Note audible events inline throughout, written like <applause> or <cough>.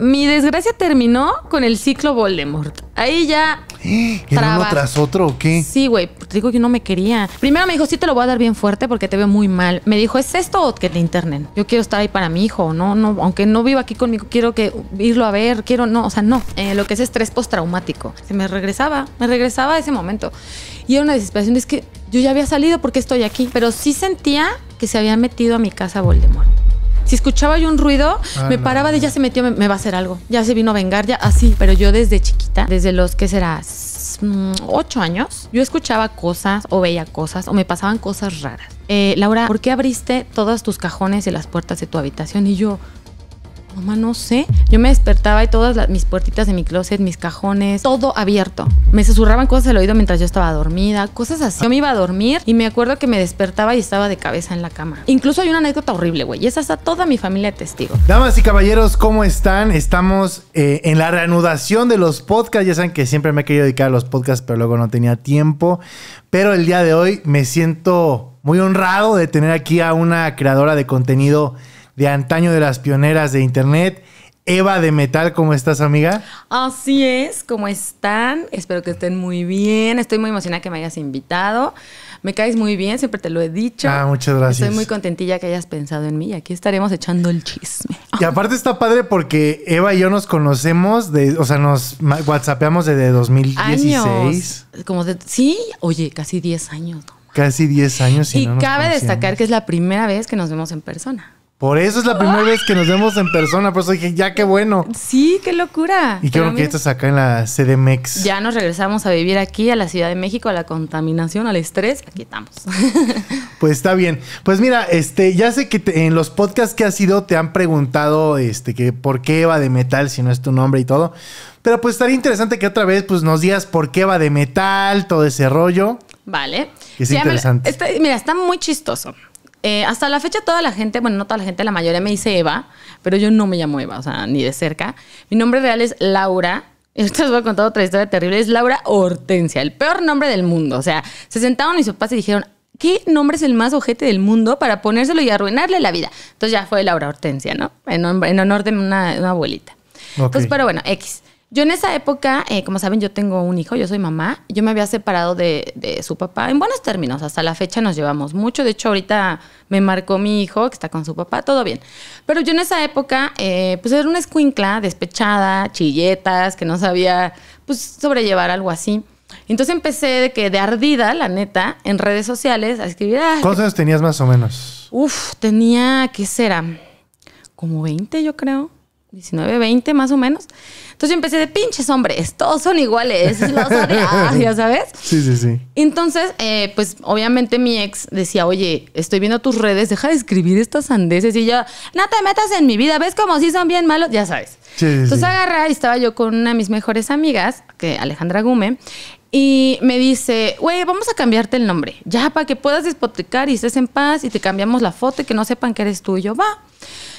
mi desgracia terminó con el ciclo Voldemort. Ahí ya. ¿Eh? ¿Era uno tras otro o qué? Sí, güey. Te digo que no me quería. Primero me dijo, sí te lo voy a dar bien fuerte porque te veo muy mal. Me dijo, ¿es esto o que te internen? Yo quiero estar ahí para mi hijo, no, no, aunque no viva aquí conmigo, quiero que irlo a ver, quiero, no, o sea, no. Eh, lo que es estrés postraumático. Se me regresaba, me regresaba a ese momento. Y era una desesperación, es que yo ya había salido porque estoy aquí. Pero sí sentía que se había metido a mi casa Voldemort. Si escuchaba yo un ruido, ah, me paraba de ya se metió, me, va a hacer algo. Ya se vino a vengar, ya así. Pero yo desde chiquita, desde los que serás mm, ocho años, yo escuchaba cosas o veía cosas o me pasaban cosas raras. Eh, Laura, ¿por qué abriste todos tus cajones y las puertas de tu habitación? Y yo, Mamá, no sé. Yo me despertaba y todas mis puertitas de mi closet, mis cajones, todo abierto. Me susurraban cosas al oído mientras yo estaba dormida, cosas así. Yo me iba a dormir y me acuerdo que me despertaba y estaba de cabeza en la cama. Incluso hay una anécdota horrible, güey. Y esa está toda mi familia de testigo. Damas y caballeros, ¿cómo están? Estamos eh, en la reanudación de los podcasts. Ya saben que siempre me he querido dedicar a los podcasts, pero luego no tenía tiempo. Pero el día de hoy me siento muy honrado de tener aquí a una creadora de contenido de antaño de las pioneras de Internet. Eva de Metal, ¿cómo estás, amiga? Así es, ¿cómo están? Espero que estén muy bien. Estoy muy emocionada que me hayas invitado. Me caes muy bien, siempre te lo he dicho. Ah, muchas gracias. Estoy muy contentilla que hayas pensado en mí aquí estaremos echando el chisme. Y aparte está padre porque Eva y yo nos conocemos, de, o sea, nos whatsappeamos desde 2016. Como sí, oye, casi 10 años. Casi 10 años. y cabe destacar que es la primera vez que nos vemos en persona. Por eso es la primera vez que nos vemos en persona. Por eso dije, ya qué bueno. Sí, qué locura. Y qué bueno que estás acá en la CDMX. Ya nos regresamos a vivir aquí, a la Ciudad de México, a la contaminación, al estrés. Aquí estamos. <laughs> pues está bien. Pues mira, este, ya sé que en los podcasts que has ido te han preguntado este, que por qué va de Metal, si no es tu nombre y todo. Pero pues estaría interesante que otra vez pues, nos digas por qué va de Metal, todo ese rollo. Vale. Es interesante. mira, está muy chistoso. Eh, hasta la fecha toda la gente, bueno, no toda la gente, la mayoría me dice Eva, pero yo no me llamo Eva, o sea, ni de cerca. Mi nombre real es Laura. Y os <laughs> voy a contar otra historia terrible. Es Laura Hortensia, el peor nombre del mundo. O sea, se sentaron mis papás y dijeron, ¿qué nombre es el más ojete del mundo para ponérselo y arruinarle la vida? Entonces ya fue Laura Hortensia, ¿no? En, en honor de una, abuelita. Entonces, pero bueno, X. Yo en esa época, eh, como saben, yo tengo un hijo, yo soy mamá. Yo me había separado de, de, su papá en buenos términos. Hasta la fecha nos llevamos mucho. De hecho, ahorita me marcó mi hijo que está con su papá, todo bien. Pero yo en esa época, eh, pues era una escuincla despechada, chilletas, que no sabía pues, sobrellevar algo así. Entonces empecé de que de ardida, la neta, en redes sociales a escribir. ¿Cuántos tenías más o menos? Uf, tenía, ¿qué será? Como 20, yo creo. 19, 20 más o menos. Entonces yo empecé de pinches hombres, todos son iguales, <laughs> los ya sabes. Sí, sí, sí. Entonces, eh, pues obviamente mi ex decía, oye, estoy viendo tus redes, deja de escribir estas sandeces. Y ya no te metas en mi vida, ves como si sí son bien malos, ya sabes. Entonces agarré y estaba yo con una de mis mejores amigas, que Alejandra Gume, y me dice, güey, vamos a cambiarte el nombre, ya para que puedas despotecar y estés en paz y te cambiamos la foto y que no sepan que eres tuyo, va.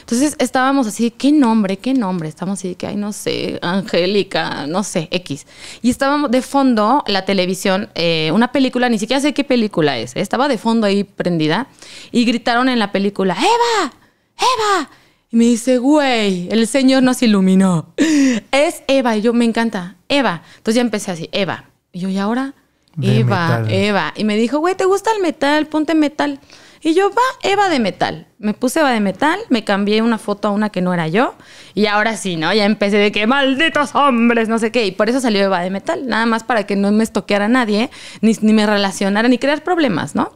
Entonces estábamos así, ¿qué nombre? ¿Qué nombre? Estábamos así, que, ay, no sé, Angélica, no sé, X. Y estábamos de fondo la televisión, eh, una película, ni siquiera sé qué película es, eh, estaba de fondo ahí prendida y gritaron en la película, Eva, Eva. Y me dice, güey, el Señor nos iluminó. <gasps> Es Eva. Y yo, me encanta, Eva. Entonces ya empecé así, Eva. Y yo, ¿y ahora? Eva, Eva. Y me dijo, güey, ¿te gusta el metal? Ponte metal. Y yo, va, Eva de metal. Me puse Eva de metal, me cambié una foto a una que no era yo. Y ahora sí, ¿no? Ya empecé de que malditos hombres, no sé qué. Y por eso salió Eva de metal. Nada más para que no me estoqueara nadie, ni, me relacionara, ni crear problemas, ¿no?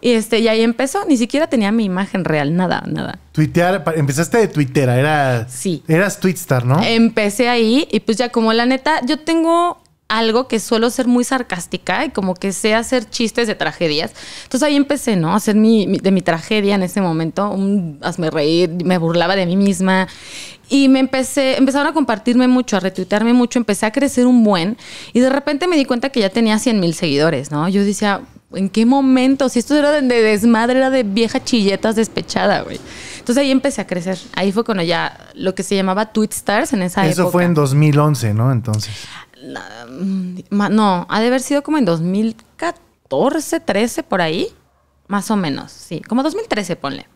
Y, este, y ahí empezó. Ni siquiera tenía mi imagen real, nada, nada. Tuitear, empezaste de tuitera, era. Sí. Eras Twitstar, ¿no? Empecé ahí y pues ya como la neta, yo tengo algo que suelo ser muy sarcástica y como que sé hacer chistes de tragedias. Entonces ahí empecé, ¿no? A hacer de mi tragedia en ese momento, hazme reír, me burlaba de mí misma. Y me empecé, empezaron a compartirme mucho, a retuitearme mucho, empecé a crecer un buen. Y de repente me di cuenta que ya tenía 100 mil seguidores, ¿no? Yo decía, ¿en qué momento? Si esto era de, desmadre, era de vieja chilletas despechada, güey. Entonces ahí empecé a crecer. Ahí fue cuando ya lo que se llamaba Stars en esa época. Eso fue en 2011, ¿no? Entonces. Mm, no, ha de haber sido como en 2014, 13, por ahí. Más o menos, sí. Como 2013, ponle.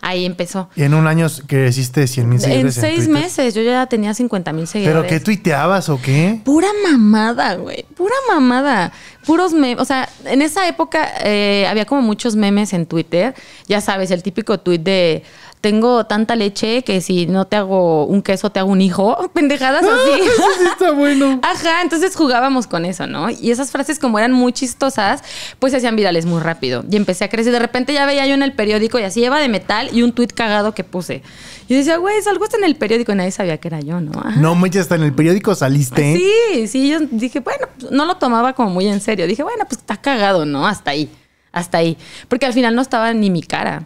Ahí empezó. Y en un año que hiciste 100 mil seguidores. En seis meses yo ya tenía 50 mil seguidores. ¿Pero qué tuiteabas o qué? Pura mamada, güey. Pura mamada. Puros memes. O sea, en esa época eh, había como muchos memes en Twitter. Ya sabes, el típico tuit de tengo tanta leche que si no te hago un queso, te hago un hijo. <laughs> Pendejadas ah, así. sí está bueno. <laughs> Ajá, entonces jugábamos con eso, ¿no? Y esas frases, como eran muy chistosas, pues se hacían virales muy rápido. Y empecé a crecer. De repente ya veía yo en el periódico y así, lleva de Metal y un tuit cagado que puse. Y decía, güey, salgo hasta en el periódico. Y nadie sabía que era yo, ¿no? No, manches, hasta en el periódico saliste. Sí, sí. Yo dije, bueno, no lo tomaba como muy en serio. Dije, bueno, pues está cagado, ¿no? Hasta ahí. Hasta ahí. Porque al final no estaba ni mi cara.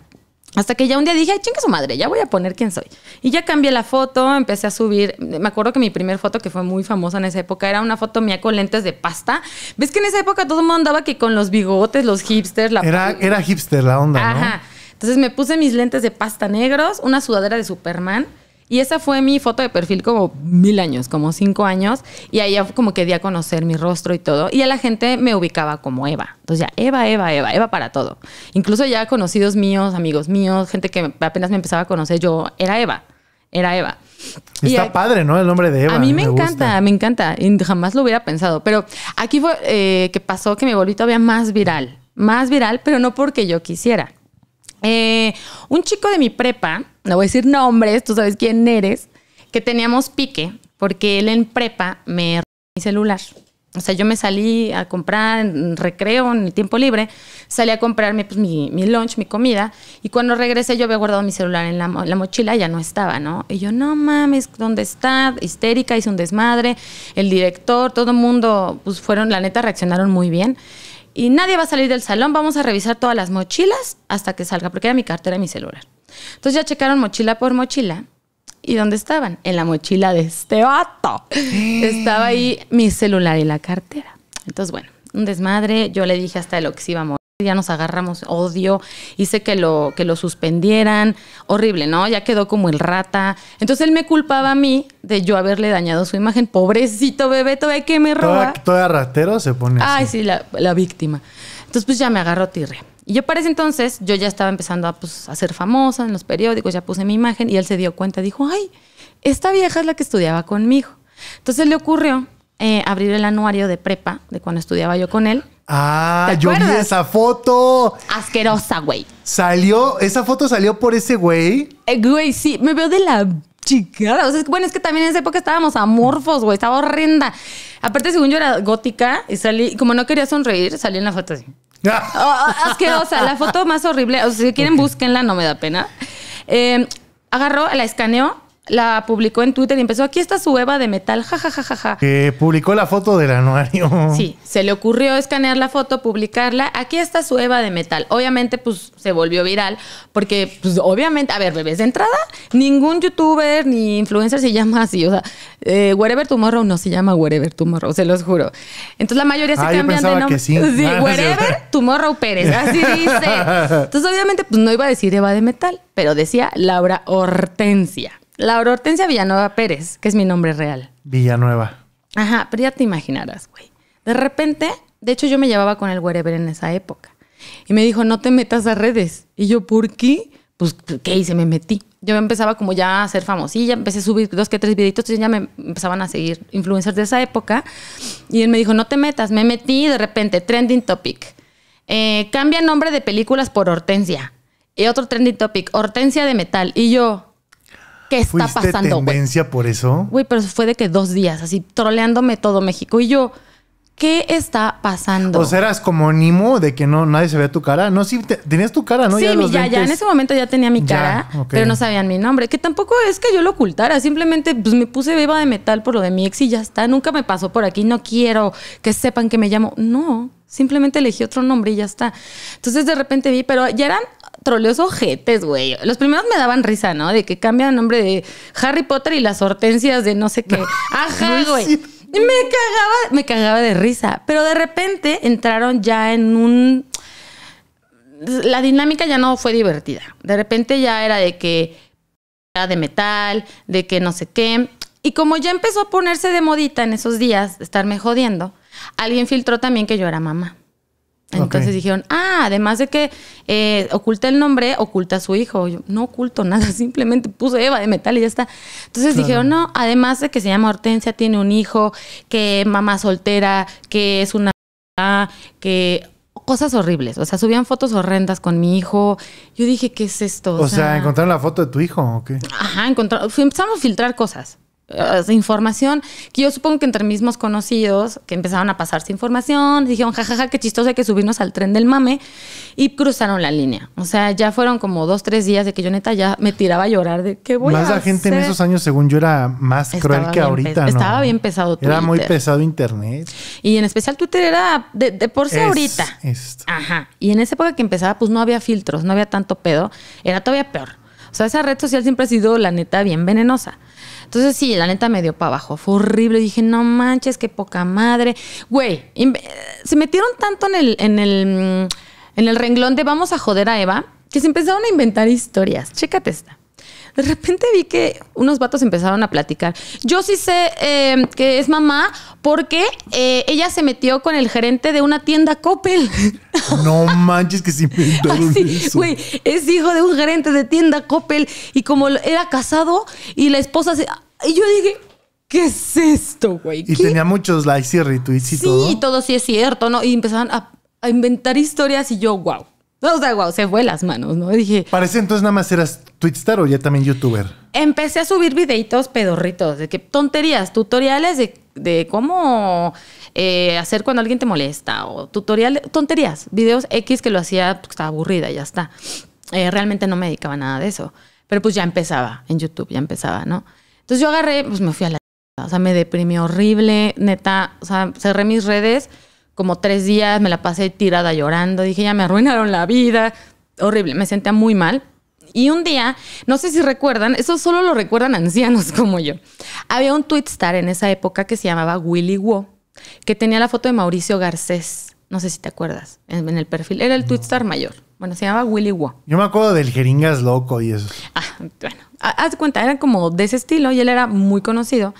Hasta que ya un día dije, Ay, su madre, ya voy a poner quién soy. Y ya cambié la foto, empecé a subir. Me acuerdo que mi primer foto, que fue muy famosa en esa época, era una foto mía con lentes de pasta. ¿Ves que en esa época todo el mundo andaba que con los bigotes, los hipsters, la Era, era hipster la onda, Ajá. Entonces me puse mis lentes de pasta negros, una sudadera de Superman y esa fue mi foto de perfil como mil años, como cinco años. Y ahí como que a conocer mi rostro y todo. Y a la gente me ubicaba como Eva. Entonces ya, Eva, Eva, Eva, Eva para todo. Incluso ya conocidos míos, amigos míos, gente que apenas me empezaba a conocer, yo era Eva. Era Eva. Está padre, ¿no? El nombre de Eva. A mí me, encanta, me encanta. Y jamás lo hubiera pensado. Pero aquí fue eh, que pasó que me volví todavía más viral. Más viral, pero no porque yo quisiera eh, un chico de mi prepa, no voy a decir nombres, tú sabes quién eres, que teníamos pique porque él en prepa me mi celular. O sea, yo me salí a comprar en recreo, en mi tiempo libre, salí a comprarme pues, mi, lunch, mi comida, y cuando regresé yo había guardado mi celular en la, la mochila, ya no estaba, ¿no? Y yo, no mames, ¿dónde está? Histérica, hice un desmadre, el director, todo el mundo, pues fueron, la neta, reaccionaron muy bien. Y nadie va a salir del salón, vamos a revisar todas las mochilas hasta que salga, porque era mi cartera y mi celular. Entonces ya checaron mochila por mochila. ¿Y dónde estaban? En la mochila de este vato. Estaba ahí mi celular y la cartera. Entonces, bueno, un desmadre. Yo le dije hasta lo que ya nos agarramos odio, hice que lo, que lo suspendieran, horrible, ¿no? Ya quedó como el rata. Entonces él me culpaba a mí de yo haberle dañado su imagen. Pobrecito bebé, todavía que me roba. Todo ratero se pone. Ay, sí, la, víctima. Entonces, pues ya me agarró tirre. Y yo para ese entonces, yo ya estaba empezando pues, a, ser famosa en los periódicos, ya puse mi imagen y él se dio cuenta, dijo, ay, esta vieja es la que estudiaba conmigo. Entonces le ocurrió eh, abrir el anuario de prepa, de cuando estudiaba yo con él, Ah, yo vi esa foto. Asquerosa, güey. Salió, esa foto salió por ese güey. Eh, güey, sí, me veo de la chica. O sea, bueno, es que también en esa época estábamos amorfos, güey, estaba horrenda. Aparte, según yo era gótica y salí, como no quería sonreír, salí en la foto así. <laughs> Ah, ah, asquerosa, la foto más horrible. O si quieren, búsquenla, no me da pena. Eh, agarró, la escaneó la publicó en Twitter y empezó, aquí está su Eva de metal, jajajajaja. que publicó la foto del anuario. Sí, se le ocurrió escanear la foto, publicarla, aquí está su Eva de metal. Obviamente, pues se volvió viral, porque, pues obviamente, a ver, bebés, de entrada, ningún youtuber ni influencer se llama así, o sea, eh, Wherever Tomorrow no se llama Wherever Tomorrow, se los juro. Entonces la mayoría se ah, cambian de nombre. Que sí, ah, Tomorrow Pérez, así dice. <laughs> Entonces, obviamente, pues no iba a decir Eva de metal, pero decía Laura Hortensia. Laura Hortensia Villanueva Pérez, que es mi nombre real. Villanueva. Ajá, pero ya te imaginarás, güey. De repente, de hecho yo me llevaba con el wherever en esa época. Y me dijo, no te metas a redes. Y yo, ¿por qué? Pues, ¿qué hice? Me metí. Yo empezaba como ya a ser famosilla, empecé a subir dos que tres videitos, entonces ya me empezaban a seguir influencers de esa época. Y él me dijo, no te metas. Me metí de repente, trending topic. Eh, cambia nombre de películas por Hortensia. Y otro trending topic, Hortensia de metal. Y yo, ¿Qué está pasando? tendencia por eso? Güey, pero fue de que dos días, así troleándome todo México. Y yo, ¿qué está pasando? O eras como Nimo de que no nadie se vea tu cara. No, sí, tenías tu cara, ¿no? Sí, ya, ya, en ese momento ya tenía mi cara, pero no sabían mi nombre. Que tampoco es que yo lo ocultara, simplemente pues, me puse beba de metal por lo de mi ex y ya está. Nunca me pasó por aquí, no quiero que sepan que me llamo. No, simplemente elegí otro nombre y ya está. Entonces de repente vi, pero ya eran los ojetes, güey. Los primeros me daban risa, ¿no? De que cambia el nombre de Harry Potter y las hortensias de no sé qué. <laughs> Ajá, güey. me cagaba, me cagaba de risa. Pero de repente entraron ya en un. La dinámica ya no fue divertida. De repente ya era de que era de metal, de que no sé qué. Y como ya empezó a ponerse de modita en esos días, de estarme jodiendo, alguien filtró también que yo era mamá. Entonces dijeron, ah, además de que eh, oculta el nombre, oculta a su hijo. Yo no oculto nada, <laughs> simplemente puse Eva de metal y ya está. Entonces dijeron, no, además de que se llama Hortensia, tiene un hijo, que mamá soltera, que es una... que cosas horribles. O sea, subían fotos horrendas con mi hijo. Yo dije, ¿qué es esto? O, sea, encontraron la foto de tu hijo o qué? Ajá, encontraron. Empezamos a filtrar cosas. Eh, información que yo supongo que entre mismos conocidos que empezaron a pasarse información, dijeron, jajaja, ja, qué chistoso, hay que subirnos al tren del mame y cruzaron la línea. O sea, ya fueron como dos, tres días de que yo neta ya me tiraba a llorar de qué voy más la gente en esos años, según yo, era más cruel que ahorita. Estaba bien pesado Era muy pesado Internet. Y en especial Twitter era de, por sí ahorita. Ajá. Y en esa época que empezaba, pues no había filtros, no había tanto pedo. Era todavía peor. O sea, esa red social siempre ha sido, la neta, bien venenosa. Entonces sí, la neta me dio para abajo. Fue horrible. Dije, no manches, qué poca madre. Güey, eh, se metieron tanto en el, en el, mm, en el renglón de vamos a joder a Eva que se empezaron a inventar historias. Chécate esta de repente vi que unos vatos empezaron a platicar. Yo sí sé em, que es mamá porque eh, ella se metió con el gerente de una tienda Coppel. <laughs> No manches que se inventaron ah, Güey, es hijo de un gerente de tienda Coppel y como era casado y la esposa Y yo dije, ¿Qué es esto, güey? Y tenía muchos likes y retweets y todo. Sí, todo sí es cierto, ¿no? Y empezaban a, a, inventar historias y yo, wow o sea, wow, se fue las manos, ¿no? dije. Parece entonces nada más eras Twitstar o ya también youtuber. Empecé a subir videitos pedorritos, de que tonterías, tutoriales de, cómo eh, hacer cuando alguien te molesta, o tutoriales, tonterías, videos X que lo hacía, porque estaba aburrida, ya está. Eh, realmente no me dedicaba nada de eso. Pero pues ya empezaba en YouTube, ya empezaba, ¿no? Entonces yo agarré, pues me fui a la. O sea, me deprimí horrible, neta. O sea, cerré mis redes como tres días, me la pasé tirada llorando, dije, ya me arruinaron la vida, horrible, me sentía muy mal. Y un día, no sé si recuerdan, eso solo lo recuerdan ancianos <laughs> como yo. Había un tweet star en esa época que se llamaba Willy Wo, que tenía la foto de Mauricio Garcés. No sé si te acuerdas, en, el perfil. Era el twitstar star mayor. Bueno, se llamaba Willy Wo. Yo me acuerdo del Jeringas Loco y eso. Ah, bueno. Haz cuenta, era como de ese estilo y él era muy conocido.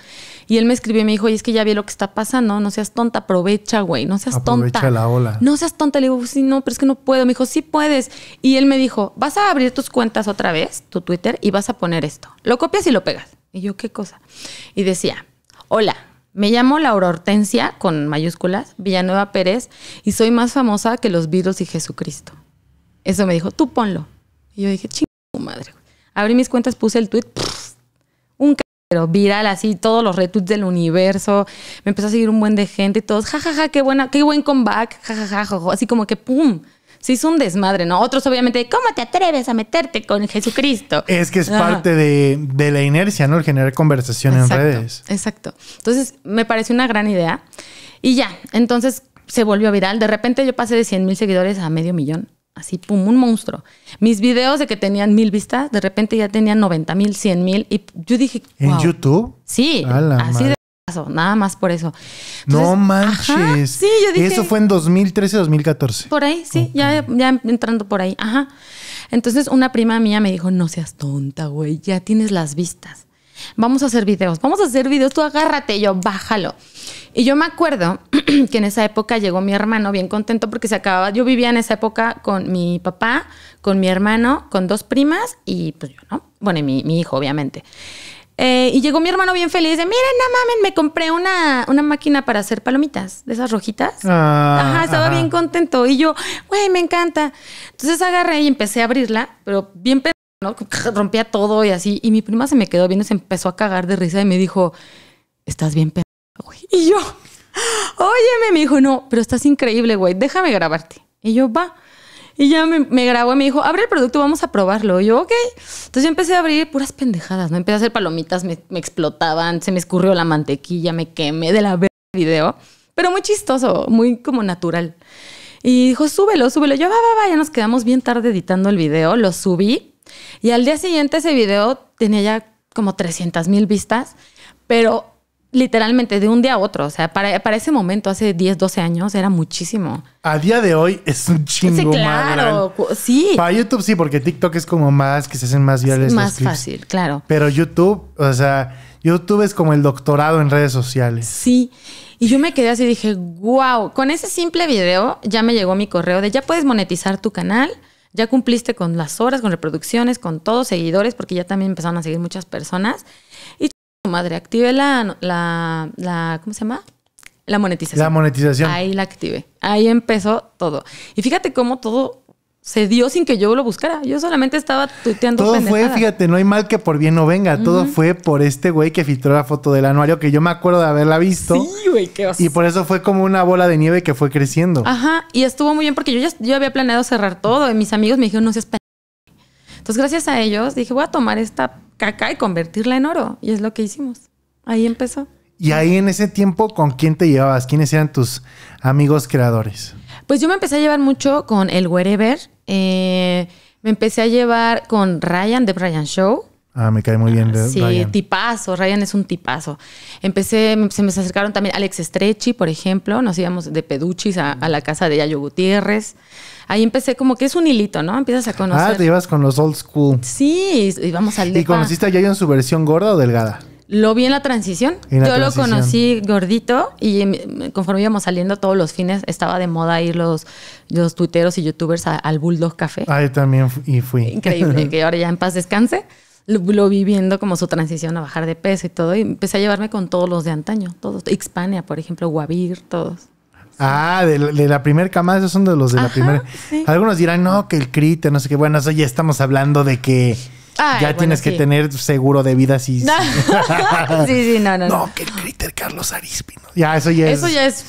Y él me escribió y me dijo, y es que ya vi lo que está pasando, no seas tonta, aprovecha, güey, no seas aprovecha la ola. No seas tonta. Le digo, sí, no, pero es que no puedo. Me dijo, sí puedes. Y él me dijo, vas a abrir tus cuentas otra vez, tu Twitter, y vas a poner esto. Lo copias y lo pegas. Y yo, ¿qué cosa? Y decía, hola, me llamo Laura Hortensia, con mayúsculas, Villanueva Pérez, y soy más famosa que los virus y Jesucristo. Eso me dijo, tú ponlo. Y yo dije, chingo madre. Abrí mis cuentas, puse el tweet, pero viral así, todos los retweets del universo, me empezó a seguir un buen de gente, todos, jajaja, qué buena, qué buen comeback, jajaja, así como que pum. Se hizo un desmadre, ¿no? Otros obviamente, ¿cómo te atreves a meterte con Jesucristo? Es que es parte de, la inercia, ¿no? El generar conversación en redes. Exacto. Entonces, me pareció una gran idea. Y ya, entonces se volvió viral. De repente yo pasé de 100 mil seguidores a medio millón. Así, pum, un monstruo. Mis videos de que tenían mil vistas, de repente ya tenían 90 mil, 100 mil. Y yo dije, ¿En YouTube? Sí, así de paso, nada más por eso. no manches. sí, yo dije. Eso fue en 2013, 2014. Por ahí, sí, ya, ya entrando por ahí. Ajá. Entonces, una prima mía me dijo, no seas tonta, güey, ya tienes las vistas vamos a hacer videos, vamos a hacer videos, tú agárrate, y yo bájalo. Y yo me acuerdo <clears throat> que en esa época llegó mi hermano bien contento porque se acababa, yo vivía en esa época con mi papá, con mi hermano, con dos primas y pues yo, ¿no? Bueno, y mi, hijo, obviamente. Eh, y llegó mi hermano bien feliz. Dice, miren, no mamen, me compré una, una, máquina para hacer palomitas, de esas rojitas. Ah, ajá, estaba bien contento. Y yo, güey, me encanta. Entonces agarré y empecé a abrirla, pero bien rompía todo y así. Y mi prima se me quedó viendo, se empezó a cagar de risa y me dijo, estás bien Y yo, óyeme, me dijo, no, pero estás increíble, güey, déjame grabarte. Y yo, va. Y ya me, grabó y me dijo, abre el producto, vamos a probarlo. Y yo, ok. Entonces yo empecé a abrir puras pendejadas, ¿no? Empecé a hacer palomitas, me, explotaban, se me escurrió la mantequilla, me quemé de la ver video. Pero muy chistoso, muy como natural. Y dijo, súbelo, súbelo. Yo, va, va, va, ya nos quedamos bien tarde editando el video. Lo subí y al día siguiente ese video tenía ya como 300 mil vistas, pero literalmente de un día a otro. O sea, para, ese momento, hace 10, 12 años, era muchísimo. A día de hoy es un chingo sí, claro, sí. Para YouTube sí, porque TikTok es como más, que se hacen más Es Más fácil, claro. Pero YouTube, o sea, YouTube es como el doctorado en redes sociales. Sí. Y yo me quedé así y dije, wow, con ese simple video ya me llegó mi correo de ya puedes monetizar tu canal ya cumpliste con las horas, con reproducciones, con todos seguidores, porque ya también empezaron a seguir muchas personas. Y tu madre, active la, la, ¿cómo se llama? La monetización. La monetización. Ahí la activé. Ahí empezó todo. Y fíjate cómo todo se dio sin que yo lo buscara. Yo solamente estaba tuiteando. Todo fue, fíjate, no hay mal que por bien no venga. Todo fue por este güey que filtró la foto del anuario, que yo me acuerdo de haberla visto. Sí, güey, qué Y por eso fue como una bola de nieve que fue creciendo. Ajá, y estuvo muy bien porque yo ya yo había planeado cerrar todo. Y mis amigos me dijeron, no seas p Entonces, gracias a ellos, dije, voy a tomar esta caca y convertirla en oro. Y es lo que hicimos. Ahí empezó. Y ahí en ese tiempo, ¿con quién te llevabas? ¿Quiénes eran tus amigos creadores? Pues yo me empecé a llevar mucho con el Wherever. Eh, me empecé a llevar con Ryan, de Brian Show. Ah, me cae muy bien. De sí, tipazo. Ryan es un tipazo. Empecé, se me acercaron también Alex Estrechi, por ejemplo. Nos íbamos de Peduchis a, la casa de Yayo Gutiérrez. Ahí empecé como que es un hilito, ¿no? Empiezas a conocer. Ah, te ibas con los old school. Sí, íbamos al ¿Y conociste a Yayo en su versión gorda o delgada? Lo vi en la transición. Yo lo conocí gordito y conforme íbamos saliendo todos los fines, estaba de moda ir los, los tuiteros y youtubers al Bulldog Café. Ahí también y fui. Increíble, <laughs> que ahora ya en paz descanse. Lo, viviendo vi viendo como su transición a bajar de peso y todo. Y empecé a llevarme con todos los de antaño, todos. Xpania, por ejemplo, Guavir, todos. Ah, de, la primera camada, esos son de los de la primera. Algunos dirán, no, que el Crite no sé qué. Bueno, eso ya estamos hablando de que ya tienes que tener seguro de vida si. <laughs> sí, sí, no, no. No, que el Critter Carlos Arispino. Ya, eso ya es. Eso ya es.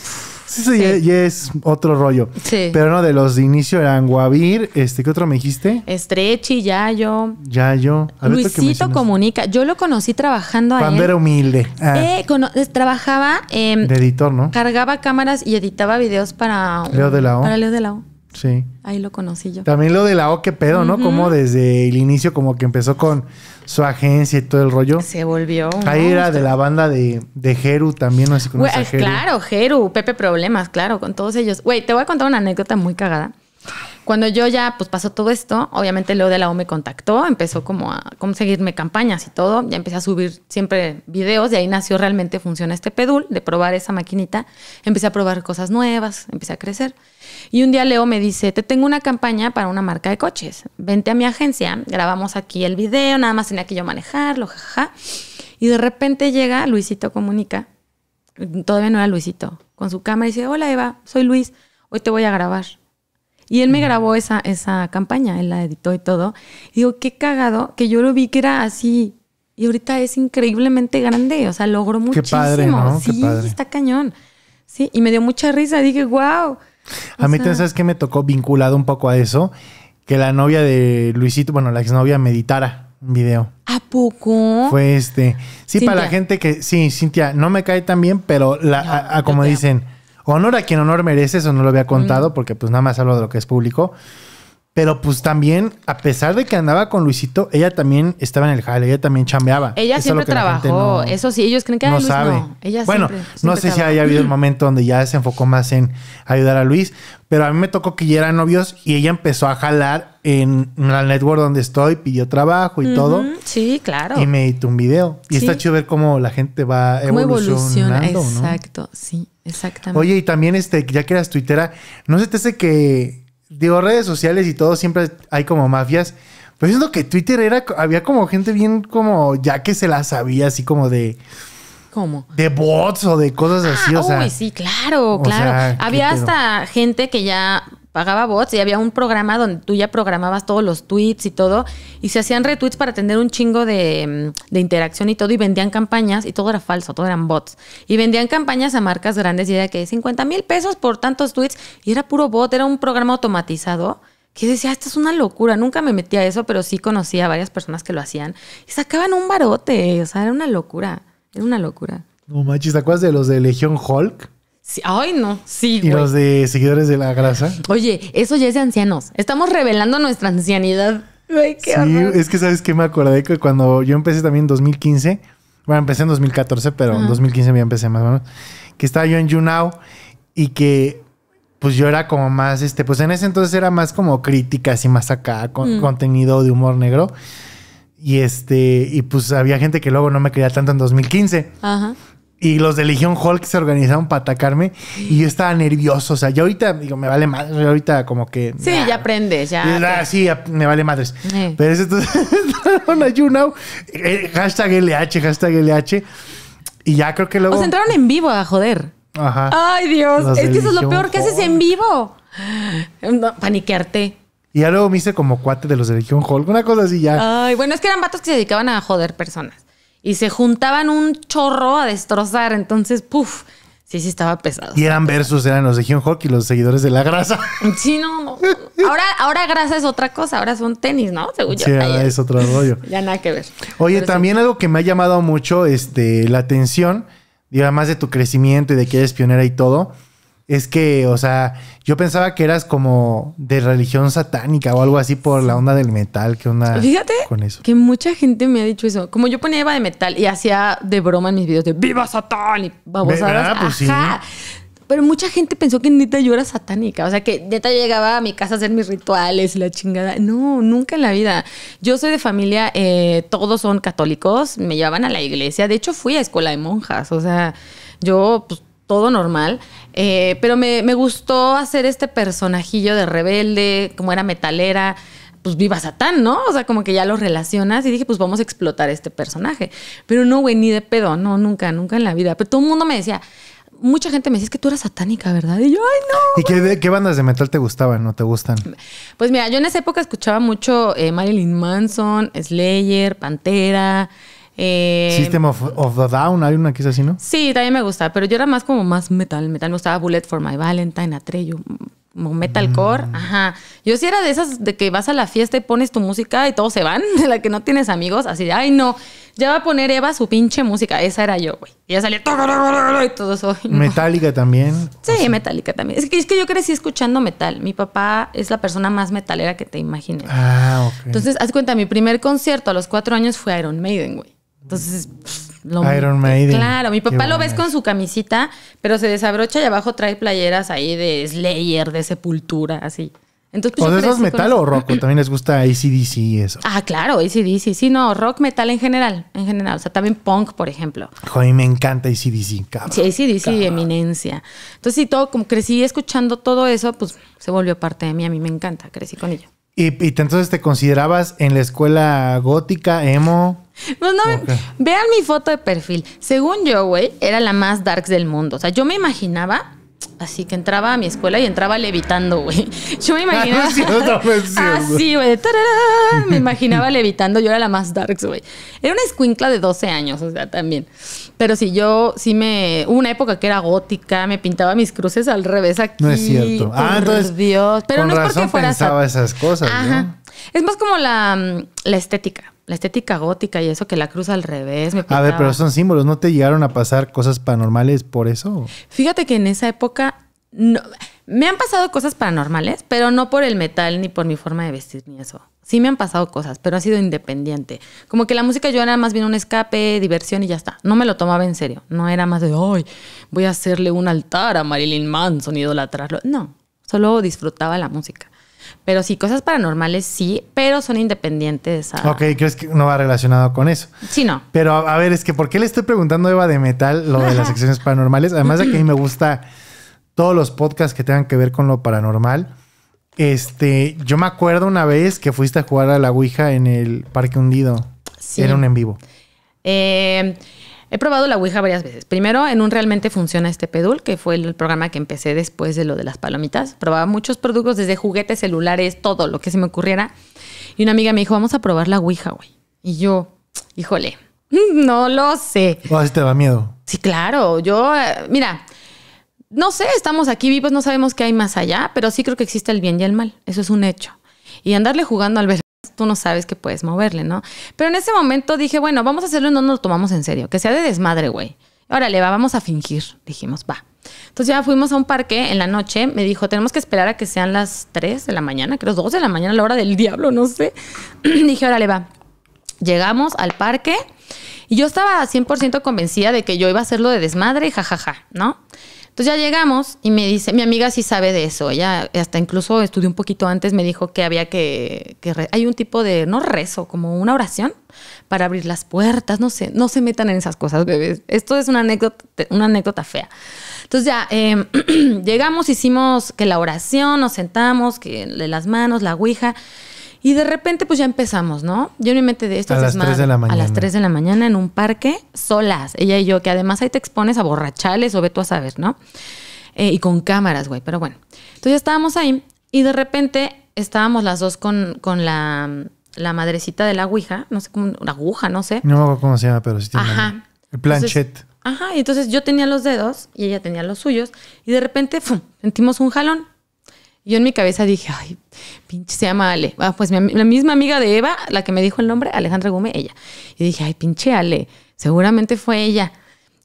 eso Ya, es otro rollo. Sí. Pero no, de los de inicio eran Guavir, este, ¿qué otro me dijiste? Estrechi, Yayo. Yayo. Luisito Comunica. Yo lo conocí trabajando ahí. Cuando era humilde. Ah. Eh, trabajaba. Em, de editor, ¿no? Cargaba cámaras y editaba videos para. de la O. Para Leo de la O. Sí. Ahí lo conocí yo. También lo de la O, qué pedo, ¿no? Como desde el inicio, como que empezó con su agencia y todo el rollo. Se volvió. Ahí era de la banda de, de Jeru también, no Es Claro, Jeru, Pepe Problemas, claro, con todos ellos. Güey, te voy a contar una anécdota muy cagada. Cuando yo ya pues pasó todo esto, obviamente Leo de la O me contactó, empezó como a conseguirme campañas y todo, ya empecé a subir siempre videos, de ahí nació realmente funciona este pedul, de probar esa maquinita, empecé a probar cosas nuevas, empecé a crecer. Y un día Leo me dice, te tengo una campaña para una marca de coches, vente a mi agencia, grabamos aquí el video, nada más tenía que yo manejarlo, jajaja. Y de repente llega Luisito Comunica, todavía no era Luisito, con su cámara y dice, hola Eva, soy Luis, hoy te voy a grabar. Y él me grabó esa, esa campaña, él la editó y todo. Y digo, qué cagado, que yo lo vi que era así. Y ahorita es increíblemente grande, o sea, logró muchísimo. Qué padre, ¿no? Sí, está cañón. Sí, y me dio mucha risa. Dije, wow. a mí, ¿sabes que me tocó vinculado un poco a eso? Que la novia de Luisito, bueno, la exnovia meditara un video. ¿A poco? Fue este. Sí, para la gente que, sí, Cintia, no me cae tan bien, pero la, como dicen. Honor a quien honor merece, eso no lo había contado mm. porque pues nada más hablo de lo que es público. Pero pues también, a pesar de que andaba con Luisito, ella también estaba en el jale, ella también chambeaba. Ella siempre trabajó, eso sí, ellos creen que no Luis sabe. No. Ella bueno, no sé si haya habido un <clears throat> momento donde ya se enfocó más en ayudar a Luis, pero a mí me tocó que ya eran novios y ella empezó a jalar en la network donde estoy, pidió trabajo y todo. Sí, claro. Y me editó un video. Y está chido ver cómo la gente va evolucionando. Cómo evoluciona, exacto, sí, exactamente. Oye, y también este, ya que eras tuitera, ¿no sé te hace que digo, redes sociales y todo, siempre hay como mafias. Pero lo que Twitter era, había como gente bien como, ya que se la sabía, así como de... ¿Cómo? De bots o de cosas ah, así, o uy, sí, claro, claro. había hasta gente que ya pagaba bots y había un programa donde tú ya programabas todos los tweets y todo, y se hacían retweets para tener un chingo de, mm, interacción y todo, y vendían campañas, y todo era falso, todo eran bots. Y vendían campañas a marcas grandes, y era que 50 mil pesos por tantos tweets, y era puro bot, era un programa automatizado que decía, ah, esta es una locura, nunca me metí a eso, pero sí conocía a varias personas que lo hacían y sacaban un barote, o sea, era una locura, era una locura. No manches, ¿te acuerdas de los de Legión Hulk? ay, no, sí, ¿Y los de seguidores de la grasa? Oye, eso ya es de ancianos. Estamos revelando nuestra ancianidad. Ay, qué sí, es que sabes que me acordé que cuando yo empecé también en 2015, bueno, empecé en 2014, pero en 2015 ya empecé más o menos, que estaba yo en YouNow y que pues yo era como más, este, pues en ese entonces era más como crítica, así más acá, con, mm. contenido de humor negro. Y este, y pues había gente que luego no me quería tanto en 2015. Ajá. Y los de Hall Hulk se organizaron para atacarme y yo estaba nervioso. O sea, yo ahorita, digo, me vale madre ahorita como que... Sí, ya aprendes, ya. Ah, sí, me vale madres. Pero es entonces <laughs> entraron a eh, hashtag LH, hashtag LH. Y ya creo que luego... Pues entraron en vivo a joder. Ajá. Ay, Dios. es que eso es lo peor que haces en vivo. paniquearte. Y ya luego me hice como cuate de los de Legion Hulk. Una cosa así ya. Ay, bueno, es que eran vatos que se dedicaban a joder personas y se juntaban un chorro a destrozar. Entonces, puff, sí, sí estaba pesado. Y eran versus, eran los de Hume Hawk y los seguidores de la grasa. <laughs> Sí, no, Ahora, ahora grasa es otra cosa, ahora son tenis, ¿no? Según sí, ahora es otro rollo. <laughs> ya nada que ver. Oye, también algo que me ha llamado mucho este, la atención, y además de tu crecimiento y de que eres pionera y todo es que, o sea, yo pensaba que eras como de religión satánica o algo así por la onda del metal, que onda Fíjate con eso. Que mucha gente me ha dicho eso. Como yo ponía Eva de metal y hacía de broma en mis videos de ¡Viva Satán! y vamos pues a Pero mucha gente pensó que neta yo era satánica. O sea, que neta llegaba a mi casa a hacer mis rituales y la chingada. No, nunca en la vida. Yo soy de familia, eh, todos son católicos, me llevaban a la iglesia. De hecho, fui a escuela de monjas. O sea, yo pues, todo normal. Eh, pero me, gustó hacer este personajillo de rebelde, como era metalera, pues viva Satán, ¿no? O sea, como que ya lo relacionas y dije, pues vamos a explotar este personaje. Pero no, güey, ni de pedo, no, nunca, nunca en la vida. Pero todo el mundo me decía, mucha gente me decía, es que tú eras satánica, ¿verdad? Y yo, ay, no. ¿Y qué, qué bandas de metal te gustaban no te gustan? Pues mira, yo en esa época escuchaba mucho eh, Marilyn Manson, Slayer, Pantera. Eh, System of, the Down, hay una que es así, ¿no? Sí, también me gustaba pero yo era más como más metal, metal. Me gustaba Bullet for My Valentine, Atreyo, mm, mm, metalcore. core mm. Ajá. Yo sí era de esas de que vas a la fiesta y pones tu música y todos se van, <laughs> de la que no tienes amigos. Así de, ay, no, ya va a poner Eva su pinche música. Esa era yo, güey. Y ya salía y todo eso. <laughs> Metálica también. Sí, metálica también. Es que, es que yo crecí escuchando metal. Mi papá es la persona más metalera que te imagines. Ah, ok. Entonces, haz cuenta, mi primer concierto a los cuatro años fue Iron Maiden, güey. Entonces, Iron Maiden. Claro, mi papá lo ves con su camisita, pero se desabrocha y abajo trae playeras ahí de Slayer, de Sepultura, así. Entonces, pues, o de esos metal o rock, también les gusta ACDC y eso. Ah, claro, ACDC. Sí, no, rock, metal en general, en general. O sea, también punk, por ejemplo. a mí me encanta ACDC, cabrón. Sí, ACDC, eminencia. Entonces, sí, todo, como crecí escuchando todo eso, pues se volvió parte de mí. A mí me encanta, crecí con ello. ¿Y, y entonces te considerabas en la escuela gótica, emo? Pues vean mi foto de perfil. Según yo, güey, era la más darks del mundo. O sea, yo me imaginaba así que entraba a mi escuela y entraba levitando, güey. <laughs> Yo me imaginaba. <laughs> Pues, así, güey. Me imaginaba levitando. Yo era la más darks, güey. Era una escuincla de 12 años, o sea, también. Pero si yo, sí me. una época que era gótica, me pintaba mis cruces al revés aquí. No es cierto. ah, Dios. Pero no es porque fuera pensaba esas cosas, Es más como la mm, estética la estética gótica y eso que la cruz al revés. a ver, pero son símbolos, ¿no te llegaron a pasar cosas paranormales por eso? Fíjate que en esa época me han pasado cosas paranormales, pero no por el metal ni por mi forma de vestir ni eso. Sí me han pasado cosas, pero ha sido independiente. Como que la música yo era más bien un escape, diversión y ya está. No me lo tomaba en serio. No era más de, hoy voy a hacerle un altar a Marilyn Manson y idolatrarlo. No, solo disfrutaba la música. Pero sí, cosas paranormales sí, pero son independientes. A... Ok, crees que no va relacionado con eso. Sí, no. Pero a, ver, es que ¿por qué le estoy preguntando a Eva de Metal lo de las secciones paranormales? Además de que a mí me <clears throat> gusta todos los podcasts que tengan que ver con lo paranormal. Este, yo me acuerdo una vez que fuiste a jugar a la Ouija en el Parque Hundido. Sí. Era un en vivo. Eh, He probado la Ouija varias veces. Primero, en un Realmente Funciona este Pedul, que fue el programa que empecé después de lo de las palomitas. Probaba muchos productos, desde juguetes, celulares, todo lo que se me ocurriera. Y una amiga me dijo, vamos a probar la Ouija, güey. Y yo, híjole, <laughs> no lo sé. ¿O así te da miedo? Sí, claro. Yo, eh, mira, no sé, estamos aquí vivos, no sabemos qué hay más allá, pero sí creo que existe el bien y el mal. Eso es un hecho. Y andarle jugando al ver tú no sabes que puedes moverle, ¿no? Pero en ese momento dije, bueno, vamos a hacerlo y no nos lo tomamos en serio, que sea de desmadre, güey. Órale, va, vamos a fingir. Dijimos, va. Entonces ya fuimos a un parque en la noche. Me dijo, tenemos que esperar a que sean las 3 de la mañana, que creo, 2 de la mañana, la hora del diablo, no sé. <clears throat> Dije, órale, va. Llegamos al parque y yo estaba 100% convencida de que yo iba a hacerlo de desmadre y jajaja, ¿no? Entonces ya llegamos y me dice, mi amiga sí sabe de eso, ella hasta incluso estudió un poquito antes, me dijo que había que, hay un tipo de, no rezo, como una oración para abrir las puertas, no sé, no se metan en esas cosas, bebés. Esto es una anécdota, una anécdota fea. Entonces ya em, <clears throat> llegamos, hicimos que la oración, nos sentamos, que de las manos, la ouija. Y de repente, pues ya empezamos, ¿no? Yo me mente de esto. A las más, 3 de la mañana. A las 3 de la mañana en un parque, solas, ella y yo, que además ahí te expones a borrachales o ve tú a saber, ¿no? Eh, y con cámaras, güey, pero bueno. Entonces ya estábamos ahí y de repente estábamos las dos con, la, madrecita de la ouija, no sé cómo, una aguja, no sé. No cómo se llama, pero sí tiene. Ajá. El planchet. ajá, y entonces yo tenía los dedos y ella tenía los suyos y de repente ¡fum! sentimos un jalón yo en mi cabeza dije, ay, pinche, se llama Ale. Ah, pues la misma amiga de Eva, la que me dijo el nombre, Alejandra Gume, ella. Y dije, ay, pinche Ale, seguramente fue ella.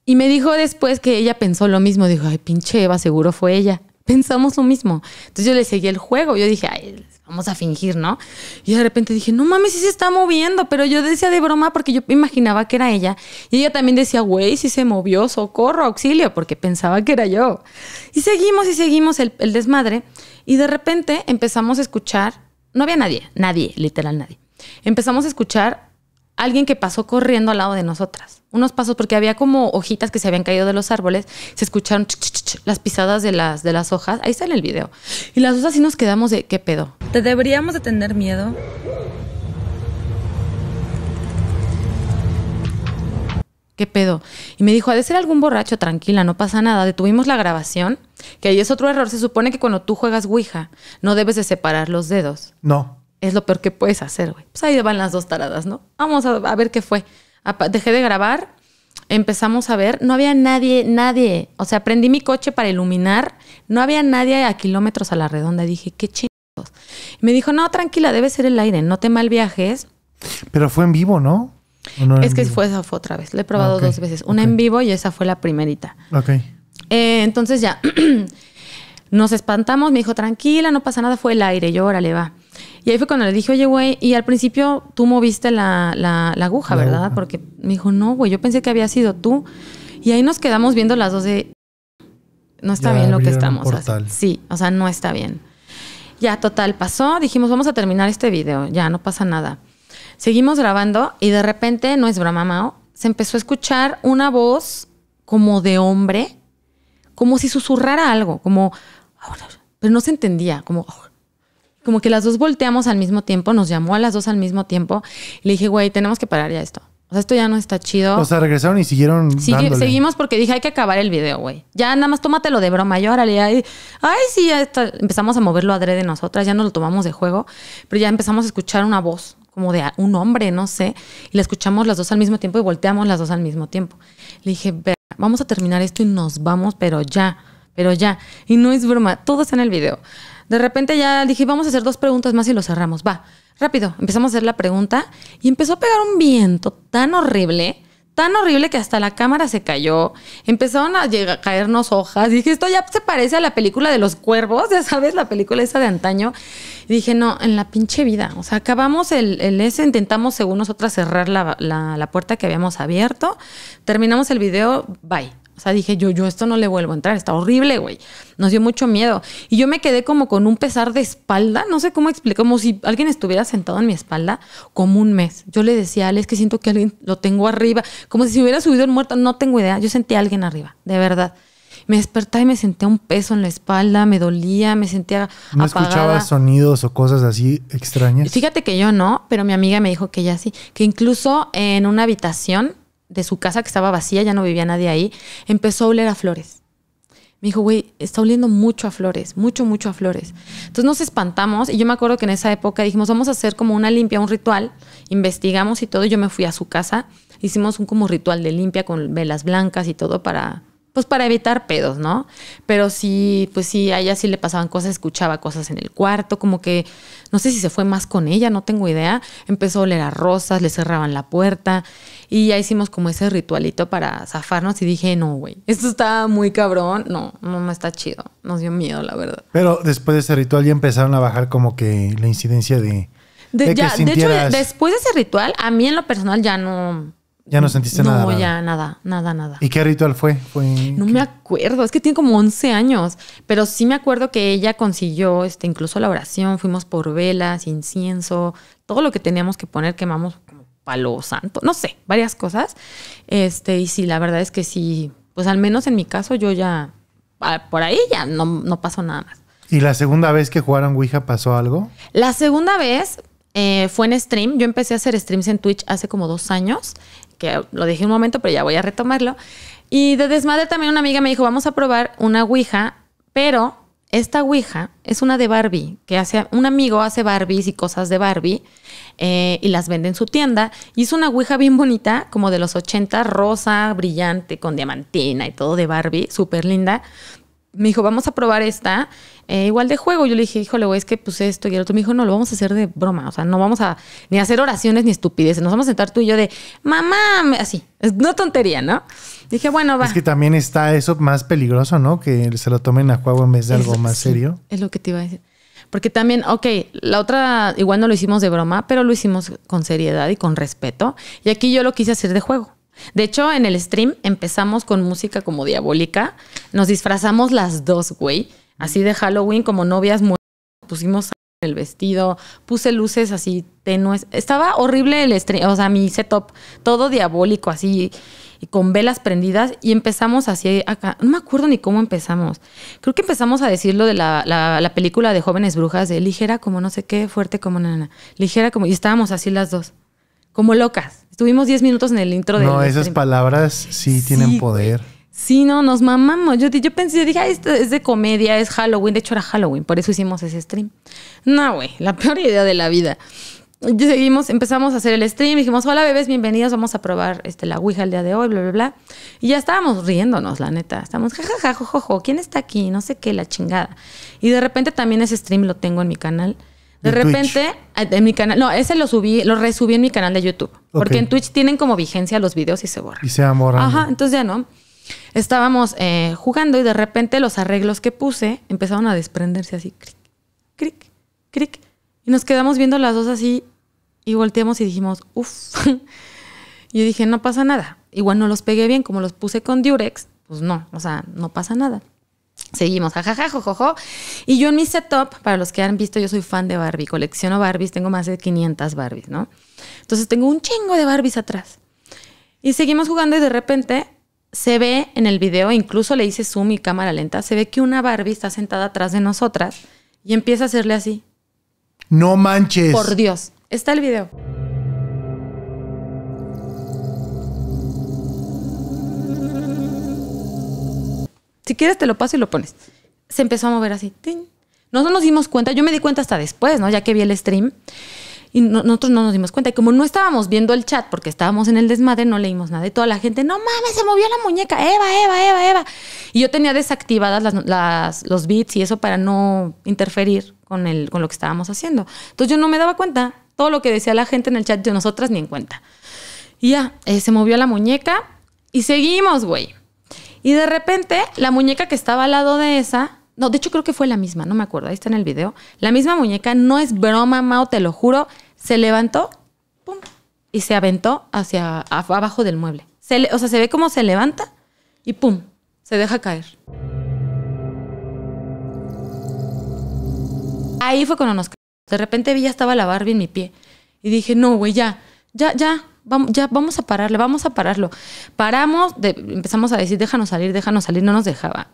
Y me dijo después que ella pensó lo mismo. Dijo, ay, pinche Eva, seguro fue ella. <laughs> Pensamos lo mismo. Entonces yo le seguí el juego. Yo dije, ay, vamos a fingir, ¿no? Y de repente dije, no mames, sí se está moviendo. Pero yo decía de broma porque yo imaginaba que era ella. Y ella también decía, güey, si se movió, socorro, auxilio, porque pensaba que era yo. Y seguimos y seguimos el desmadre. Y de repente empezamos a escuchar, no había nadie, nadie, literal nadie. Empezamos a escuchar a alguien que pasó corriendo al lado de nosotras. Unos pasos, porque había como hojitas que se habían caído de los árboles, se escucharon las pisadas de las, de las hojas, ahí está en el video. Y las dos así nos quedamos de, ¿qué pedo? ¿Te deberíamos de tener miedo? pedo? Y me dijo, ha de ser algún borracho, tranquila, no pasa nada. Detuvimos la grabación, que ahí es otro error. Se supone que cuando tú juegas Ouija, no debes de separar los dedos. No. Es lo peor que puedes hacer, güey. Pues ahí van las dos taradas, ¿no? Vamos a, ver qué fue. Dejé de grabar, empezamos a ver, no había nadie, nadie. O sea, prendí mi coche para iluminar, no había nadie a kilómetros a la redonda. Dije, qué chingados. me dijo, no, tranquila, debe ser el aire, no te mal viajes. Pero fue en vivo, ¿no? es que fue esa fue otra vez. Lo he probado ah, dos veces. Una en vivo y esa fue la primerita. Eh, entonces ya <clears throat> nos espantamos. Me dijo, tranquila, no pasa nada. Fue el aire. Yo, órale, va. Y ahí fue cuando le dije, oye, güey, y al principio tú moviste la, aguja, ¿verdad? Porque me dijo, no, güey, yo pensé que había sido tú. Y ahí nos quedamos viendo las dos de, no está bien lo que estamos haciendo. Sí, o sea, no está bien. Ya, total, pasó. Dijimos, vamos a terminar este video. Ya, no pasa nada. Seguimos grabando y de repente, no es broma, Mao, se empezó a escuchar una voz como de hombre, como si susurrara algo, como, ah, pero no se entendía, como, ah". como que las dos volteamos al mismo tiempo, nos llamó a las dos al mismo tiempo y le dije, güey, tenemos que parar ya esto. O sea, esto ya no está chido. O sea, regresaron y siguieron. Seguimos porque dije, hay que acabar el video, güey. Ya nada más tómatelo de broma. Yo ahora le ay, ay, sí, ya empezamos a moverlo adrede nosotras, ya no lo tomamos de juego, pero ya empezamos a escuchar una voz como de un hombre, no sé. Y la escuchamos las dos al mismo tiempo y volteamos las dos al mismo tiempo. Le dije, vamos a terminar esto y nos vamos, pero ya, pero ya. Y no es broma, todo está en el video. De repente ya dije, vamos a hacer dos preguntas más y lo cerramos. Va, rápido, empezamos a hacer la pregunta y empezó a pegar un viento tan horrible tan horrible que hasta la cámara se cayó. Empezaron a, caernos hojas. dije, esto ya se parece a la película de los cuervos, ya sabes, la película esa de antaño. Y dije, no, en la pinche vida. O sea, acabamos el, el ese, intentamos según nosotras cerrar la, la puerta que habíamos abierto. Terminamos el video, bye. O sea, dije yo, yo esto no le vuelvo a entrar, está horrible, güey. Nos dio mucho miedo. Y yo me quedé como con un pesar de espalda, no sé cómo explicar, como si alguien estuviera sentado en mi espalda como un mes. Yo le decía, Ale, es que siento que alguien lo tengo arriba, como si se hubiera subido el muerto, no tengo idea, yo sentí a alguien arriba, de verdad. Me despertaba y me sentía un peso en la espalda, me dolía, me sentía ¿No escuchabas sonidos o cosas así extrañas? Fíjate que yo no, pero mi amiga me dijo que ya sí, que incluso en una habitación de su casa que estaba vacía, ya no vivía nadie ahí, empezó a oler a flores. Me dijo, güey, está oliendo mucho a flores, mucho, mucho a flores. Entonces nos espantamos y yo me acuerdo que en esa época dijimos, vamos a hacer como una limpia, un ritual, investigamos y todo, yo me fui a su casa, hicimos un como ritual de limpia con velas blancas y todo para pues para evitar pedos, ¿no? Pero sí, pues sí, a ella sí le pasaban cosas, escuchaba cosas en el cuarto, como que no sé si se fue más con ella, no tengo idea. Empezó a oler a rosas, le cerraban la puerta y ya hicimos como ese ritualito para zafarnos y dije, no, güey, esto está muy cabrón, no, no, no está chido, nos dio miedo, la verdad. Pero después de ese ritual ya empezaron a bajar como que la incidencia de... De, de, ya, de hecho, después de ese ritual, a mí en lo personal ya no, ¿Ya no sentiste nada? No, ya nada, nada, nada. ¿Y qué ritual fue? no me acuerdo, es que tiene como 11 años, pero sí me acuerdo que ella consiguió este, incluso la oración, fuimos por velas, incienso, todo lo que teníamos que poner quemamos como palo santo, no sé, varias cosas. Este, y sí, la verdad es que sí, pues al menos en mi caso yo ya, por ahí ya no, no pasó nada más. ¿Y la segunda vez que jugaron Ouija pasó algo? La segunda vez, eh, fue en stream. Yo empecé a hacer streams en Twitch hace como dos años, que lo dejé un momento, pero ya voy a retomarlo. Y de desmadre también una amiga me dijo, vamos a probar una Ouija, pero esta Ouija es una de Barbie, que hace, un amigo hace Barbies y cosas de Barbie eh, y las vende en su tienda. Y es una Ouija bien bonita, como de los 80, rosa, brillante, con diamantina y todo de Barbie, súper linda me dijo, vamos a probar esta, eh, igual de juego. Yo le dije, híjole, güey, es que puse esto y el otro. Me dijo, no, lo vamos a hacer de broma. O sea, no vamos a ni hacer oraciones ni estupideces. Nos vamos a sentar tú y yo de, mamá, así. no tontería, ¿no? Dije, bueno, va. Es que también está eso más peligroso, ¿no? Que se lo tomen a juego en vez de algo más serio. Es lo que te iba a decir. Porque también, ok, la otra igual no lo hicimos de broma, pero lo hicimos con seriedad y con respeto. Y aquí yo lo quise hacer de juego. De hecho, en el stream empezamos con música como diabólica. Nos disfrazamos las dos, güey. Así de Halloween, como novias muertas. Pusimos el vestido, puse luces así tenues. Estaba horrible el stream, o sea, mi setup, todo diabólico así, y con velas prendidas. Y empezamos así acá. No me acuerdo ni cómo empezamos. Creo que empezamos a decir lo de la, la película de jóvenes brujas, de ligera como no sé qué, fuerte como nana. Ligera como. Y estábamos así las dos, como locas Estuvimos 10 minutos en el intro de... No, esas palabras sí, tienen poder. Sí, no, nos mamamos. Yo, yo pensé, dije, Ay, es de comedia, es Halloween. De hecho, era Halloween, por eso hicimos ese stream. No, güey, la peor idea de la vida. Y seguimos, empezamos a hacer el stream, dijimos, hola bebés, bienvenidos, vamos a probar este, la Ouija el día de hoy, bla, bla, bla. Y ya estábamos riéndonos, la neta. Estábamos, jajaja, jojojo, ¿quién está aquí? No sé qué, la chingada. Y de repente también ese stream lo tengo en mi canal. De repente, eh, en mi canal, no, ese lo subí, lo resubí en mi canal de YouTube. Porque en Twitch tienen como vigencia los videos y se borran. Y se borran. Ajá, entonces ya no. Estábamos eh, jugando y de repente los arreglos que puse empezaron a desprenderse así, cric, cric, cric. Y nos quedamos viendo las dos así y volteamos y dijimos, uff. <laughs> Yo dije, no pasa nada. Igual no los pegué bien, como los puse con Durex, pues no, o sea, no pasa nada. Seguimos, jajaja, jojojo. Y yo en mi setup, para los que han visto, yo soy fan de Barbie, colecciono Barbies, tengo más de 500 Barbies, ¿no? Entonces tengo un chingo de Barbies atrás. Y seguimos jugando y de repente se ve en el video, incluso le hice zoom y cámara lenta, se ve que una Barbie está sentada atrás de nosotras y empieza a hacerle así. No manches. Por Dios, está el video. Si quieres te lo paso y lo pones. Se empezó a mover así. Nosotros nos dimos cuenta, yo me di cuenta hasta después, ¿no? Ya que vi el stream. Y nosotros no nos dimos cuenta. Y como no estábamos viendo el chat porque estábamos en el desmadre, no leímos nada. Y toda la gente, no mames, se movió la muñeca. Eva, Eva, Eva, Eva. Y yo tenía desactivadas los bits y eso para no interferir con, lo que estábamos haciendo. Entonces yo no me daba cuenta. Todo lo que decía la gente en el chat de nosotras ni en cuenta. Y ya, eh, se movió la muñeca y seguimos, güey. Y de repente, la muñeca que estaba al lado de esa, no, de hecho creo que fue la misma, no me acuerdo, ahí está en el video. La misma muñeca, no es broma, Mao, te lo juro, se levantó pum, y se aventó hacia abajo del mueble. Se o sea, se ve cómo se levanta y pum, se deja caer. Ahí fue cuando nos De repente vi ya estaba la Barbie en mi pie y dije, no, güey, ya, ya, ya, vamos, ya vamos a pararle, vamos a pararlo. Paramos, de, empezamos a decir, déjanos salir, déjanos salir, no nos dejaba.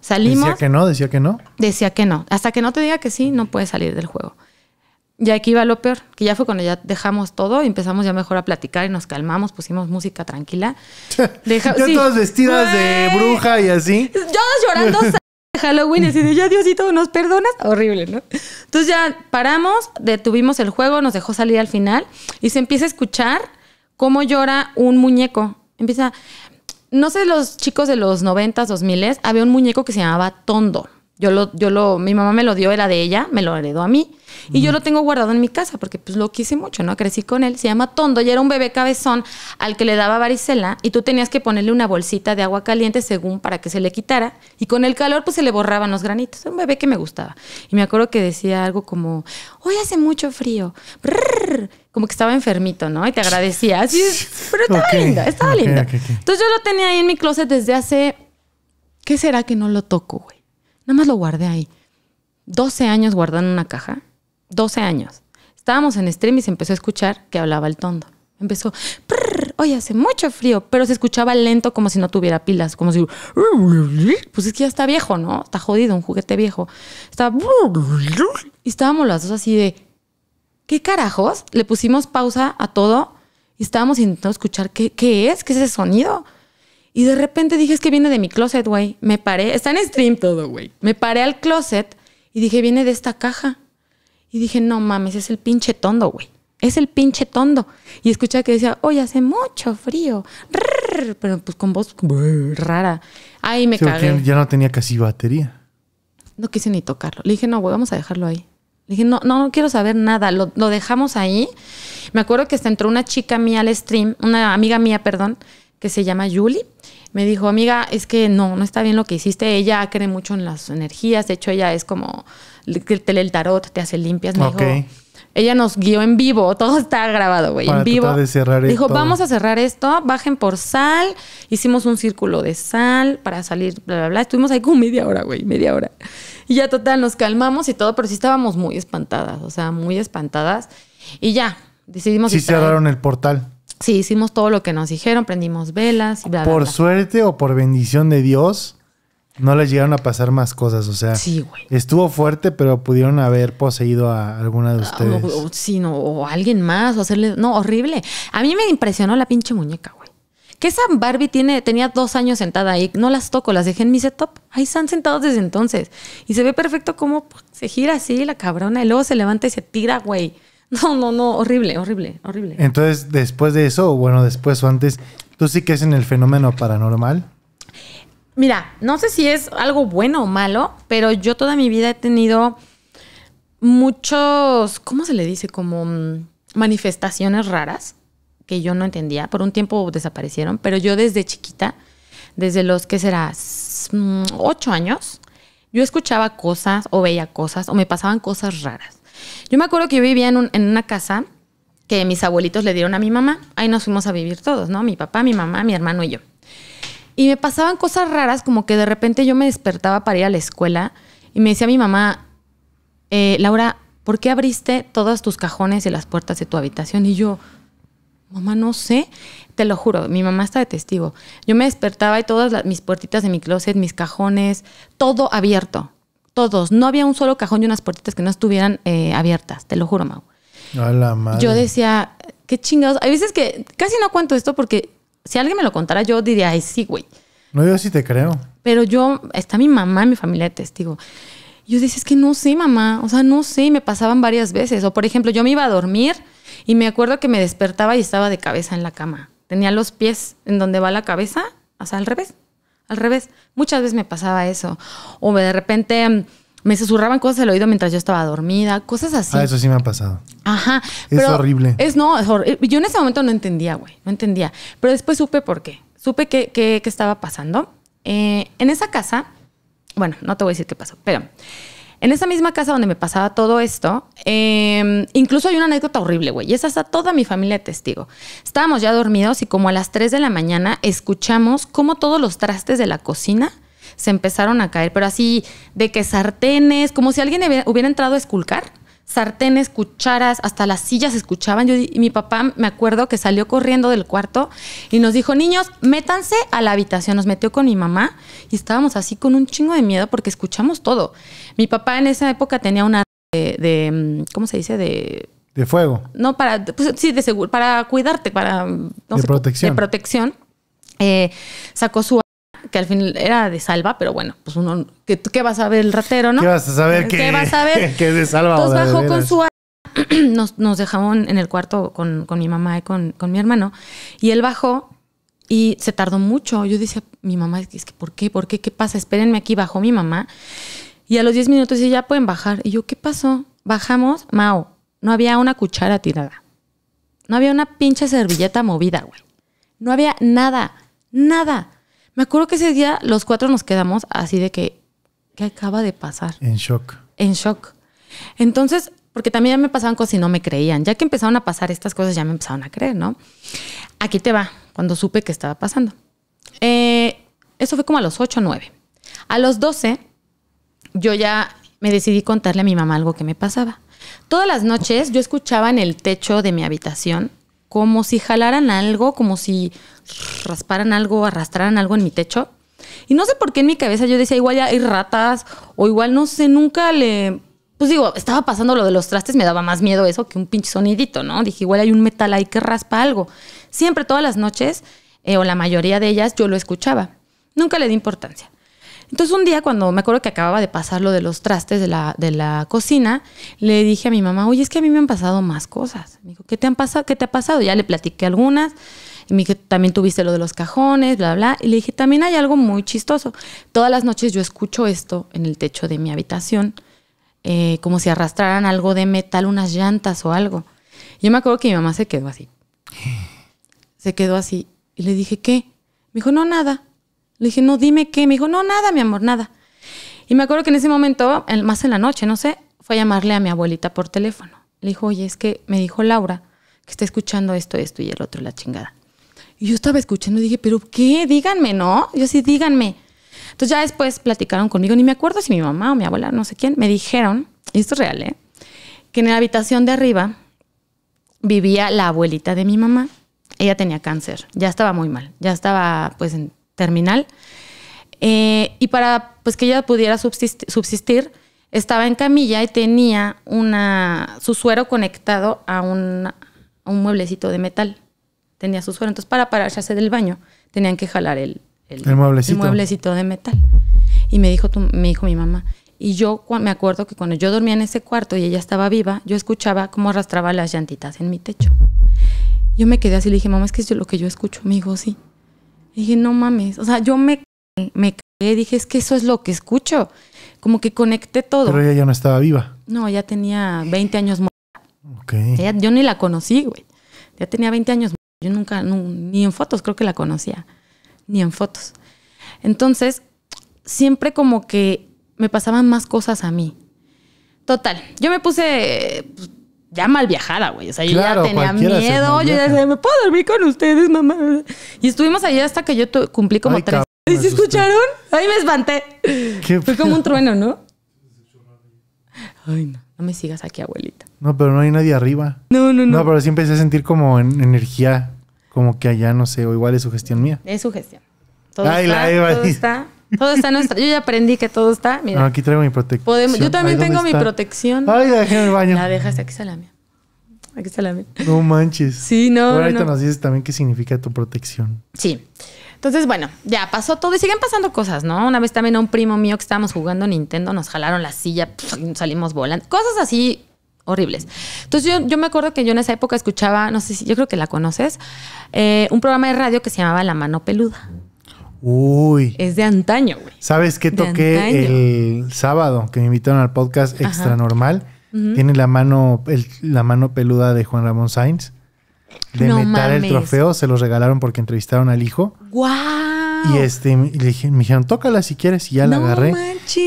Salimos. Decía que no, decía que no. Decía que no. Hasta que no te diga que sí, no puedes salir del juego. Y aquí iba lo peor, que ya fue cuando ya dejamos todo y empezamos ya mejor a platicar y nos calmamos, pusimos música tranquila. <laughs> Deja, Yo vestidas de bruja y así. Yo llorando <laughs> Halloween, así de ya Diosito, ¿nos perdonas? Horrible, ¿no? Entonces ya paramos, detuvimos el juego, nos dejó salir al final y se empieza a escuchar cómo llora un muñeco. Empieza, no sé, los chicos de los 90 dos 2000 había un muñeco que se llamaba Tondo. Yo lo, yo lo, mi mamá me lo dio, era de ella, me lo heredó a mí. Y yo lo tengo guardado en mi casa porque pues lo quise mucho, ¿no? Crecí con él. Se llama Tondo y era un bebé cabezón al que le daba varicela y tú tenías que ponerle una bolsita de agua caliente según para que se le quitara. Y con el calor pues se le borraban los granitos. Era un bebé que me gustaba. Y me acuerdo que decía algo como, hoy hace mucho frío. Como que estaba enfermito, ¿no? Y te agradecía. pero estaba linda estaba linda Entonces yo lo tenía ahí en mi closet desde hace... ¿Qué será que no lo toco, güey? Nada más lo guardé ahí. 12 años guardando una caja. 12 años. Estábamos en stream y se empezó a escuchar que hablaba el tondo. Empezó, prrr, hoy hace mucho frío, pero se escuchaba lento como si no tuviera pilas, como si... Pues es que ya está viejo, ¿no? Está jodido, un juguete viejo. Estaba... Y estábamos las dos así de... ¿Qué carajos? Le pusimos pausa a todo y estábamos intentando escuchar qué es, qué es ese sonido. Y de repente dije, es que viene de mi closet, güey. Me paré, está en stream todo, güey. Me paré al closet y dije, viene de esta caja. Y dije, no mames, es el pinche tondo, güey. Es el pinche tondo. Y escuché que decía, hoy hace mucho frío. pero pues con voz rara. Ahí me Ya no tenía casi batería. No quise ni tocarlo. Le dije, no, güey, vamos a dejarlo ahí. Le dije, no, no, no quiero saber nada. Lo, lo, dejamos ahí. Me acuerdo que hasta entró una chica mía al stream, una amiga mía, perdón, que se llama Julie, me dijo, amiga, es que no, no está bien lo que hiciste. Ella cree mucho en las energías. De hecho, ella es como, te lee el tarot, te hace limpias. Me dijo, ella nos guió en vivo, <laughs> todo está grabado, güey, en vivo. Dijo, vamos a cerrar esto, bajen por sal. Hicimos un círculo de sal para salir, bla, bla, bla. Estuvimos ahí como media hora, güey, media hora. Y ya total, nos calmamos y todo, pero sí estábamos muy espantadas, o sea, muy espantadas. Y ya, decidimos... Sí cerraron el portal. Sí, hicimos todo lo que nos dijeron, prendimos velas y Por suerte o por bendición de Dios, no les llegaron a pasar más cosas. O sea, estuvo fuerte, pero pudieron haber poseído a alguna de ah, ustedes. O, o, alguien más, o hacerle. No, horrible. A mí me impresionó la pinche muñeca, güey. Que esa Barbie tiene, tenía dos años sentada ahí. No las toco, las dejé en mi setup. Ahí están sentados desde entonces. Y se ve perfecto cómo se gira así la cabrona y luego se levanta y se tira, güey. <laughs> No, no, no, horrible, horrible, horrible. Entonces, después de eso, bueno, después o antes, ¿tú sí que es en el fenómeno paranormal? Mira, no sé si es algo bueno o malo, pero yo toda mi vida he tenido muchos, ¿cómo se le dice? Como mm, manifestaciones raras que yo no entendía. Por un tiempo desaparecieron, pero yo desde chiquita, desde los que será mm, ocho años, yo escuchaba cosas o veía cosas o me pasaban cosas raras. Yo me acuerdo que yo vivía en, una casa que mis abuelitos le dieron a mi mamá. Ahí nos fuimos a vivir todos, ¿no? Mi papá, mi mamá, mi hermano y yo. Y me pasaban cosas raras, como que de repente yo me despertaba para ir a la escuela y me decía mi mamá, eh, Laura, ¿por qué abriste todos tus cajones y las puertas de tu habitación? Y yo, mamá, no sé, te lo juro, mi mamá está de testigo. Yo me despertaba y todas mis puertitas de mi closet, mis cajones, todo abierto todos. No había un solo cajón y unas puertitas que no estuvieran eh, abiertas, te lo juro, Mau. A la madre. Yo decía, qué chingados. Hay veces que casi no cuento esto porque si alguien me lo contara, yo diría, ay, sí, güey. No, yo sí te creo. Pero yo, está mi mamá, mi familia de testigo. Yo decía, es que no sé, mamá. O sea, no sé. Me pasaban varias veces. O, por ejemplo, yo me iba a dormir y me acuerdo que me despertaba y estaba de cabeza en la cama. Tenía los pies en donde va la cabeza, o sea, al revés. Al revés, muchas veces me pasaba eso. O de repente mm, me susurraban cosas al oído mientras yo estaba dormida, cosas así. Ah, eso sí me ha pasado. Ajá. Es horrible. Es no, es horrible. Eh, yo en ese momento no entendía, güey, no entendía. Pero después supe por qué, supe qué, qué, estaba pasando. Eh, en esa casa, bueno, no te voy a decir qué pasó, pero en esa misma casa donde me pasaba todo esto, em, incluso hay una anécdota horrible, güey, y esa está toda mi familia de testigo. Estábamos ya dormidos y como a las 3 de la mañana escuchamos cómo todos los trastes de la cocina se empezaron a caer, pero así de que sartenes, como si alguien hubiera entrado a esculcar sartenes, cucharas, hasta las sillas escuchaban. Yo, y mi papá, me acuerdo que salió corriendo del cuarto y nos dijo, niños, métanse a la habitación. Nos metió con mi mamá y estábamos así con un chingo de miedo porque escuchamos todo. Mi papá en esa época tenía una de, de mm, ¿cómo se dice? De... De fuego. No, para, pues, sí, de seguro, para cuidarte, para... de protección. De protección. Eh, sacó su que al fin era de salva, pero bueno, pues uno, ¿qué, qué vas a ver el ratero, no? ¿Qué vas a saber? ¿Qué, que es <laughs> de salva. Entonces bajó con su... <clears throat> Nos, nos dejamos en el cuarto con, mi mamá y con, mi hermano, y él bajó y se tardó mucho. Yo decía, mi mamá, es que, ¿por qué? ¿Por qué? ¿Qué pasa? Espérenme aquí, bajó mi mamá. Y a los 10 minutos dice, ya pueden bajar. Y yo, ¿qué pasó? Bajamos, Mao, no había una cuchara tirada. No había una pinche servilleta movida, güey. No había nada, nada. Me acuerdo que ese día los cuatro nos quedamos así de que, ¿qué acaba de pasar? En shock. En shock. Entonces, porque también ya me pasaban cosas y no me creían. Ya que empezaron a pasar estas cosas, ya me empezaron a creer, ¿no? Aquí te va, cuando supe que estaba pasando. Eh, eso fue como a los ocho o 9. A los 12, yo ya me decidí contarle a mi mamá algo que me pasaba. Todas las noches yo escuchaba en el techo de mi habitación como si jalaran algo, como si rasparan algo, arrastraran algo en mi techo. Y no sé por qué en mi cabeza yo decía, igual ya hay ratas, o igual no sé, nunca le. Pues digo, estaba pasando lo de los trastes, me daba más miedo eso que un pinche sonidito, ¿no? Dije, igual hay un metal ahí que raspa algo. Siempre, todas las noches, eh, o la mayoría de ellas, yo lo escuchaba. Nunca le di importancia. Entonces un día cuando me acuerdo que acababa de pasar lo de los trastes de la, de la cocina, le dije a mi mamá, oye, es que a mí me han pasado más cosas. Me dijo, ¿qué te, han pasado? ¿qué te ha pasado? Ya le platiqué algunas. Y me dije, también tuviste lo de los cajones, bla, bla. Y le dije, también hay algo muy chistoso. Todas las noches yo escucho esto en el techo de mi habitación, eh, como si arrastraran algo de metal, unas llantas o algo. Yo me acuerdo que mi mamá se quedó así. <laughs> Se quedó así. Y le dije, ¿qué? Me dijo, no, nada. Le dije, no, dime qué. Me dijo, no, nada, mi amor, nada. Y me acuerdo que en ese momento, más en la noche, no sé, fue a llamarle a mi abuelita por teléfono. Le dijo, oye, es que me dijo Laura que está escuchando esto, esto y el otro, la chingada. Y yo estaba escuchando y dije, pero ¿qué? Díganme, ¿no? Yo sí, díganme. Entonces ya después platicaron conmigo, ni me acuerdo si mi mamá o mi abuela, no sé quién, me dijeron, y esto es real, ¿eh? que en la habitación de arriba vivía la abuelita de mi mamá. Ella tenía cáncer, ya estaba muy mal, ya estaba pues en terminal. Eh, y para pues que ella pudiera subsistir, estaba en camilla y tenía una, su suero conectado a un mueblecito de metal tenía su suero. Entonces, para pararse del baño, tenían que jalar el, el, mueblecito. de metal. Y me dijo, me dijo mi mamá. Y yo me acuerdo que cuando yo dormía en ese cuarto y ella estaba viva, yo escuchaba cómo arrastraba las llantitas en mi techo. Yo me quedé así, le dije, mamá, es que es lo que yo escucho. Me dijo, sí. dije, no mames. O sea, yo me, me cagué, dije, es que eso es lo que escucho. Como que conecté todo. Pero ella ya no estaba viva. No, ya tenía 20 años muerta. yo ni la conocí, güey. Ya tenía 20 años yo nunca, ni en fotos creo que la conocía, ni en fotos. Entonces, siempre como que me pasaban más cosas a mí. Total, yo me puse pues, ya mal viajada, güey. O sea, yo ya tenía miedo. Yo ya decía, ¿me puedo dormir con ustedes, mamá? Y estuvimos allí hasta que yo cumplí como tres. ¿Y si escucharon? Ahí me espanté. Fue como un trueno, ¿no? Ay, no. No me sigas aquí, abuelita. No, pero no hay nadie arriba. No, no, no. No, pero sí empecé a sentir como en energía como que allá no sé, o igual es su gestión mía. Es su gestión. Todo está, Todo está, todo Yo ya aprendí que todo está. Mira. No, aquí traigo mi protección. yo también tengo mi protección. Ay, la dejé en el baño. La dejaste, aquí está la mía. Aquí está la mía. No manches. Sí, no. Ahora ahorita nos dices también qué significa tu protección. Sí. Entonces, bueno, ya pasó todo y siguen pasando cosas, ¿no? Una vez también a un primo mío que estábamos jugando Nintendo nos jalaron la silla, salimos volando. Cosas así horribles. Entonces yo, me acuerdo que yo en esa época escuchaba, no sé si yo creo que la conoces, eh, un programa de radio que se llamaba La Mano Peluda. Uy. Es de antaño, güey. ¿Sabes qué toqué el sábado que me invitaron al podcast Extra Normal? Tiene la mano, la mano peluda de Juan Ramón Sainz. De metal el trofeo, se los regalaron porque entrevistaron al hijo. ¡Guau! Y este, me dijeron, tócala si quieres, y ya la agarré.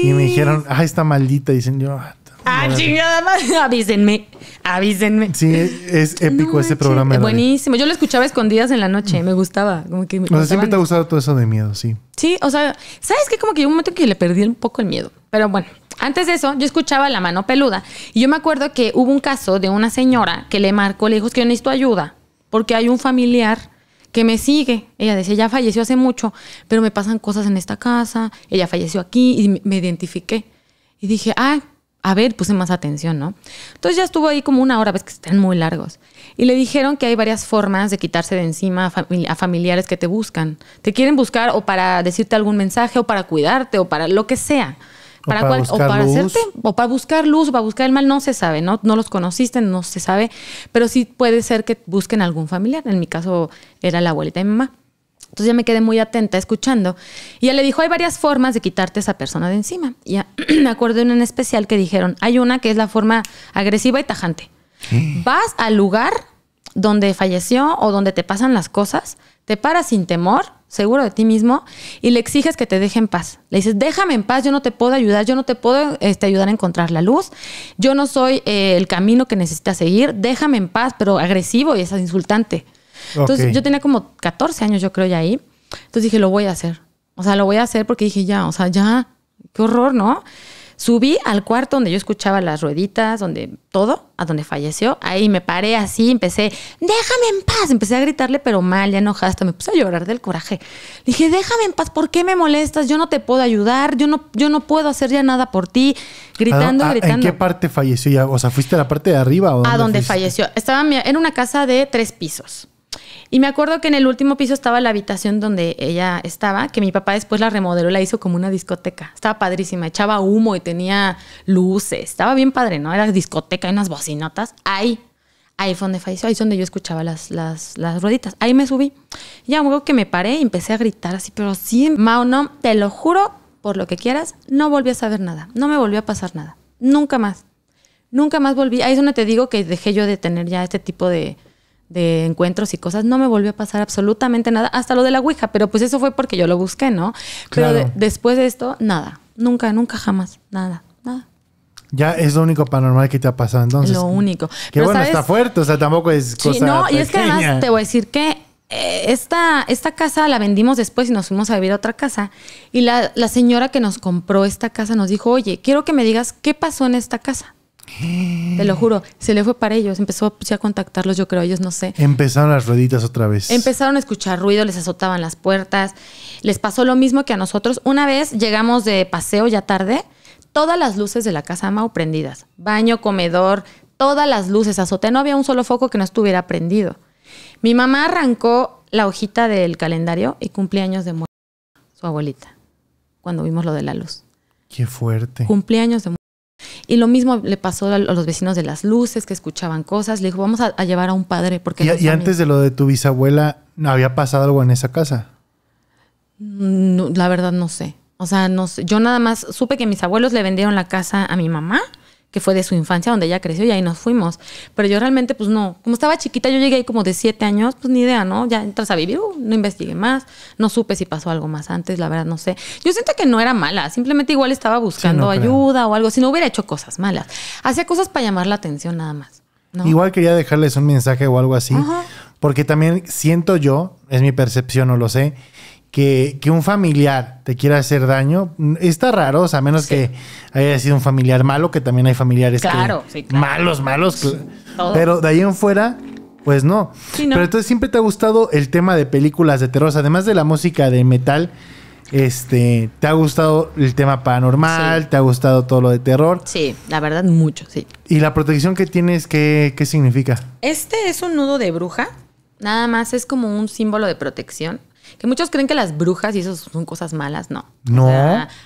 Y me dijeron, ah, está maldita. dicen, yo, ah, chingada más. <laughs> Avísenme. Avísenme. Sí, es épico este ese programa. buenísimo. Yo lo escuchaba escondidas en la noche. Me gustaba. Como que siempre te ha gustado todo eso de miedo, sí. Sí, o sea, ¿sabes qué? Como que yo un momento que le perdí un poco el miedo. Pero bueno, antes de eso, yo escuchaba La Mano Peluda. Y yo me acuerdo que hubo un caso de una señora que le marcó, le dijo, que yo necesito ayuda. Porque hay un familiar que me sigue. Ella decía, ya falleció hace mucho, pero me pasan cosas en esta casa. Ella falleció aquí y me identifiqué. Y dije, ah, a ver, puse más atención, ¿no? Entonces ya estuvo ahí como una hora, ves que están muy largos. Y le dijeron que hay varias formas de quitarse de encima a, familiares que te buscan. Te quieren buscar o para decirte algún mensaje o para cuidarte o para lo que sea. Para para, cual, o para o para buscar luz, o para buscar el mal, no se sabe, ¿no? No los conociste, no se sabe, pero sí puede ser que busquen algún familiar. En mi caso era la abuelita de mamá. Entonces ya me quedé muy atenta escuchando. Y ella le dijo, hay varias formas de quitarte a esa persona de encima. Y <clears throat> me acuerdo de una en especial que dijeron, hay una que es la forma agresiva y tajante. Vas al lugar donde falleció o donde te pasan las cosas, te paras sin temor, seguro de ti mismo, y le exiges que te deje en paz. Le dices, déjame en paz, yo no te puedo ayudar, yo no te puedo este, ayudar a encontrar la luz, yo no soy eh, el camino que necesitas seguir, déjame en paz, pero agresivo y es insultante. Entonces yo tenía como 14 años, yo creo, ya ahí. Entonces dije, lo voy a hacer. O sea, lo voy a hacer porque dije, ya, o sea, ya, qué horror, ¿no? Subí al cuarto donde yo escuchaba las rueditas, donde todo, a donde falleció. Ahí me paré así, empecé, déjame en paz. Empecé a gritarle, pero mal, ya enojada, hasta me puse a llorar del coraje. dije, déjame en paz, ¿por qué me molestas? Yo no te puedo ayudar, yo no, yo no puedo hacer ya nada por ti. Gritando, a, ah, gritando. Ah, ¿En qué parte falleció ya? O sea, ¿fuiste a la parte de arriba? O dónde a donde falleció. Estaba, en una casa de tres pisos. Y me acuerdo que en el último piso estaba la habitación donde ella estaba, que mi papá después la remodeló, la hizo como una discoteca. Estaba padrísima, echaba humo y tenía luces. Estaba bien padre, ¿no? Era discoteca y unas bocinotas. Ahí, ahí fue donde falleció, ahí es donde yo escuchaba las, las, rueditas. Ahí me subí. Ya luego que me paré y empecé a gritar así, pero sí, Mao, no, te lo juro, por lo que quieras, no volví a saber nada. No me volvió a pasar nada. Nunca más. Nunca más volví. Ahí es donde te digo que dejé yo de tener ya este tipo de de encuentros y cosas, no me volvió a pasar absolutamente nada, hasta lo de la Ouija, pero pues eso fue porque yo lo busqué, ¿no? Pero después de esto, nada, nunca, nunca, jamás, nada, nada. Ya es lo único paranormal que te ha pasado entonces. Lo único. Que bueno, está fuerte, o sea, tampoco es cosa. no, y es que además te voy a decir que eh, esta, esta casa la vendimos después y nos fuimos a vivir a otra casa. Y la, la señora que nos compró esta casa nos dijo, oye, quiero que me digas qué pasó en esta casa. Te lo juro, se le fue para ellos, empezó a contactarlos, yo creo, ellos no sé. Empezaron las rueditas otra vez. Empezaron a escuchar ruido, les azotaban las puertas, les pasó lo mismo que a nosotros. Una vez llegamos de paseo ya tarde, todas las luces de la casa Mau prendidas, baño, comedor, todas las luces, azoté, no había un solo foco que no estuviera prendido. Mi mamá arrancó la hojita del calendario y años de muerte, su abuelita, cuando vimos lo de la luz. Qué fuerte. años de muerte y lo mismo le pasó a los vecinos de las luces que escuchaban cosas. Le dijo, vamos a, llevar a un padre porque... Y, antes de lo de tu bisabuela, ¿había pasado algo en esa casa? la verdad no sé. O sea, no sé. yo nada más supe que mis abuelos le vendieron la casa a mi mamá que fue de su infancia, donde ella creció y ahí nos fuimos. Pero yo realmente, pues no, como estaba chiquita, yo llegué ahí como de siete años, pues ni idea, ¿no? Ya entras a vivir, uh, no investigué más, no supe si pasó algo más antes, la verdad no sé. Yo siento que no era mala, simplemente igual estaba buscando ayuda o algo, si no hubiera hecho cosas malas. Hacía cosas para llamar la atención nada más. Igual quería dejarles un mensaje o algo así, porque también siento yo, es mi percepción, no lo sé, que, un familiar te quiera hacer daño, mm, está raro, o sea, a menos que haya sido un familiar malo, que también hay familiares malos, malos. pero de ahí en fuera, pues no. Pero entonces siempre te ha gustado el tema de películas de terror, además de la música de metal. Este, ¿te ha gustado el tema paranormal? ¿Te ha gustado todo lo de terror? Sí, la verdad, mucho, sí. ¿Y la protección que tienes, qué, qué significa? Este es un nudo de bruja. Nada más es como un símbolo de protección. Que muchos creen que las brujas y eso son cosas malas, no. No.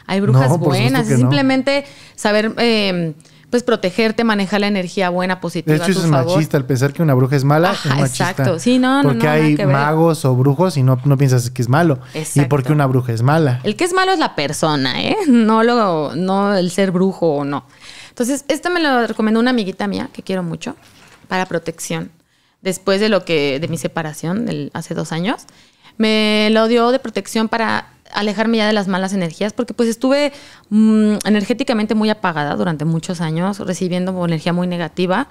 hay brujas buenas, es simplemente saber... Em, pues protegerte, manejar la energía buena, positiva. De hecho, eso es machista, el pensar que una bruja es mala. exacto. Sí, no, no. Porque hay magos o brujos y no, no piensas que es malo. Exacto. Y porque una bruja es mala. El que es malo es la persona, ¿eh? <laughs> No, lo, no el ser brujo o no. Entonces, esto me lo recomendó una amiguita mía que quiero mucho para protección. Después de lo que, de mi separación hace dos años, me lo dio de protección para alejarme ya de las malas energías, porque pues estuve mm, energéticamente muy apagada durante muchos años, recibiendo energía muy negativa.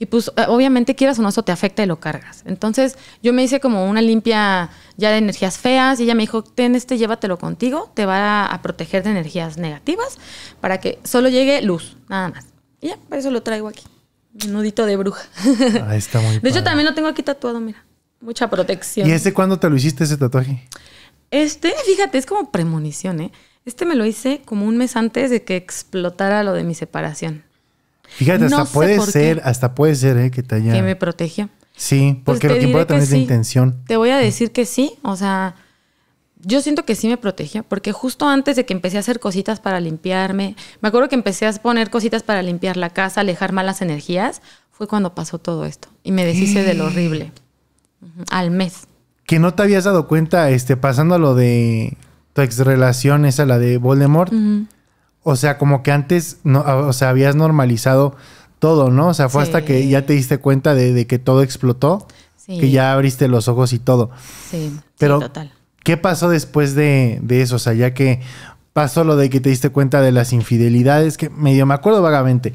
Y pues eh, obviamente quieras o no, eso te afecta y lo cargas. Entonces yo me hice como una limpia ya de energías feas y ella me dijo, ten este, llévatelo contigo, te va a, proteger de energías negativas para que solo llegue luz, nada más. Y ya, por eso lo traigo aquí, nudito de bruja. Ah, está muy <laughs> de hecho, también lo tengo aquí tatuado, mira mucha protección. ¿Y ese cuándo te lo hiciste ese tatuaje? Este, fíjate, es como premonición, ¿eh? Este me lo hice como un mes antes de que explotara lo de mi separación. Fíjate, hasta puede ser, hasta puede ser, ¿eh? Que te haya... Que me protegió. Sí, pues porque lo que importa es la intención. Te voy a decir que sí, o sea, yo siento que sí me protege, porque justo antes de que empecé a hacer cositas para limpiarme, me acuerdo que empecé a poner cositas para limpiar la casa, alejar malas energías, fue cuando pasó todo esto y me deshice de lo horrible. Al mes. Que no te habías dado cuenta, este, pasando a lo de tu ex relación, esa la de Voldemort. O sea, como que antes, no, ah, o sea, habías normalizado todo, ¿no? O sea, fue hasta que ya te diste cuenta de, que todo explotó, sí. que ya abriste los ojos y todo. Sí, pero total. ¿qué pasó después de, de, eso? O sea, ya que pasó lo de que te diste cuenta de las infidelidades, que medio me acuerdo vagamente,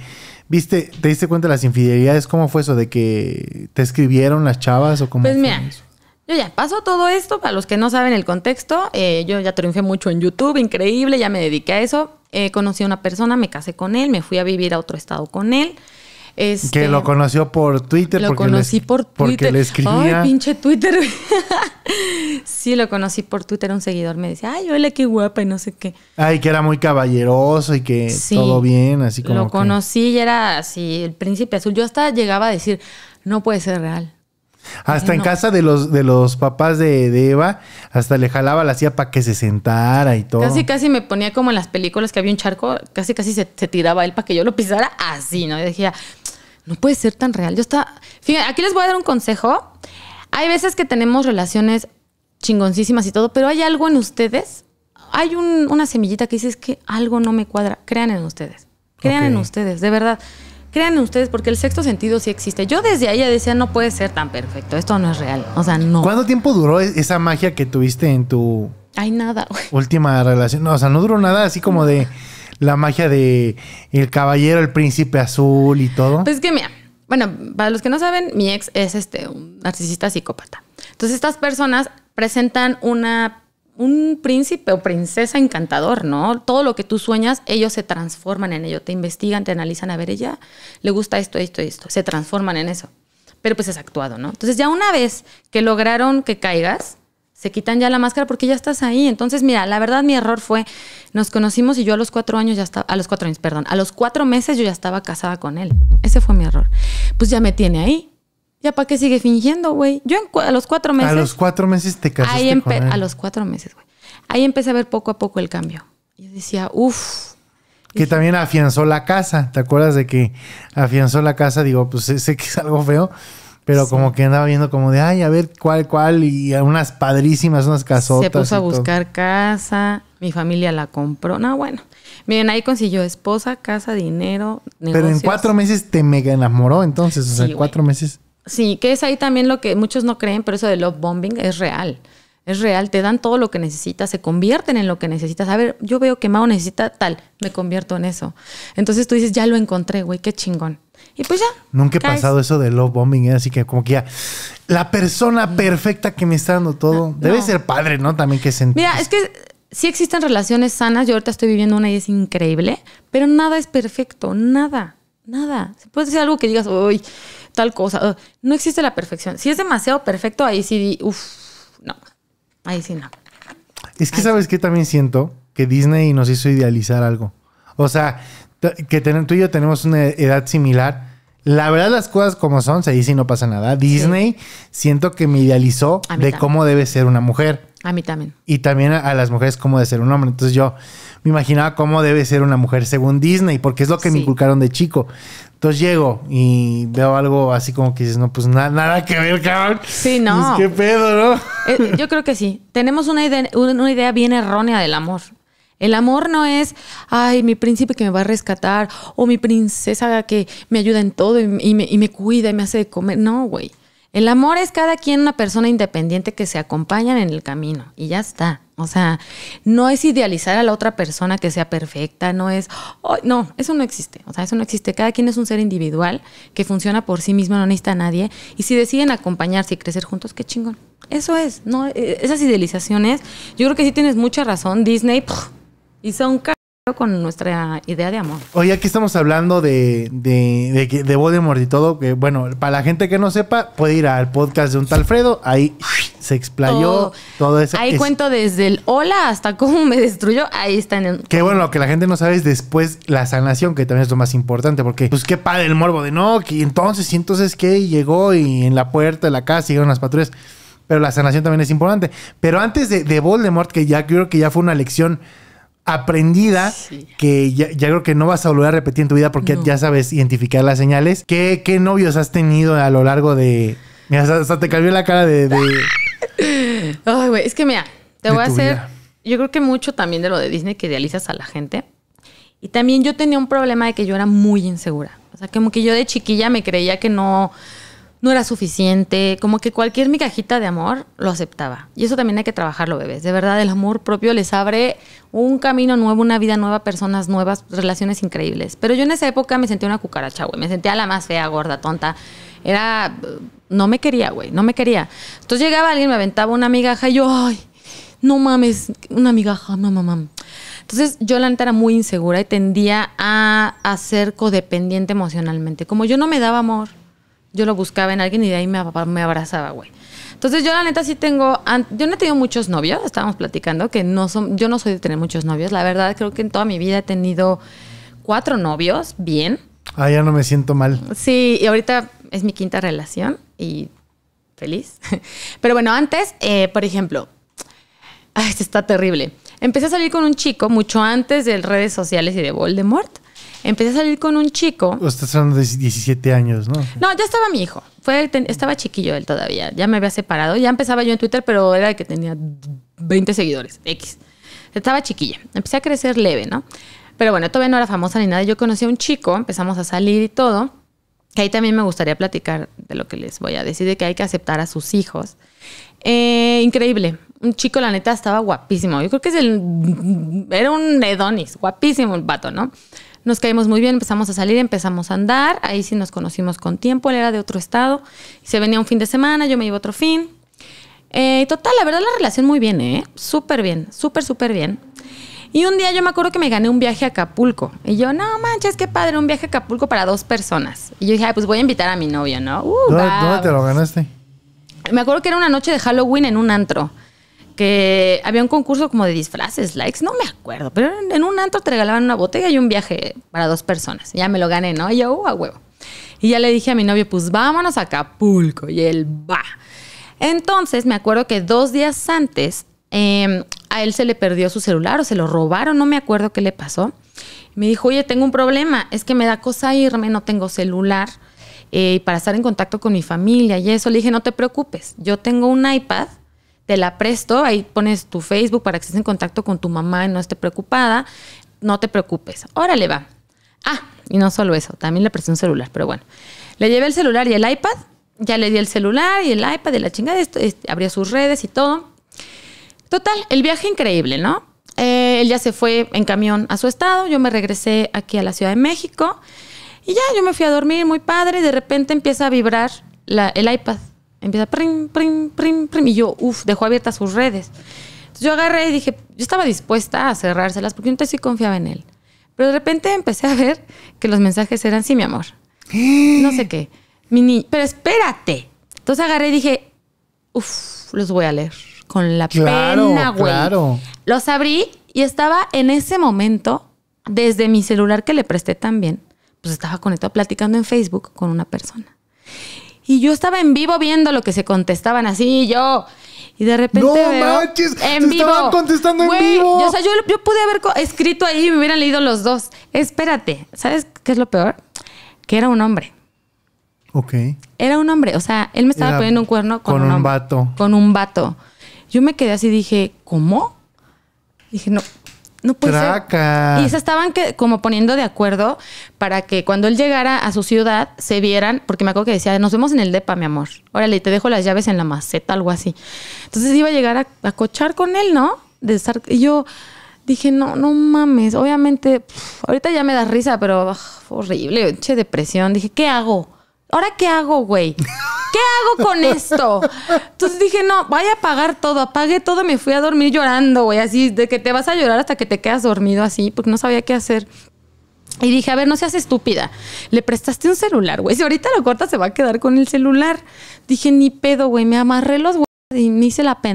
¿Viste, te diste cuenta de las infidelidades? ¿Cómo fue eso? ¿De que te escribieron las chavas o cómo? Pues mira, yo ya pasó todo esto, para los que no saben el contexto, eh, yo ya triunfé mucho en YouTube, increíble, ya me dediqué a eso. Eh, conocí a una persona, me casé con él, me fui a vivir a otro estado con él. Este, que lo conoció por Twitter. Lo conocí le, por Twitter. Porque le escribía. Ay, pinche Twitter. <laughs> sí, lo conocí por Twitter. Un seguidor me decía, ay, hola, qué guapa y no sé qué. Ay, que era muy caballeroso y que todo bien, así como. Lo conocí y era así, el príncipe azul. Yo hasta llegaba a decir, no puede ser real. Hasta en casa de los, de los papás de, Eva, hasta le jalaba la silla para que se sentara y todo. Casi, casi me ponía como en las películas que había un charco, casi, casi se, se tiraba él para que yo lo pisara así, ¿no? Y decía, no puede ser tan real. Yo está, fíjate, aquí les voy a dar un consejo. Hay veces que tenemos relaciones chingoncísimas y todo, pero hay algo en ustedes, hay una semillita que dice que algo no me cuadra. Crean en ustedes, crean en ustedes, de verdad. Crean en ustedes porque el sexto sentido sí existe. Yo desde ahí ya decía, no puede ser tan perfecto, esto no es real. O sea, no. ¿Cuánto tiempo duró e-, esa magia que tuviste en tu... Ay, nada. Última relación. No, o sea, no duró nada así como de la magia de el caballero, el príncipe azul y todo. Pues que mira, bueno, para los que no saben, mi ex es este un narcisista psicópata. Entonces estas personas presentan una un príncipe o princesa encantador, ¿no? Todo lo que tú sueñas, ellos se transforman en ello, te investigan, te analizan, a ver, ella le gusta esto, esto, esto, se transforman en eso. Pero pues es actuado, ¿no? Entonces ya una vez que lograron que caigas, se quitan ya la máscara porque ya estás ahí. Entonces, mira, la verdad mi error fue, nos conocimos y yo a los cuatro años ya estaba, a los cuatro años, perdón, a los cuatro meses yo ya estaba casada con él. Ese fue mi error. Pues ya me tiene ahí. ¿Ya para qué sigue fingiendo, güey? Yo a los cuatro meses... A los cuatro meses te casaste con A los cuatro meses, güey. Ahí empecé a ver poco a poco el cambio. y decía, uff, que también afianzó la casa. ¿Te acuerdas de que afianzó la casa? Digo, pues sé que es algo feo, pero como que andaba viendo como de, ay, a ver cuál, cuál, y unas padrísimas, unas casotas. Se puso a buscar casa, mi familia la compró. No, bueno. Miren, ahí consiguió esposa, casa, dinero, Pero en cuatro meses te mega enamoró entonces, o sea, cuatro meses. Sí, que es ahí también lo que muchos no creen, pero eso de love bombing es real es real, te dan todo lo que necesitas, se convierten en lo que necesitas. A ver, yo veo que Mao necesita tal, me convierto en eso. Entonces tú dices, ya lo encontré, güey, qué chingón. Y pues ya. Nunca he pasado eso de love bombing, ¿eh? así que como que ya la persona mm. perfecta que me está dando todo. Ah, debe ser padre, ¿no? También que se Mira, es que sí existen relaciones sanas, yo ahorita estoy viviendo una y es increíble, pero nada es perfecto, nada, nada. Se puede decir algo que digas, uy, tal cosa, no existe la perfección. Si es demasiado perfecto, ahí sí, uff, no. Ahí sí no. Es que, ¿sabes que También siento que Disney nos hizo idealizar algo. O sea, que tú y yo tenemos una edad similar. La verdad, las cosas como son, se dice y no pasa nada. Disney siento que me idealizó de cómo debe ser una mujer. A mí también. Y también a, las mujeres cómo debe ser un hombre. Entonces yo me imaginaba cómo debe ser una mujer según Disney, porque es lo que me inculcaron de chico. Entonces llego y veo algo así como que dices, no, pues nada que ver, cabrón. Sí, no. ¿Qué pedo, no? Eh, yo creo que sí. Tenemos una idea, una idea bien errónea del amor. El amor no es, ay, mi príncipe que me va a rescatar o mi princesa que me ayuda en todo y, me, cuida y me hace comer. No, güey. El amor es cada quien una persona independiente que se acompañan en el camino y ya está. O sea, no es idealizar a la otra persona que sea perfecta, no es, no, eso no existe, o sea, eso no existe. Cada quien es un ser individual que funciona por sí mismo, no necesita a nadie. Y si deciden acompañarse y crecer juntos, qué chingón. Eso es, no, e, esas idealizaciones, yo creo que sí tienes mucha razón, Disney, Y son un con nuestra idea de amor. Hoy aquí estamos hablando de, de, de, Voldemort y todo, que bueno, para la gente que no sepa, puede ir al podcast de un tal Fredo, ahí se explayó todo eso. Ahí cuento desde el hola hasta cómo me destruyó, ahí está en el... Qué bueno, lo que la gente no sabe es después la sanación, que también es lo más importante, porque pues qué padre el morbo de no, entonces, y entonces qué, llegó y en la puerta de la casa llegaron las patrullas, pero la sanación también es importante. Pero antes de, de Voldemort, que ya creo que ya fue una lección aprendida que ya, creo que no vas a volver a repetir en tu vida porque ya sabes identificar las señales. ¿Qué, ¿Qué, novios has tenido a lo largo de...? Mira, hasta, te cambió la cara de... <laughs> Ay, güey, es que mira, te voy a hacer... Yo creo que mucho también de lo de Disney que idealizas a la gente. Y también yo tenía un problema de que yo era muy insegura. O sea, como que yo de chiquilla me creía que no no era suficiente, como que cualquier migajita de amor lo aceptaba. Y eso también hay que trabajarlo, bebés. De verdad, el amor propio les abre un camino nuevo, una vida nueva, personas nuevas, relaciones increíbles. Pero yo en esa época me sentía una cucaracha, güey. Me sentía la más fea, gorda, tonta. Era. No me quería, güey. No me quería. Entonces llegaba alguien, me aventaba una migaja y yo, ay, no mames, una migaja, No, mamá. Entonces yo la neta era muy insegura y tendía a ser codependiente emocionalmente. Como yo no me daba amor, yo lo buscaba en alguien y de ahí me, me abrazaba, güey. Entonces yo la neta sí tengo, yo no he tenido muchos novios, estábamos platicando, que no son, yo no soy de tener muchos novios, la verdad creo que en toda mi vida he tenido cuatro novios, bien. Ah, ya no me siento mal. Sí, y ahorita es mi quinta relación y feliz. <laughs> Pero bueno, antes, eh, por ejemplo, ay, está terrible. Empecé a salir con un chico mucho antes de redes sociales y de Voldemort. Empecé a salir con un chico. Estás hablando de 17 años, ¿no? No, ya estaba mi hijo. Fue, estaba chiquillo él todavía. Ya me había separado. Ya empezaba yo en Twitter, pero era el que tenía 20 seguidores. X. Estaba chiquilla. Empecé a crecer leve, ¿no? Pero bueno, todavía no era famosa ni nada. Yo conocí a un chico, empezamos a salir y todo. Que ahí también me gustaría platicar de lo que les voy a decir, de que hay que aceptar a sus hijos. Eh, increíble. Un chico, la neta, estaba guapísimo. Yo creo que es el, era un Edonis, guapísimo el vato, ¿no? Nos caímos muy bien, empezamos a salir, empezamos a andar. Ahí sí nos conocimos con tiempo, él era de otro estado. Se venía un fin de semana, yo me iba otro fin. Eh, total, la verdad, la relación muy bien, ¿eh? Súper bien, súper, súper bien. Y un día yo me acuerdo que me gané un viaje a Acapulco. Y yo, no manches, qué padre, un viaje a Acapulco para dos personas. Y yo dije, Ay, pues voy a invitar a mi novio, ¿no? Uh, ¿Dónde te lo ganaste? Me acuerdo que era una noche de Halloween en un antro que había un concurso como de disfraces, likes, no me acuerdo, pero en un antro te regalaban una botella y un viaje para dos personas. Ya me lo gané, ¿no? Y yo, uh, a huevo. Y ya le dije a mi novio, pues vámonos a Acapulco. Y él va. Entonces me acuerdo que dos días antes em, a él se le perdió su celular o se lo robaron, no me acuerdo qué le pasó. Me dijo, oye, tengo un problema, es que me da cosa irme, no tengo celular eh, para estar en contacto con mi familia y eso. Le dije, no te preocupes, yo tengo un iPad te la presto, ahí pones tu Facebook para que estés en contacto con tu mamá y no esté preocupada, no te preocupes, Ahora le va. Ah, y no solo eso, también le presté un celular, pero bueno, le llevé el celular y el iPad, ya le di el celular y el iPad y la chingada, de este, abría sus redes y todo. Total, el viaje increíble, ¿no? Eh, él ya se fue en camión a su estado, yo me regresé aquí a la Ciudad de México y ya yo me fui a dormir muy padre y de repente empieza a vibrar el iPad Empieza prim, prim, prim, prim. Y yo, uff, dejó abiertas sus redes. Entonces yo agarré y dije, yo estaba dispuesta a cerrárselas porque entonces sí confiaba en él. Pero de repente empecé a ver que los mensajes eran, sí, mi amor. <gasps> No sé qué. Mi pero espérate. Entonces agarré y dije, uff, los voy a leer. Con la pena, güey. Claro. Los abrí y estaba en ese momento, desde mi celular que le presté también, pues estaba conectado platicando en Facebook con una persona. Y yo estaba en vivo viendo lo que se contestaban así, yo. Y de repente. ¡No manches! En vivo. estaban contestando en vivo. Yo, o sea, yo, pude haber escrito ahí y me hubieran leído los dos. Espérate, ¿sabes qué es lo peor? Que era un hombre. Ok. Era un hombre. O sea, él me estaba poniendo un cuerno con, un, un vato. Con un vato. Yo me quedé así y dije, ¿cómo? Dije, no, no puede Y se estaban como poniendo de acuerdo para que cuando él llegara a su ciudad se vieran, porque me acuerdo que decía, nos vemos en el DEPA, mi amor. Órale, te dejo las llaves en la maceta, algo así. Entonces iba a llegar a, cochar con él, ¿no? De estar, y yo dije, no, no mames, obviamente, ahorita ya me da risa, pero ah, horrible, che depresión. Dije, ¿qué hago? ¿Ahora qué hago, güey? <laughs> ¿qué hago con esto? Entonces dije, no, vaya a apagar todo, apagué todo y me fui a dormir llorando, güey, así, de que te vas a llorar hasta que te quedas dormido así, porque no sabía qué hacer. Y dije, a ver, no seas estúpida. Le prestaste un celular, güey. Si ahorita lo cortas, se va a quedar con el celular. Dije, ni pedo, güey. Me amarré los huevos y me hice la pena.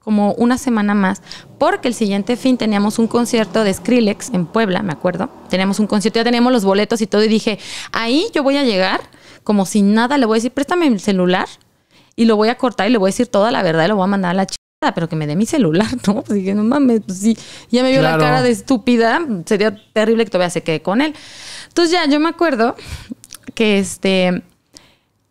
como una semana más. Porque el siguiente fin teníamos un concierto de Skrillex en Puebla, me acuerdo. Teníamos un concierto, ya teníamos los boletos y todo. Y dije, ahí yo voy a llegar como si nada, le voy a decir, préstame el celular y lo voy a cortar y le voy a decir toda la verdad y lo voy a mandar a la chica pero que me dé mi celular, <laughs> ¿no? Pues dije, no mames, pues sí, ya me vio la cara de estúpida, sería terrible que todavía se quede con él. Entonces ya, yo me acuerdo que este,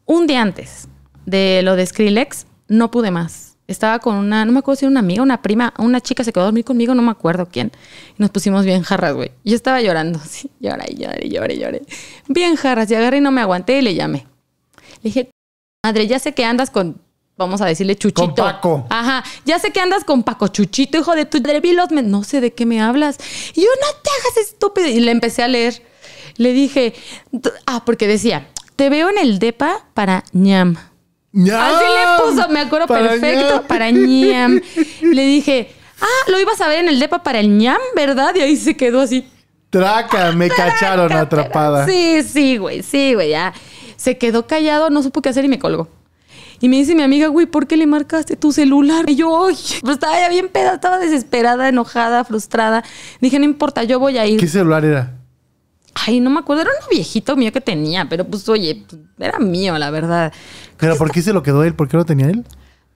un día antes de lo de Skrillex, no pude más estaba con una, no me acuerdo si era una amiga, una prima, una chica se quedó a dormir conmigo, no me acuerdo quién. nos pusimos bien jarras, güey. Yo estaba llorando, <laughs> sí, lloré, lloré, lloré. lloré. Bien jarras, y agarré y no me aguanté y le llamé. Le dije, madre, ya sé que andas con, vamos a decirle Chuchito. Con Paco. Ajá, ya sé que andas con Paco Chuchito, hijo de tu me no sé de qué me hablas. Y yo, no te hagas estúpido. Y le empecé a leer. Le dije, ah, porque decía, te veo en el DEPA para ñam. Así le puso, me acuerdo perfecto, para ñam. Le dije, ah, lo ibas a ver en el depa para el ñam, ¿verdad? Y ahí se quedó así. Traca, me cacharon atrapada. Sí, sí, güey, sí, güey, ya. Se quedó callado, no supo qué hacer y me colgó. Y me dice mi amiga, güey, ¿por qué le marcaste tu celular? Y yo, ay, pues estaba ya bien peda, estaba desesperada, enojada, frustrada. Dije, no importa, yo voy a ir. ¿Qué celular era? Ay, no me acuerdo, era un viejito mío que tenía, pero pues oye, era mío, la verdad. ¿Pero por qué se lo quedó él? ¿Por qué lo tenía él?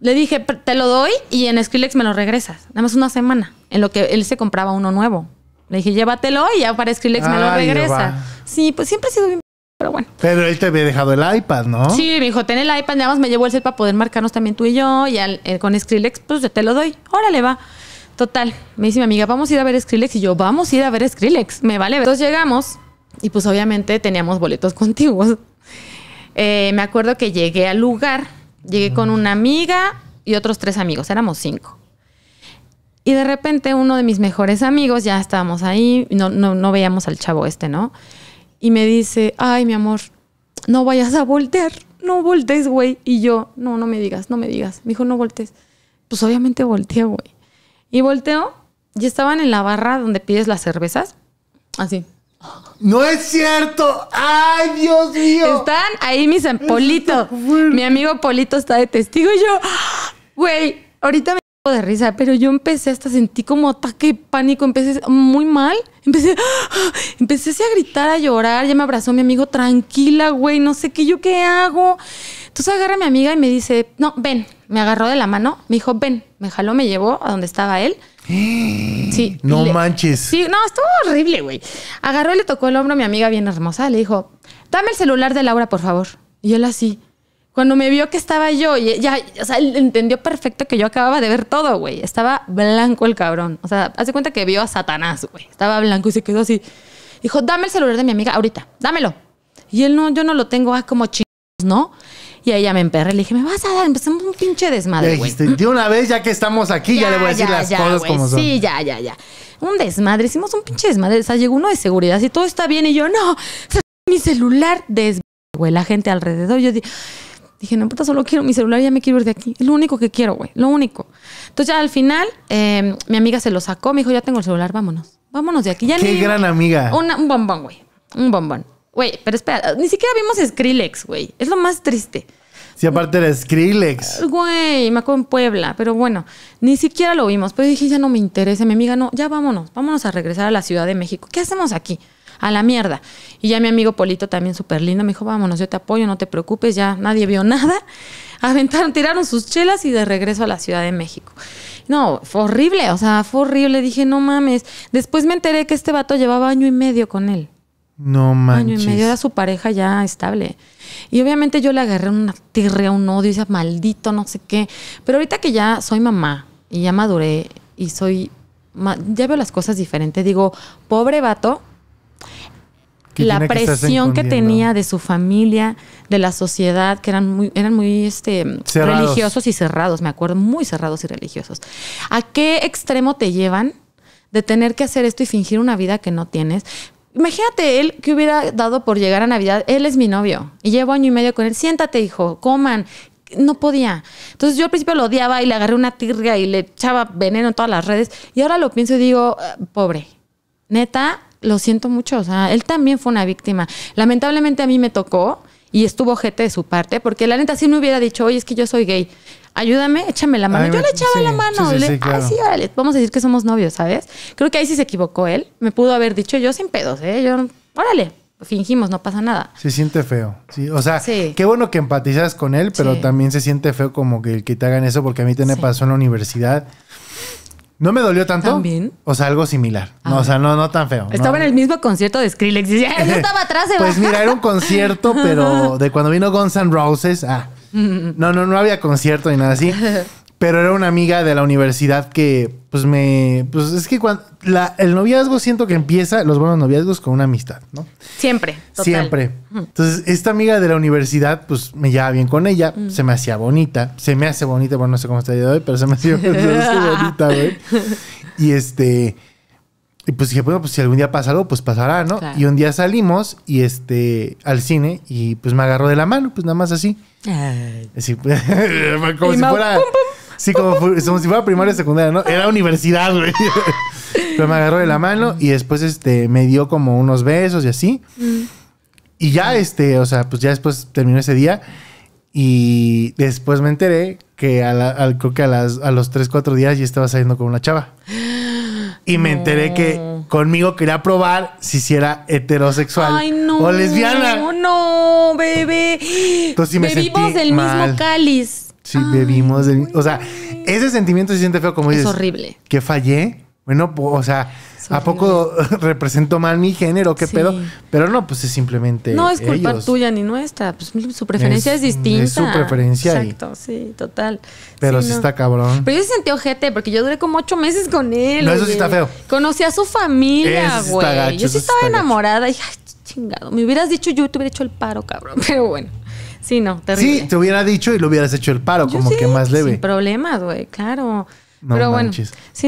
Le dije, te lo doy y en Skrillex me lo regresas. Nada más una semana, en lo que él se compraba uno nuevo. Le dije, llévatelo y ya para Skrillex me lo regresa. Sí, pues siempre ha sido bien, pero bueno. Pero él te había dejado el iPad, ¿no? Sí, me dijo, ten el iPad, nada más me llevo el set para poder marcarnos también tú y yo. Y al, eh, con Skrillex, pues yo te lo doy. Órale, va. Total, me dice mi amiga, vamos a ir a ver Skrillex. Y yo, vamos a ir a ver Skrillex. Me vale. Entonces llegamos y pues obviamente teníamos boletos <laughs> contiguos. Eh, me acuerdo que llegué al lugar, llegué con una amiga y otros tres amigos, éramos cinco. Y de repente uno de mis mejores amigos, ya estábamos ahí, no, no, no veíamos al chavo este, ¿no? Y me dice, ay, mi amor, no vayas a voltear, no voltees, güey. Y yo, no, no me digas, no me digas. Me dijo, no voltees. Pues obviamente volteé, güey. Y volteo, y estaban en la barra donde pides las cervezas, así, no es cierto. Ay, Dios mío. Están ahí mis em-, Polito. Mi amigo Polito está de testigo y yo, güey, ahorita me de risa, pero yo empecé hasta sentí como ataque de pánico, empecé muy mal, empecé <gasps> empecé a gritar, a llorar, ya me abrazó mi amigo, tranquila, güey, no sé qué yo qué hago. Entonces agarra a mi amiga y me dice, no, ven. Me agarró de la mano, me dijo, ven. Me jaló, me llevó a donde estaba él. <gasps> Sí. No manches. Sí, no, estuvo horrible, güey. Agarró y le tocó el hombro a mi amiga bien hermosa. Le dijo, dame el celular de Laura, por favor. Y él así. Cuando me vio que estaba yo, y ya, o sea, él entendió perfecto que yo acababa de ver todo, güey. Estaba blanco el cabrón. O sea, hace cuenta que vio a Satanás, güey. Estaba blanco y se quedó así. Dijo, dame el celular de mi amiga ahorita, dámelo. Y él no, yo no lo tengo, ah, como chingos, ¿no? Y ahí ya me emperré. Le dije, me vas a dar, empezamos un pinche desmadre. de una vez, ya que estamos aquí, ya, le voy a decir las cosas como son. Sí, ya, ya, ya. Un desmadre, hicimos un pinche desmadre. O sea, llegó uno de seguridad y todo está bien. Y yo, no, mi celular, des... Güey, la gente alrededor. Yo dije... no, puta, solo quiero mi celular, ya me quiero ir de aquí. Es lo único que quiero, güey, lo único. Entonces ya al final, em, mi amiga se lo sacó, me dijo, ya tengo el celular, vámonos. Vámonos de aquí. Qué gran amiga. un bombón, güey. Un bombón. Güey, pero espera, ni siquiera vimos Skrillex, güey. Es lo más triste. Sí, aparte era Skrillex. Güey, me acuerdo en Puebla, pero bueno, ni siquiera lo vimos. Pero dije, ya no me interesa, mi amiga, no, ya vámonos, vámonos a regresar a la Ciudad de México. ¿Qué hacemos aquí? A la mierda. Y ya mi amigo Polito, también súper lindo, me dijo, vámonos, yo te apoyo, no te preocupes, ya nadie vio nada. <laughs> Aventaron, tiraron sus chelas y de regreso a la Ciudad de México. No, fue horrible, o sea, fue horrible. Dije, no mames. Después me enteré que este vato llevaba año y medio con él. No manches. Año y medio era su pareja ya estable. Y obviamente yo le agarré una tirrea, un odio, y decía, maldito, no sé qué. Pero ahorita que ya soy mamá y ya maduré y soy. Ya veo las cosas diferentes. Digo, pobre vato, la presión que, tenía de su familia, de la sociedad, que eran muy, eran muy este, religiosos y cerrados, me acuerdo, muy cerrados y religiosos. ¿A qué extremo te llevan de tener que hacer esto y fingir una vida que no tienes? Imagínate él que hubiera dado por llegar a Navidad, él es mi novio y llevo año y medio con él, siéntate hijo, coman, no podía. Entonces yo al principio lo odiaba y le agarré una tirria y le echaba veneno en todas las redes. Y ahora lo pienso y digo, ah, pobre, neta, lo siento mucho. O sea, él también fue una víctima. Lamentablemente a mí me tocó y estuvo gente de su parte, porque la neta sí me hubiera dicho, oye, es que yo soy gay ayúdame, échame la mano. yo le echaba la mano. Sí, sí, le... sí, vamos a decir que somos novios, ¿sabes? Creo que ahí sí se equivocó él. Me pudo haber dicho yo sin pedos, ¿eh? Yo, órale, fingimos, no pasa nada. Se siente feo. Sí, o sea, qué bueno que empatizas con él, pero también se siente feo como que, te hagan eso, porque a mí te me pasó en la universidad. No me dolió tanto. ¿También? O sea, algo similar. No, ah. o sea, no, no tan feo. Estaba en el mismo concierto de Skrillex. Y yo <laughs> estaba atrás. De pues mira, era un concierto, pero <laughs> de cuando vino Guns N' Roses. Ah, no, no, no había concierto ni nada así. <laughs> Pero era una amiga de la universidad que, pues me. Pues es que cuando. el noviazgo siento que empieza, los buenos noviazgos, con una amistad, ¿no? Siempre. Siempre. Entonces, esta amiga de la universidad, pues me llevaba bien con ella, mm. se me hacía bonita, se me hace bonita, bueno, no sé cómo está el día de hoy, pero se me hacía, <laughs> bonita, güey. <laughs> Y este. Y pues dije, bueno, pues si algún día pasa algo, pues pasará, ¿no? Y un día salimos y este al cine y pues me agarró de la mano, pues nada más así. <laughs> como si Sí, como, si fuera primaria o secundaria, ¿no? Era universidad, güey. <laughs> Pero me agarró de la mano y después este, me dio como unos besos y así. Mm. Y ya, este, o sea, pues ya después terminó ese día. Y después me enteré que a que a, las, a los tres, cuatro días ya estaba saliendo con una chava. <gasps> <gasps> y me enteré que conmigo quería probar si, si era heterosexual Ay, no, o lesbiana. No, no, bebé. Entonces me Bebimos del mismo cáliz. Sí, bebimos del O sea, ese sentimiento se siente feo, como dices. Es horrible. Que fallé. Bueno, o sea, ¿A poco <laughs> represento mal mi género? ¿Qué pedo? Pero no, pues es simplemente. No es culpa tuya ni nuestra. Pues su preferencia es, distinta. Es su preferencia. Exacto, sí, total. Pero sí, está cabrón. Pero yo se sentí ojete porque yo duré como ocho meses con él. No, eso sí está feo. Conocí a su familia, güey. yo sí estaba enamorada. Y chingado. Me hubieras dicho yo, te hubiera hecho el paro, cabrón. <laughs> Pero bueno. Sí, no, terrible. Sí, te hubiera dicho y lo hubieras hecho el paro, como que más leve. Sin problemas, güey, claro. No Pero bueno,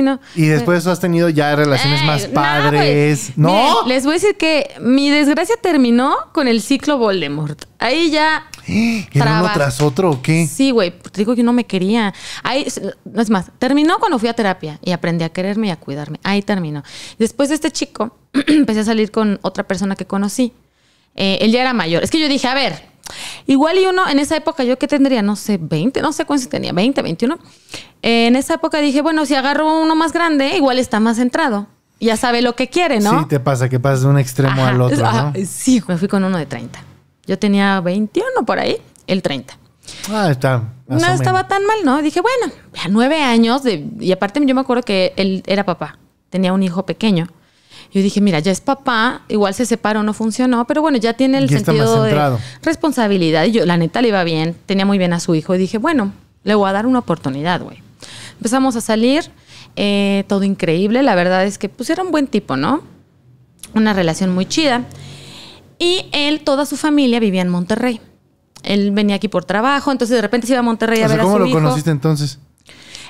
no. Y eh, después has tenido ya relaciones más padres. No, les voy a decir que mi desgracia terminó con el ciclo Voldemort. Ahí ya. <gasps> uno tras otro o qué? Sí, güey. Te pues, digo que no me quería. Ahí, no es más, terminó cuando fui a terapia y aprendí a quererme y a cuidarme. Ahí terminó. Después de este chico, <clears throat> empecé a salir con otra persona que conocí él eh, ya era mayor. Es que yo dije, a ver, igual y uno, en esa época yo que tendría, no sé, 20, no sé cuántos tenía, 20, 21. Eh, en esa época dije, bueno, si agarro uno más grande, igual está más centrado. Ya sabe lo que quiere, ¿no? Sí, te pasa que pasas de un extremo al otro. ¿no? Sí, me fui con uno de 30. Yo tenía 21 por ahí, el 30. Ah, está. No estaba tan mal, ¿no? Dije, bueno, a nueve años, de, y aparte yo me acuerdo que él era papá, tenía un hijo pequeño. Yo dije, mira, ya es papá, igual se separó, no funcionó, pero bueno, ya tiene el sentido de responsabilidad. Y yo, la neta, le iba bien, tenía muy bien a su hijo. Y dije, bueno, le voy a dar una oportunidad, güey. Empezamos a salir, eh, todo increíble. La verdad es que, pues, era un buen tipo, ¿no? Una relación muy chida. Y él, toda su familia vivía en Monterrey. Él venía aquí por trabajo, entonces de repente se iba a Monterrey a ver a su lo conociste entonces?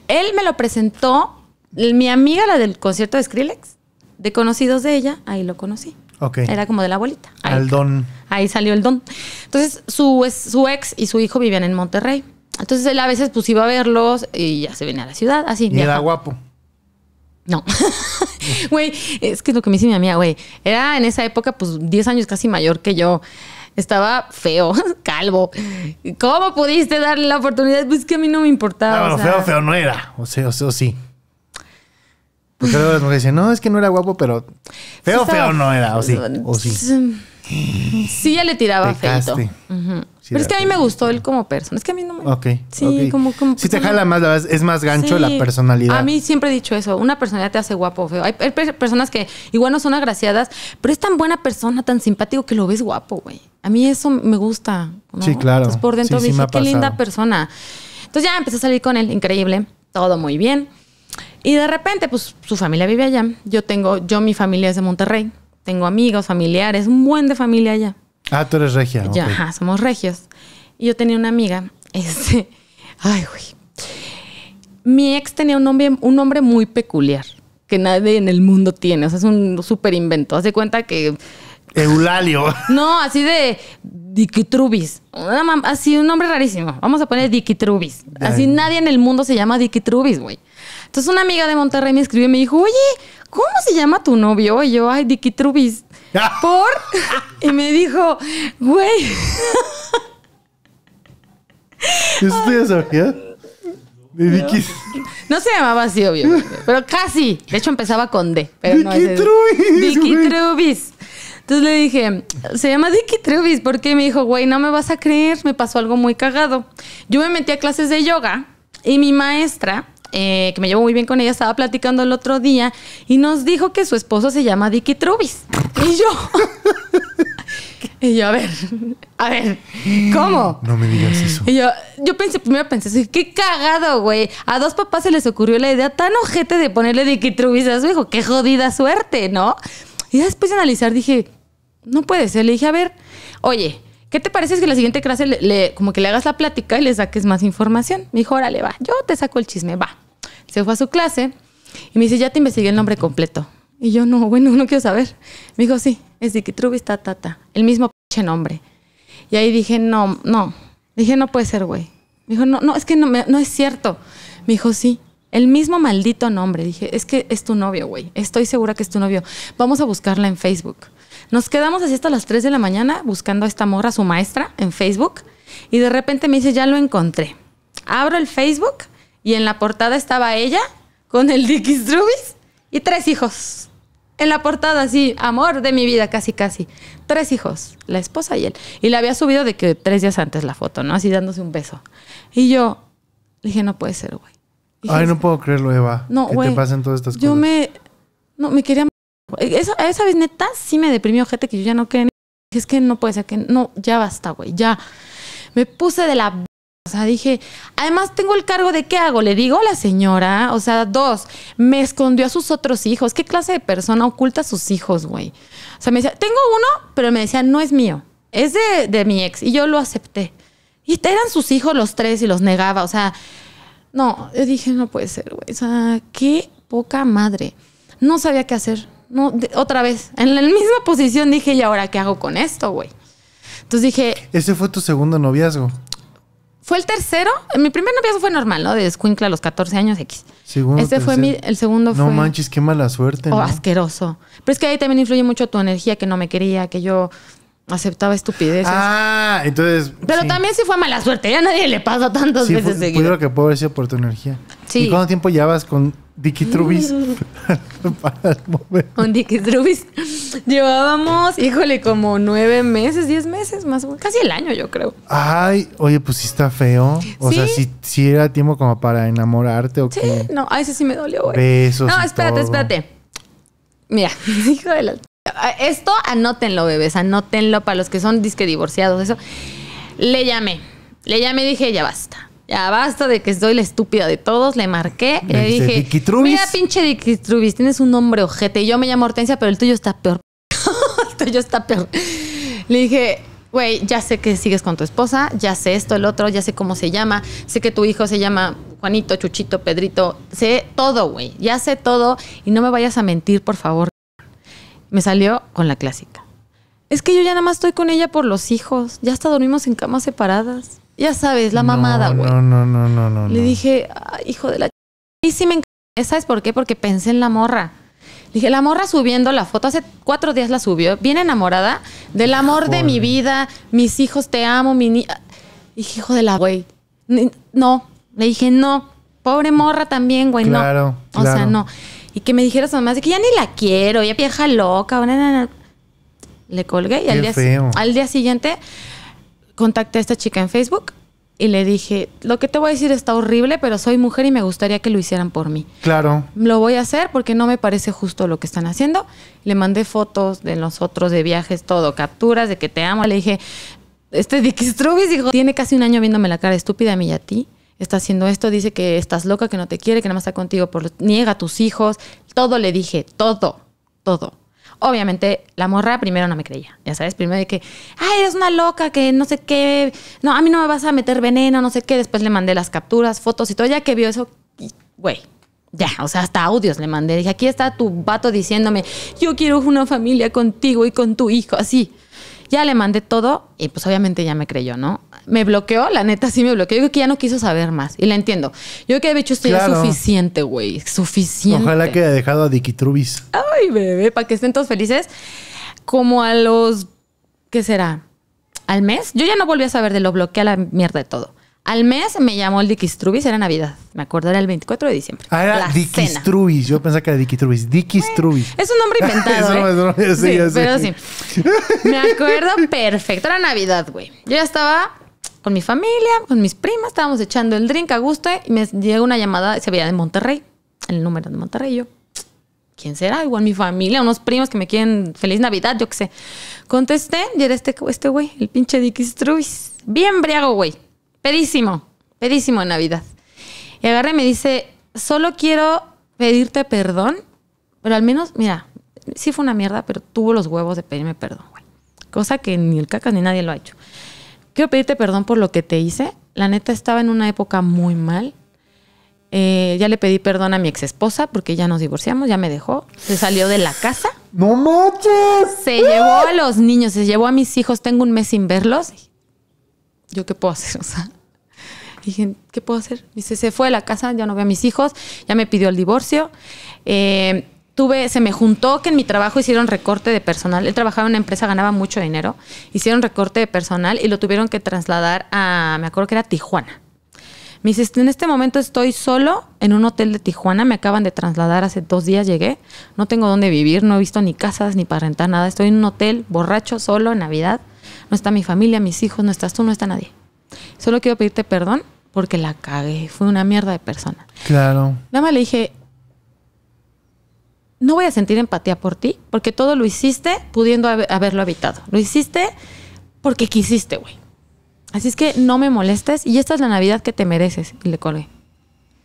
Él me lo presentó, mi amiga, la del concierto de Skrillex, de conocidos de ella, ahí lo conocí. Okay. Era como de la abuelita. Ahí, Al don. Ahí salió el don. Entonces, su, su ex y su hijo vivían en Monterrey. Entonces, él a veces pues iba a verlos y ya se venía a la ciudad, así. Y era guapo. No. <laughs> Güey, es que lo que me dice mi amiga, güey, era en esa época, pues 10 años casi mayor que yo. Estaba feo, <laughs> calvo. ¿Cómo pudiste darle la oportunidad? Pues que a mí no me importaba. Claro, feo, feo no era. O sea, o sea, sí. Porque luego las no, es que no era guapo, pero feo, feo no era, o sí. sí. ya le tiraba feito. pero es que a mí me gustó él como persona. Es que a mí no me. Sí, Como, como, Si te jala más, la es más gancho la personalidad. A mí siempre he dicho eso. Una personalidad te hace guapo o feo. Hay, personas que igual no son agraciadas, pero es tan buena persona, tan simpático que lo ves guapo, güey. A mí eso me gusta. Sí, claro. Entonces por dentro sí, dije, qué linda persona. Entonces ya empecé a salir con él. Increíble. Todo muy bien. Y de repente, pues su familia vive allá. Yo tengo, yo mi familia es de Monterrey. Tengo amigos, familiares, un buen de familia allá. Ah, tú eres regia. Ya, ajá, somos regios. Y yo tenía una amiga, <laughs> este, ay, güey. Mi ex tenía un nombre, un nombre muy peculiar que nadie en el mundo tiene. O sea, es un súper invento. Haz de cuenta que. Eulalio. <laughs> No, así de trubis Así un nombre rarísimo. Vamos a poner trubis Así nadie en el mundo se llama trubis güey. Entonces una amiga de Monterrey me escribió y me dijo, oye, ¿cómo se llama tu novio? Y yo, ay, Dicky Trubis. <laughs> ¿Por? y me dijo, güey. ¿Eso es ya De No se llamaba así, obvio. Pero casi. De hecho, empezaba con D. Pero Trubis. Trubis. Entonces le dije, se llama Dicky Trubis. Porque me dijo, güey, no me vas a creer. Me pasó algo muy cagado. Yo me metí a clases de yoga y mi maestra eh, que me llevo muy bien con ella, estaba platicando el otro día y nos dijo que su esposo se llama Dicky Trubis. Y yo. <laughs> Y yo, a ver, a ver, ¿cómo? No me digas eso. Y yo, yo pensé, primero pensé, qué cagado, güey. A dos papás se les ocurrió la idea tan ojete de ponerle Dicky Trubis a su hijo. Qué jodida suerte, ¿no? Y después de analizar dije, no puede ser. Le dije, a ver, oye, ¿qué te parece que la siguiente clase como que le hagas la plática y le saques más información? Me dijo, órale, va, yo te saco el chisme, va. Se fue a su clase y me dice, ya te investigué el nombre completo. Y yo, no, bueno, no quiero saber. Me dijo, sí, es está Tata, el mismo pinche nombre. Y ahí dije, no, no. Dije, no puede ser, güey. Me dijo, no, no, es que no, no es cierto. Me dijo, sí, el mismo maldito nombre. Dije, es que es tu novio, güey. Estoy segura que es tu novio. Vamos a buscarla en Facebook. Nos quedamos así hasta las 3 de la mañana buscando a esta morra, su maestra, en Facebook. Y de repente me dice, ya lo encontré. Abro el Facebook y en la portada estaba ella con el Dicky Drubis y tres hijos. En la portada, así, amor de mi vida, casi, casi. Tres hijos, la esposa y él. Y le había subido de que tres días antes la foto, ¿no? Así dándose un beso. Y yo dije, no puede ser, güey. Ay, no puedo creerlo, Eva. No, que te pasen todas estas yo cosas. Yo me. No, me quería. E-, esa, esa vez, neta, sí me deprimió, gente, que yo ya no quería. Es que no puede ser que. No, ya basta, güey, ya. Me puse de la o sea, dije, además tengo el cargo de qué hago, le digo a la señora, o sea, dos, me escondió a sus otros hijos. ¿Qué clase de persona oculta a sus hijos, güey? O sea, me decía, tengo uno, pero me decía, no es mío, es de, mi ex. Y yo lo acepté. Y eran sus hijos los tres y los negaba, o sea, no, yo dije, no puede ser, güey. O sea, qué poca madre. No sabía qué hacer. No, otra vez, en la misma posición dije, ¿y ahora qué hago con esto, güey? Entonces dije... Ese fue tu segundo noviazgo fue el tercero. Mi primer noviazgo fue normal, ¿no? De escuincla a los 14 años X. Segundo, este fue mi, el segundo fue. No manches, qué mala suerte. Oh, asqueroso. Pero es que ahí también influye mucho tu energía, que no me quería, que yo aceptaba estupideces. Ah, entonces. Pero también sí fue mala suerte. Ya nadie le pasó tantas veces seguidas. Yo creo que por tu energía. Sí. ¿Y cuánto tiempo llevas con Dicky Trubis. <laughs> Con Dicky Trubis. Llevábamos, híjole, como nueve meses, diez meses, más o menos. Casi el año, yo creo. Ay, oye, pues sí está feo. O sea, si ¿sí, era tiempo como para enamorarte o sí, no, a ese sí me dolió, güey. Besos. No, espérate, espérate. Mira, <laughs> hijo de la. Esto anótenlo, bebés, anótenlo para los que son disque divorciados, eso. Le llamé. Le llamé y dije, ya basta ya basta de que soy la estúpida de todos, le marqué le dije, mira pinche Trubis, tienes un nombre ojete. Y yo me llamo Hortensia, pero el tuyo está peor. <laughs> el tuyo está peor. Le dije, güey, ya sé que sigues con tu esposa, ya sé esto, el otro, ya sé cómo se llama, sé que tu hijo se llama Juanito, Chuchito, Pedrito, sé todo, güey, ya sé todo y no me vayas a mentir, por favor. Me salió con la clásica. Es que yo ya nada más estoy con ella por los hijos, ya hasta dormimos en camas separadas. Ya sabes, la mamada, güey. No, no, no, no, no. Le dije, ah, hijo de la... Y sí me encanta. ¿Sabes por qué? Porque pensé en la morra. Le dije, la morra subiendo la foto, hace cuatro días la subió, bien enamorada del amor de mi vida, mis hijos, te amo, mi niña. Dije, hijo de la güey. No, le dije, no. Pobre morra también, güey, claro, no. O sea, no. Y que me dijeras nomás de que ya ni la quiero, ya vieja loca. una, Le colgué y al día, al día, siguiente contacté a esta chica en Facebook y le dije, lo que te voy a decir está horrible, pero soy mujer y me gustaría que lo hicieran por mí. Claro. Lo voy a hacer porque no me parece justo lo que están haciendo. Le mandé fotos de nosotros, de viajes, todo, capturas, de que te amo. Le dije, este Dick Strubis dijo, tiene casi un año viéndome la cara estúpida a mí y a ti. Está haciendo esto, dice que estás loca, que no te quiere, que nada más está contigo, por niega a tus hijos. Todo le dije, todo, todo obviamente la morra primero no me creía, ya sabes, primero de que, ay, eres una loca, que no sé qué, no, a mí no me vas a meter veneno, no sé qué, después le mandé las capturas, fotos y todo, ya que vio eso, güey. Ya, o sea, hasta audios le mandé. Dije, aquí está tu vato diciéndome, yo quiero una familia contigo y con tu hijo, así. Ya le mandé todo y pues obviamente ya me creyó, ¿no? me bloqueó, la neta sí me bloqueó. Yo creo que ya no quiso saber más y la entiendo. Yo creo que de hecho estoy suficiente, güey, suficiente. Ojalá que haya dejado a Dicky Trubis. Ay, bebé, para que estén todos felices. Como a los, ¿qué será? Al mes, yo ya no volví a saber de lo bloquea a la mierda de todo. Al mes me llamó el Trubis. era Navidad. Me acuerdo, era el 24 de diciembre. Ah, era Trubis. Yo pensaba que era Trubis. Dicky Trubis. es un nombre <laughs> inventado. ¿eh? pero sí. <laughs> Me acuerdo perfecto. Era Navidad, güey. Yo ya estaba con mi familia, con mis primas, estábamos echando el drink a gusto y me llega una llamada, se veía de Monterrey, el número de Monterrey, yo, ¿quién será? Igual mi familia, unos primos que me quieren feliz Navidad, yo qué sé. Contesté y era este, este güey, el pinche Dicky Struis, bien briago, güey, pedísimo, pedísimo en Navidad. Y agarré y me dice, solo quiero pedirte perdón, pero al menos, mira, sí fue una mierda, pero tuvo los huevos de pedirme perdón, güey. Cosa que ni el caca ni nadie lo ha hecho quiero pedirte perdón por lo que te hice. La neta estaba en una época muy mal. Eh, ya le pedí perdón a mi ex esposa porque ya nos divorciamos, ya me dejó. Se salió de la casa. ¡No manches! Se llevó a los niños, se llevó a mis hijos. Tengo un mes sin verlos. ¿Yo qué puedo hacer? <laughs> O sea, dije, ¿qué puedo hacer? Dice, se fue de la casa, ya no veo a mis hijos, ya me pidió el divorcio. Eh, tuve, se me juntó que en mi trabajo hicieron recorte de personal. Él trabajaba en una empresa, ganaba mucho dinero. Hicieron recorte de personal y lo tuvieron que trasladar a, me acuerdo que era Tijuana. Me dice, en este momento estoy solo en un hotel de Tijuana, me acaban de trasladar, hace dos días llegué, no tengo dónde vivir, no he visto ni casas ni para rentar nada, estoy en un hotel borracho, solo, en Navidad, no está mi familia, mis hijos, no estás tú, no está nadie. Solo quiero pedirte perdón porque la cagué, Fue una mierda de persona. Claro. Nada más le dije, no voy a sentir empatía por ti, porque todo lo hiciste pudiendo haberlo habitado. Lo hiciste porque quisiste, güey. Así es que no me molestes y esta es la Navidad que te mereces. Y le colgué.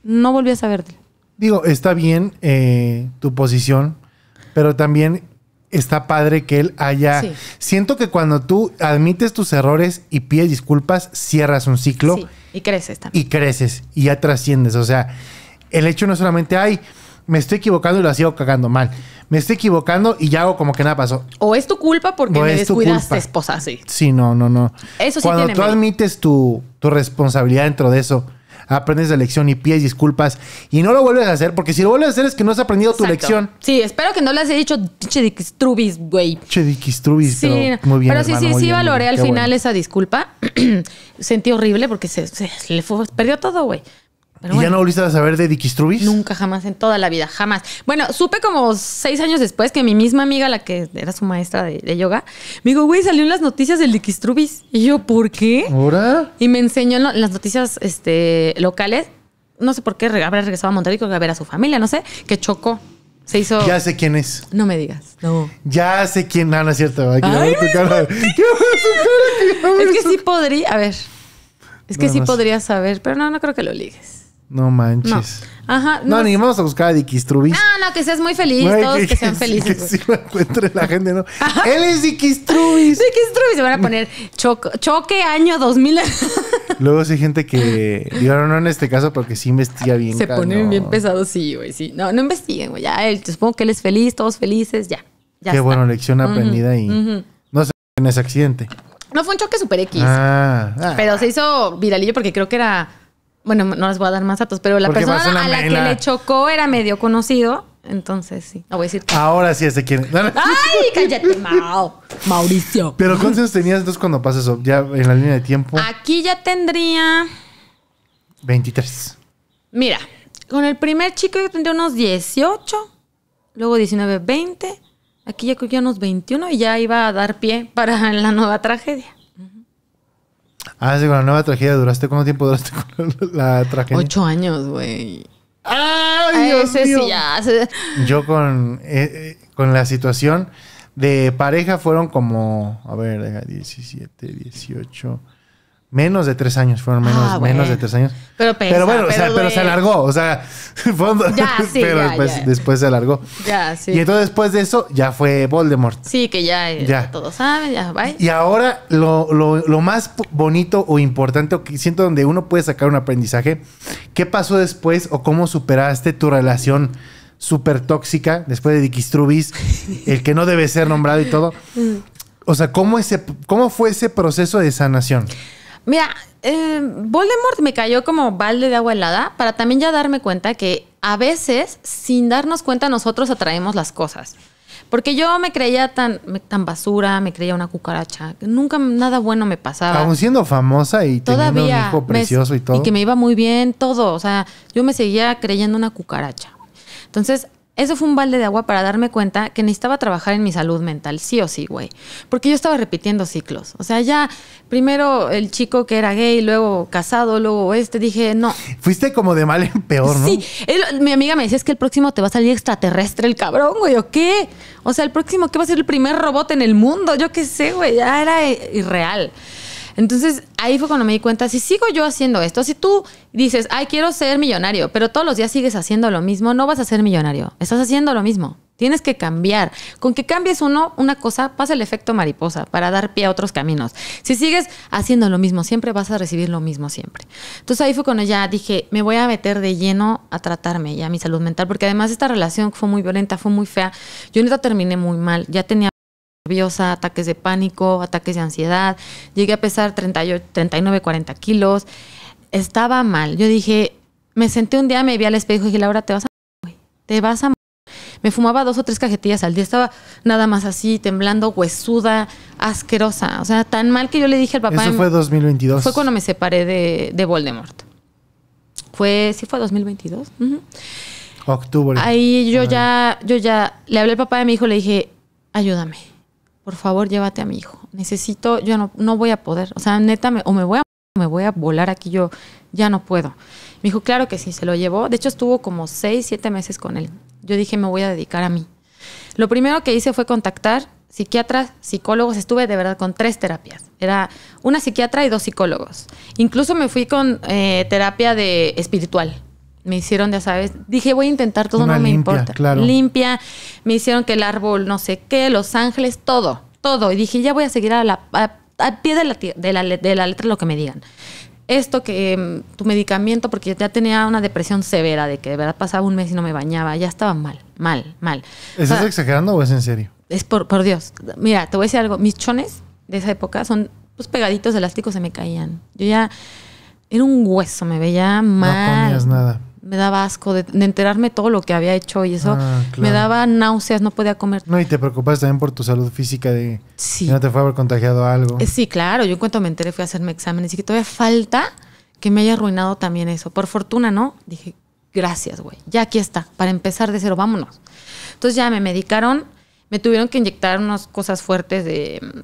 No volví a verte. Digo, está bien eh, tu posición, pero también está padre que él haya... Siento que cuando tú admites tus errores y pides disculpas, cierras un ciclo. y creces también. Y creces y ya trasciendes. O sea, el hecho no solamente, hay me estoy equivocando y lo sigo cagando mal. Me estoy equivocando y ya hago como que nada pasó. O es tu culpa porque me descuidaste, esposa, sí. Sí, no, no, no. Eso sí Cuando tú admites tu, responsabilidad dentro de eso, aprendes la lección y pides disculpas y no lo vuelves a hacer, porque si lo vuelves a hacer es que no has aprendido tu lección. Sí, espero que no le haya dicho chediquistrubis, güey. Chediquistrubis, sí. Pero muy bien. Pero sí, sí, sí valoré al final esa disculpa. <clears throat> Sentí horrible porque se, se le fue, perdió todo, güey. ¿Y ya no volviste a saber de Dikistrubis? Nunca, jamás, en toda la vida, jamás. Bueno, supe como seis años después que mi misma amiga, la que era su maestra de, yoga, me dijo, güey, salió las noticias del Dikistrubis. Y yo, ¿por qué? ¿Ahora? Y me enseñó las noticias este, locales, no sé por qué, habrá regresado a Monterrey, creo que a ver a su familia, no sé, que chocó. Se hizo. Ya sé quién es. No me digas. No. Ya sé quién. No, no es cierto. es que sí podría. A ver. Es que sí podría saber, pero no, no creo que lo ligues. No manches. Ajá. No, ni vamos a buscar a Dikistrubis. No, no, que seas muy feliz, todos que, sean <laughs> felices. Que si me encuentre la gente, ¿no? Él es Dikistrubis. Dikistrubis, se van a poner choque año 2000. <laughs> Luego sí hay gente que, Yo no en este caso, porque sí investiga bien. Se ponen bien pesados, sí, güey, sí. No, no investiguen, güey, ya, él, supongo que él es feliz, todos felices, ya. Qué buena bueno, lección aprendida y no sé en ese accidente. No fue un choque super X. ah. ah. Pero se hizo viralillo porque creo que era bueno, no les voy a dar más datos, pero la persona a la que le chocó era medio conocido. Entonces, sí. No voy a decir Ahora sí es de quién. <laughs> ¡Ay, cállate, Mao! Mauricio. ¿Pero cuántos tenías entonces cuando pasa eso? Ya en la línea de tiempo. Aquí ya tendría... 23. Mira, con el primer chico yo tendría unos 18, luego 19, 20. Aquí ya creo ya unos 21 y ya iba a dar pie para la nueva tragedia. Ah, sí, con la nueva tragedia. ¿Duraste cuánto tiempo duraste con la, tragedia? Ocho años, güey. ¡Ay, Dios Ese Sí ya. Yo con, eh, eh, con la situación de pareja fueron como, a ver, 17, 18... Menos de tres años, fueron menos, ah, de tres años. Pero, pero bueno, pero, se alargó, o sea, <laughs> fondo, <laughs> pues ya, después, se alargó. Ya, sí. Y entonces después de eso ya fue Voldemort. Sí, que ya, eh, ya. todos saben, ya, va Y ahora lo, más bonito o importante, que siento donde uno puede sacar un aprendizaje, ¿qué pasó después o cómo superaste tu relación súper tóxica después de Dickistrubis, <laughs> el que no debe ser nombrado y todo? Mm. O sea, ¿cómo, ese, cómo fue ese proceso de sanación? Mira, eh, Voldemort me cayó como balde de agua helada para también ya darme cuenta que a veces, sin darnos cuenta, nosotros atraemos las cosas. Porque yo me creía tan, tan basura, me creía una cucaracha. Nunca nada bueno me pasaba. Aún siendo famosa y Todavía teniendo un hijo precioso y todo. Y que me iba muy bien, todo. O sea, yo me seguía creyendo una cucaracha. Entonces, eso fue un balde de agua para darme cuenta que necesitaba trabajar en mi salud mental, sí o sí, güey. Porque yo estaba repitiendo ciclos. O sea, ya primero el chico que era gay, luego casado, luego este, dije, no. Fuiste como de mal en peor, ¿no? Sí. mi amiga me decía, es que el próximo te va a salir extraterrestre el cabrón, güey, ¿o qué? O sea, el próximo, ¿qué va a ser el primer robot en el mundo? Yo qué sé, güey, ya era irreal. Entonces ahí fue cuando me di cuenta, si sigo yo haciendo esto, si tú dices, ay, quiero ser millonario, pero todos los días sigues haciendo lo mismo, no vas a ser millonario, estás haciendo lo mismo. Tienes que cambiar. Con que cambies uno, una cosa, pasa el efecto mariposa para dar pie a otros caminos. Si sigues haciendo lo mismo siempre, vas a recibir lo mismo siempre. Entonces ahí fue cuando ya dije, me voy a meter de lleno a tratarme y a mi salud mental, porque además esta relación fue muy violenta, fue muy fea. Yo neta terminé muy mal, ya tenía nerviosa, ataques de pánico, ataques de ansiedad. Llegué a pesar 39, 40 kilos. Estaba mal. Yo dije, me senté un día, me vi al espejo y dije, Laura, te vas a morir, te vas a morir. Me fumaba dos o tres cajetillas al día, estaba nada más así, temblando, huesuda, asquerosa. O sea, tan mal que yo le dije al papá. Eso fue 2022. Fue cuando me separé de, de Voldemort. Fue, sí fue 2022. Octubre. Ahí yo ya, yo ya le hablé al papá de mi hijo, le dije, ayúdame por favor, llévate a mi hijo. Necesito, yo no, no voy a poder. O sea, neta, o me voy a me voy a volar aquí, yo ya no puedo. Me dijo, claro que sí, se lo llevó. De hecho, estuvo como seis, siete meses con él. Yo dije, me voy a dedicar a mí. Lo primero que hice fue contactar psiquiatras, psicólogos. Estuve de verdad con tres terapias. Era una psiquiatra y dos psicólogos. Incluso me fui con eh, terapia de espiritual me hicieron, ya sabes, dije voy a intentar todo, no me importa. Claro. Limpia, me hicieron que el árbol, no sé qué, Los Ángeles, todo, todo. Y dije, ya voy a seguir a la, a, pie de la, de la letra lo que me digan esto que em, tu medicamento, porque ya tenía una depresión severa de que de verdad pasaba un mes y no me bañaba, ya estaba mal, mal, mal. ¿Estás exagerando o es en serio? Es por, por Dios. Mira, te voy a decir algo. Mis chones de esa época son pues pegaditos elásticos, se me caían. Yo ya era un hueso, me veía mal. No ponías nada me daba asco de, enterarme todo lo que había hecho y eso ah, me daba náuseas, no podía comer. No, y te preocupabas también por tu salud física de si que no te fue a haber contagiado algo. Eh, sí, claro, yo en cuanto me enteré fui a hacerme exámenes y que todavía falta que me haya arruinado también eso. Por fortuna, ¿no? Dije, gracias, güey, ya aquí está, para empezar de cero, vámonos. Entonces ya me medicaron, me tuvieron que inyectar unas cosas fuertes de mm,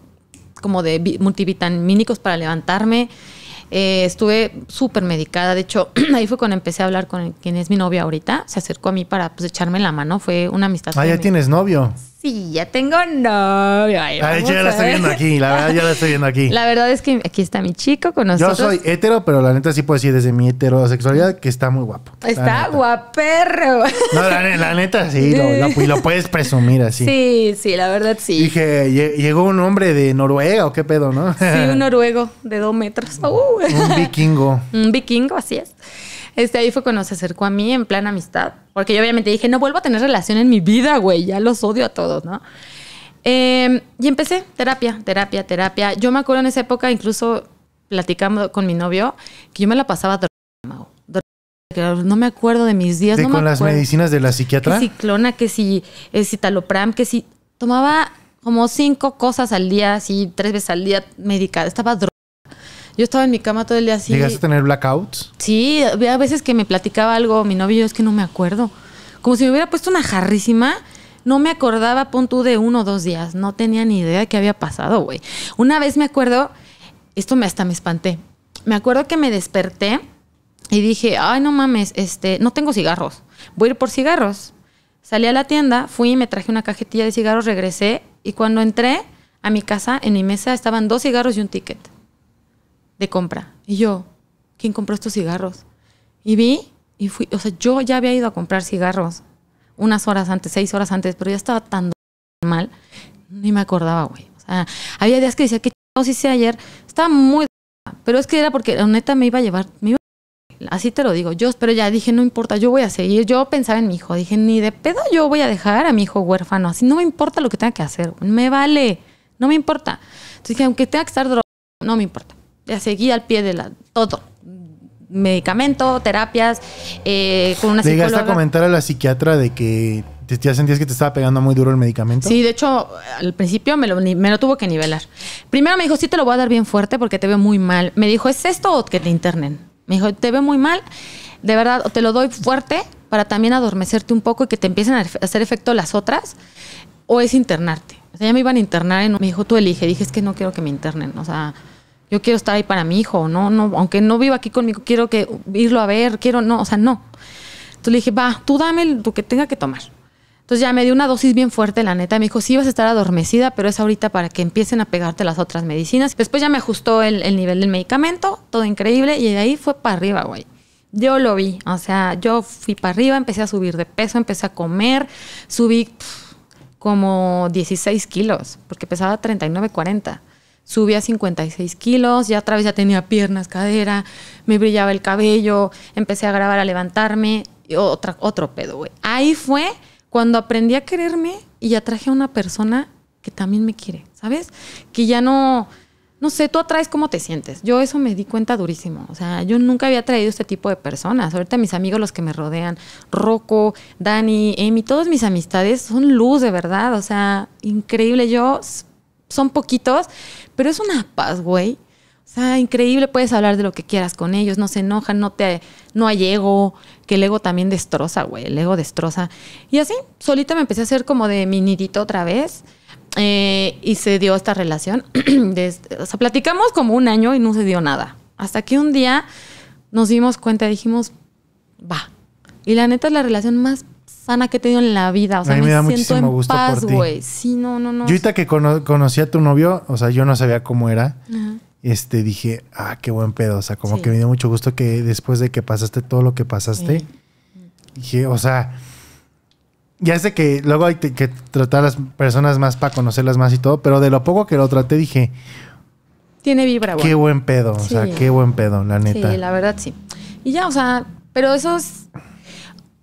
como de multivitamínicos para levantarme eh, estuve súper medicada. De hecho, <clears throat> ahí fue cuando empecé a hablar con quien es mi novia ahorita. Se acercó a mí para pues, echarme la mano. Fue una amistad. Ah, ya tienes novio. Sí, ya tengo novio. Ay, yo ya la estoy viendo aquí, la verdad, la estoy viendo aquí. La verdad es que aquí está mi chico con nosotros. Yo soy hetero, pero la neta sí puedo decir desde mi heterosexualidad que está muy guapo. Está guaperro. No, la, neta sí, lo, lo, puedes presumir así. Sí, sí, la verdad sí. Dije, llegó un hombre de Noruega o qué pedo, ¿no? Sí, un <laughs> noruego de dos metros. Un uh. vikingo. <laughs> Un vikingo, así es. Este, ahí fue cuando se acercó a mí en plan amistad. Porque yo obviamente dije, no vuelvo a tener relación en mi vida, güey. Ya los odio a todos, ¿no? Em, y empecé terapia, terapia, terapia. Yo me acuerdo en esa época, incluso platicando con mi novio, que yo me la pasaba drogada, no me acuerdo de mis días. ¿De con las medicinas de la psiquiatra? Que que si eh, citalopram, que si tomaba como cinco cosas al día, así tres veces al día medicada. Estaba drogada yo estaba en mi cama todo el día así. ¿Llegaste a tener blackouts? Sí, había veces que me platicaba algo mi novio es que no me acuerdo. Como si me hubiera puesto una jarrísima. No me acordaba, punto de uno o dos días. No tenía ni idea de qué había pasado, güey. Una vez me acuerdo, esto me hasta me espanté. Me acuerdo que me desperté y dije, ay, no mames, este, no tengo cigarros. Voy a ir por cigarros. Salí a la tienda, fui y me traje una cajetilla de cigarros, regresé y cuando entré a mi casa, en mi mesa estaban dos cigarros y un ticket de compra. Y yo, ¿quién compró estos cigarros? Y vi y fui, o sea, yo ya había ido a comprar cigarros unas horas antes, seis horas antes, pero ya estaba tan mal, ni me acordaba, güey. O sea, había días que decía, ¿qué chingados hice ayer? Estaba muy... Pero es que era porque la neta me iba a llevar, me iba así te lo digo, yo, pero ya dije, no importa, yo voy a seguir, yo pensaba en mi hijo, dije, ni de pedo yo voy a dejar a mi hijo huérfano, así no me importa lo que tenga que hacer, me vale, no me importa. Entonces dije, aunque tenga que estar drogado, no me importa seguí al pie de la, todo. Medicamento, terapias, eh, con una ¿Le ¿Llegaste a comentar a la psiquiatra de que ¿Ya sentías que te estaba pegando muy duro el medicamento? Sí, de hecho, al principio me lo, tuvo que nivelar. Primero me dijo, sí te lo voy a dar bien fuerte porque te veo muy mal. Me dijo, ¿es esto o que te internen? Me dijo, te veo muy mal, de verdad, o te lo doy fuerte para también adormecerte un poco y que te empiecen a hacer efecto las otras, o es internarte. O sea, ya me iban a internar y me dijo, tú elige. Dije, es que no quiero que me internen, o sea yo quiero estar ahí para mi hijo, no, no, aunque no viva aquí conmigo, quiero que irlo a ver, quiero, no, o sea, no. Entonces le dije, va, tú dame lo que tenga que tomar. Entonces ya me dio una dosis bien fuerte, la neta. Me dijo, sí vas a estar adormecida, pero es ahorita para que empiecen a pegarte las otras medicinas. Después ya me ajustó el, nivel del medicamento, todo increíble, y de ahí fue para arriba, güey. Yo lo vi, o sea, yo fui para arriba, empecé a subir de peso, empecé a comer, subí como 16 kilos, porque pesaba 39, 40. Subí a 56 kilos, ya otra vez ya tenía piernas, cadera, me brillaba el cabello, empecé a grabar, a levantarme, y otra, otro pedo, güey. Ahí fue cuando aprendí a quererme y ya traje a una persona que también me quiere, ¿sabes? Que ya no, no sé, tú atraes cómo te sientes. Yo eso me di cuenta durísimo. O sea, yo nunca había traído este tipo de personas. Ahorita mis amigos, los que me rodean, Rocco, Dani, Emi, todas mis amistades son luz de verdad. O sea, increíble. Yo son poquitos, pero es una paz, güey. O sea, increíble, puedes hablar de lo que quieras con ellos, no se enojan, no te no hay ego, que el ego también destroza, güey, el ego destroza. Y así, solita me empecé a hacer como de mi otra vez. Eh, y se dio esta relación. <clears throat> o sea, platicamos como un año y no se dio nada. Hasta que un día nos dimos cuenta, dijimos, va. Y la neta es la relación más sana que te tenido en la vida. O sea, a me, da siento muchísimo en gusto paz, güey. Sí, no, no, no. Yo ahorita que conocí a tu novio, o sea, yo no sabía cómo era. Este, dije, ah, qué buen pedo. O sea, como que me dio mucho gusto que después de que pasaste todo lo que pasaste, dije, o sea, ya sé que luego hay que tratar a las personas más para conocerlas más y todo, pero de lo poco que lo traté, dije, tiene vibra, güey. Qué buen pedo, o sea, qué buen pedo, la neta. Sí, la verdad sí. Y ya, o sea, pero eso es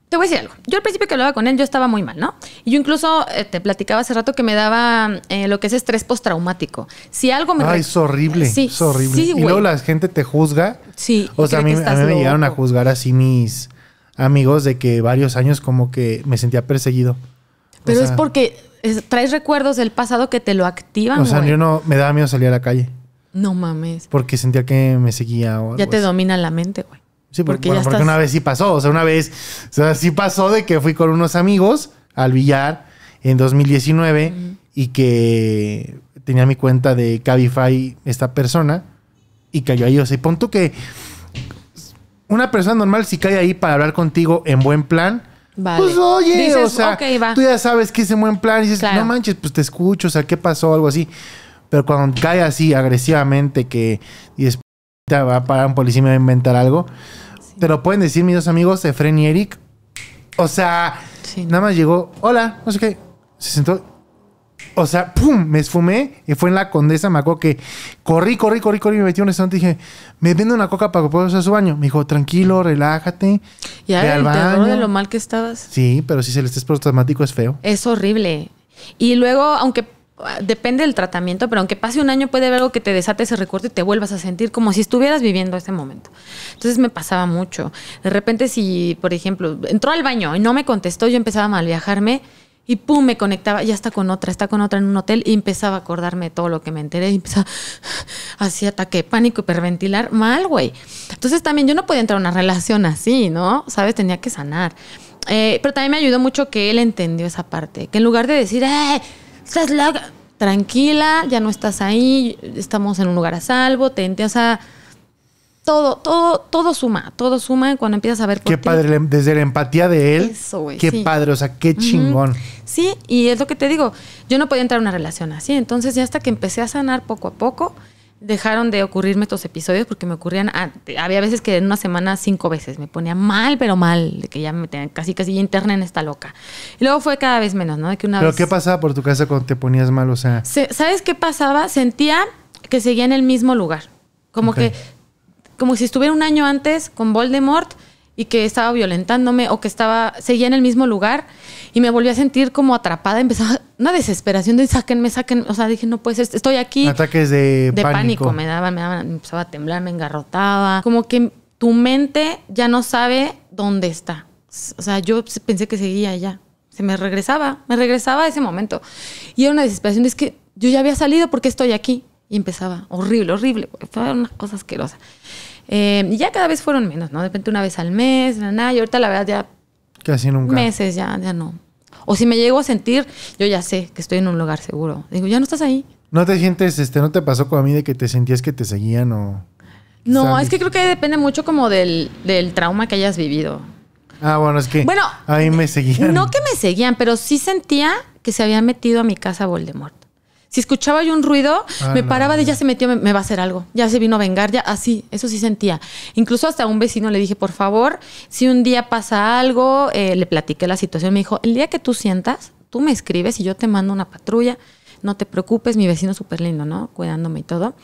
te voy a decir algo. Yo al principio que hablaba con él, yo estaba muy mal, ¿no? Y yo incluso eh, te platicaba hace rato que me daba eh, lo que es estrés postraumático. Si algo me. Ay, es horrible. Sí, horrible. y luego la gente te juzga. Sí. O sea, a mí, me llegaron a juzgar así mis amigos de que varios años como que me sentía perseguido. Pero es porque traes recuerdos del pasado que te lo activan. O sea, yo no me daba miedo salir a la calle. No mames. Porque sentía que me seguía. ya te domina la mente, güey. Sí, porque, una vez sí pasó, o sea, una vez, o sí pasó de que fui con unos amigos al billar en 2019 y que tenía mi cuenta de Cabify esta persona y cayó ahí. O sea, y pon tú que una persona normal si cae ahí para hablar contigo en buen plan, Pues oye, o sea, tú ya sabes que es en buen plan y dices, no manches, pues te escucho, o sea, ¿qué pasó? Algo así. Pero cuando cae así agresivamente que va a parar un policía y me va a inventar algo. Pero Te lo pueden decir mis dos amigos, Efren y Eric. O sea, nada más llegó, hola, no sé qué. Se sentó. O sea, ¡pum! Me esfumé y fue en la condesa. Me acuerdo que corrí, corrí, corrí, corrí. Me metí en un restaurante y dije, me vende una coca para que pueda usar su baño. Me dijo, tranquilo, relájate. Ya, el al de lo mal que estabas. Sí, pero si se le estés traumático es feo. Es horrible. Y luego, aunque depende del tratamiento, pero aunque pase un año puede haber algo que te desate ese recuerdo y te vuelvas a sentir como si estuvieras viviendo ese momento. Entonces me pasaba mucho. De repente si, por ejemplo, entró al baño y no me contestó, yo empezaba a mal viajarme y pum, me conectaba, ya está con otra, está con otra en un hotel y empezaba a acordarme de todo lo que me enteré y empezaba <sighs> así ataque, pánico, hiperventilar, mal, güey. Entonces también yo no podía entrar a una relación así, ¿no? ¿Sabes? Tenía que sanar. Eh, pero también me ayudó mucho que él entendió esa parte, que en lugar de decir, eh, estás tranquila, ya no estás ahí, estamos en un lugar a salvo, te entiendes a todo, todo, todo suma, todo suma cuando empiezas a ver. Qué padre, desde la empatía de él. Qué padre, o sea, qué chingón. Sí, y es lo que te digo, yo no podía entrar a una relación así, entonces ya hasta que empecé a sanar poco a poco, dejaron de ocurrirme estos episodios porque me ocurrían, había veces que en una semana cinco veces, me ponía mal, pero mal, de que ya me tenían casi, casi interna en esta loca. Y luego fue cada vez menos, ¿no? De que una pero ¿qué pasaba por tu casa cuando te ponías mal? O sea... ¿Sabes qué pasaba? Sentía que seguía en el mismo lugar, como que, como si estuviera un año antes con Voldemort y que estaba violentándome o que estaba, seguía en el mismo lugar y me volví a sentir como atrapada, empezaba <laughs> una desesperación de sáquenme, saquen o sea, dije, no pues estoy aquí. Ataques de, pánico. me daban, me daban, empezaba a temblar, me engarrotaba, como que tu mente ya no sabe dónde está. O sea, yo pensé que seguía allá. Se me regresaba, me regresaba a ese momento. Y era una desesperación, es que yo ya había salido porque estoy aquí. Y empezaba, horrible, horrible, fue una cosa asquerosa. Eh, y ya cada vez fueron menos, ¿no? De repente una vez al mes, nada, y ahorita la verdad ya... Casi nunca. Meses ya, ya no. O si me llego a sentir, yo ya sé que estoy en un lugar seguro. Digo, ya no estás ahí. ¿No te sientes, este, no te pasó con a mí de que te sentías que te seguían o...? No, es que creo que depende mucho como del, trauma que hayas vivido. Ah, bueno, es que bueno, ahí me seguían. No que me seguían, pero sí sentía que se había metido a mi casa Voldemort. Si escuchaba yo un ruido, me paraba de ya se metió, me, va a hacer algo, ya se vino a vengar, ya así, eso sí sentía. Incluso hasta a un vecino le dije, por favor, si un día pasa algo, eh, le platiqué la situación, me dijo, el día que tú sientas, tú me escribes y yo te mando una patrulla, no te preocupes, mi vecino súper lindo, ¿no? Cuidándome y todo.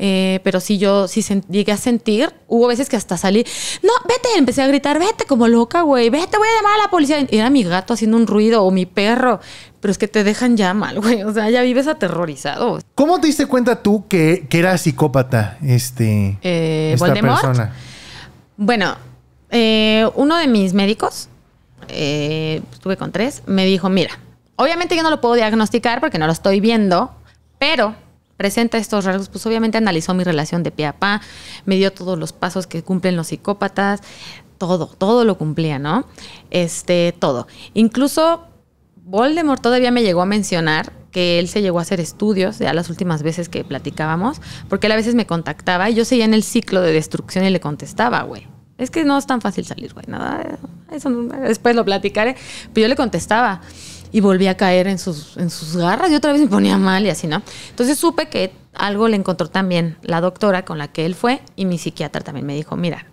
Eh, pero si yo sí llegué a sentir. Hubo veces que hasta salí, no, vete, empecé a gritar, vete como loca, güey, vete, voy a llamar a la policía. Y era mi gato haciendo un ruido o mi perro. Pero es que te dejan ya mal, <laughs> güey. O sea, ya vives aterrorizado. ¿Cómo te diste cuenta tú que, era psicópata este, eh, esta persona? Bueno, eh, uno de mis médicos, estuve con tres, me dijo, mira, obviamente yo no lo puedo diagnosticar porque no lo estoy viendo, pero presenta estos rasgos, pues obviamente analizó mi relación de pie a pa, me dio todos los pasos que cumplen los psicópatas, todo, todo lo cumplía, ¿no? Este, todo. Incluso Voldemort todavía me llegó a mencionar que él se llegó a hacer estudios, ya las últimas veces que platicábamos, porque él a veces me contactaba y yo seguía en el ciclo de destrucción y le contestaba, güey. Es que no es tan fácil salir, güey, nada. Eso después lo platicaré. Pero yo le contestaba y volví a caer en sus, en sus garras y otra vez me ponía mal y así, ¿no? Entonces supe que algo le encontró también la doctora con la que él fue y mi psiquiatra también me dijo, mira,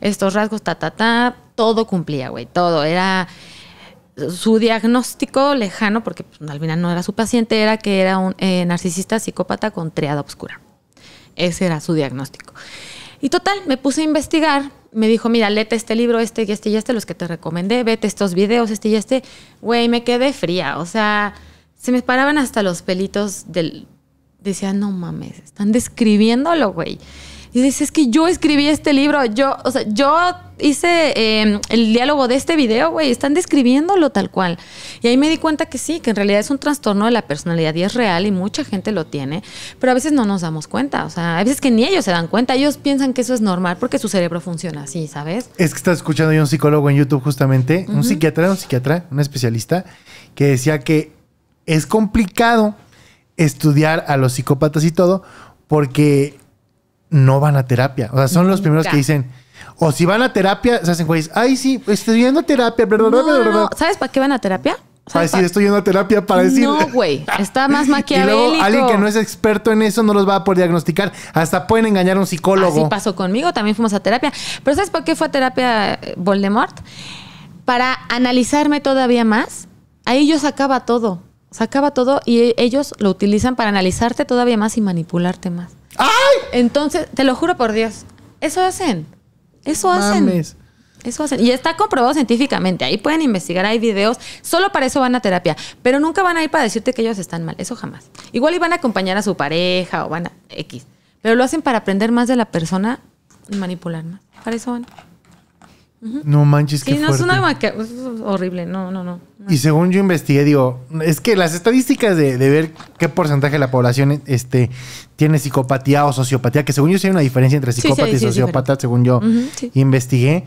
estos rasgos, ta, ta, ta, todo cumplía, güey, todo. Era su diagnóstico lejano, porque pues, al final no era su paciente, era que era un eh, narcisista psicópata con triada oscura. Ese era su diagnóstico. Y total, me puse a investigar me dijo, mira, lete este libro, este y este y este, los que te recomendé, vete estos videos, este y este. Güey, me quedé fría, o sea, se me paraban hasta los pelitos del... Decía, no mames, están describiéndolo, güey. Y dices, es que yo escribí este libro, yo, o sea, yo hice em, el diálogo de este video, güey, están describiéndolo tal cual. Y ahí me di cuenta que sí, que en realidad es un trastorno de la personalidad y es real y mucha gente lo tiene, pero a veces no nos damos cuenta, o sea, a veces que ni ellos se dan cuenta, ellos piensan que eso es normal porque su cerebro funciona así, ¿sabes? Es que estaba escuchando yo un psicólogo en YouTube justamente, un psiquiatra, un psiquiatra, un especialista, que decía que es complicado estudiar a los psicópatas y todo porque no van a terapia. O sea, son los primeros que dicen, o si van a terapia, se hacen güeyes, ay, sí, estoy yendo a terapia, pero no, no, no. ¿Sabes para qué van a terapia? Para decir, estoy yendo a terapia para decir. No, güey. Está más maquiavélico. <laughs> y luego, alguien que no es experto en eso no los va a poder diagnosticar. Hasta pueden engañar a un psicólogo. Así pasó conmigo. También fuimos a terapia. Pero ¿sabes por qué fue a terapia eh, Voldemort? Para analizarme todavía más. Ahí yo sacaba todo. Sacaba todo y ellos lo utilizan para analizarte todavía más y manipularte más. ¡Ay! Entonces, te lo juro por Dios, eso hacen. Eso hacen. Eso hacen. Y está comprobado científicamente. Ahí pueden investigar, hay videos. Solo para eso van a terapia. Pero nunca van a ir para decirte que ellos están mal. Eso jamás. Igual iban a acompañar a su pareja o van a X. Pero lo hacen para aprender más de la persona y manipular más. Para eso van. No manches, que. no, es horrible. No, no, no, Y según yo investigué, digo, es que las estadísticas de, ver qué porcentaje de la población este, tiene psicopatía o sociopatía, que según yo sí hay una diferencia entre psicópata y sociópata, según yo investigué.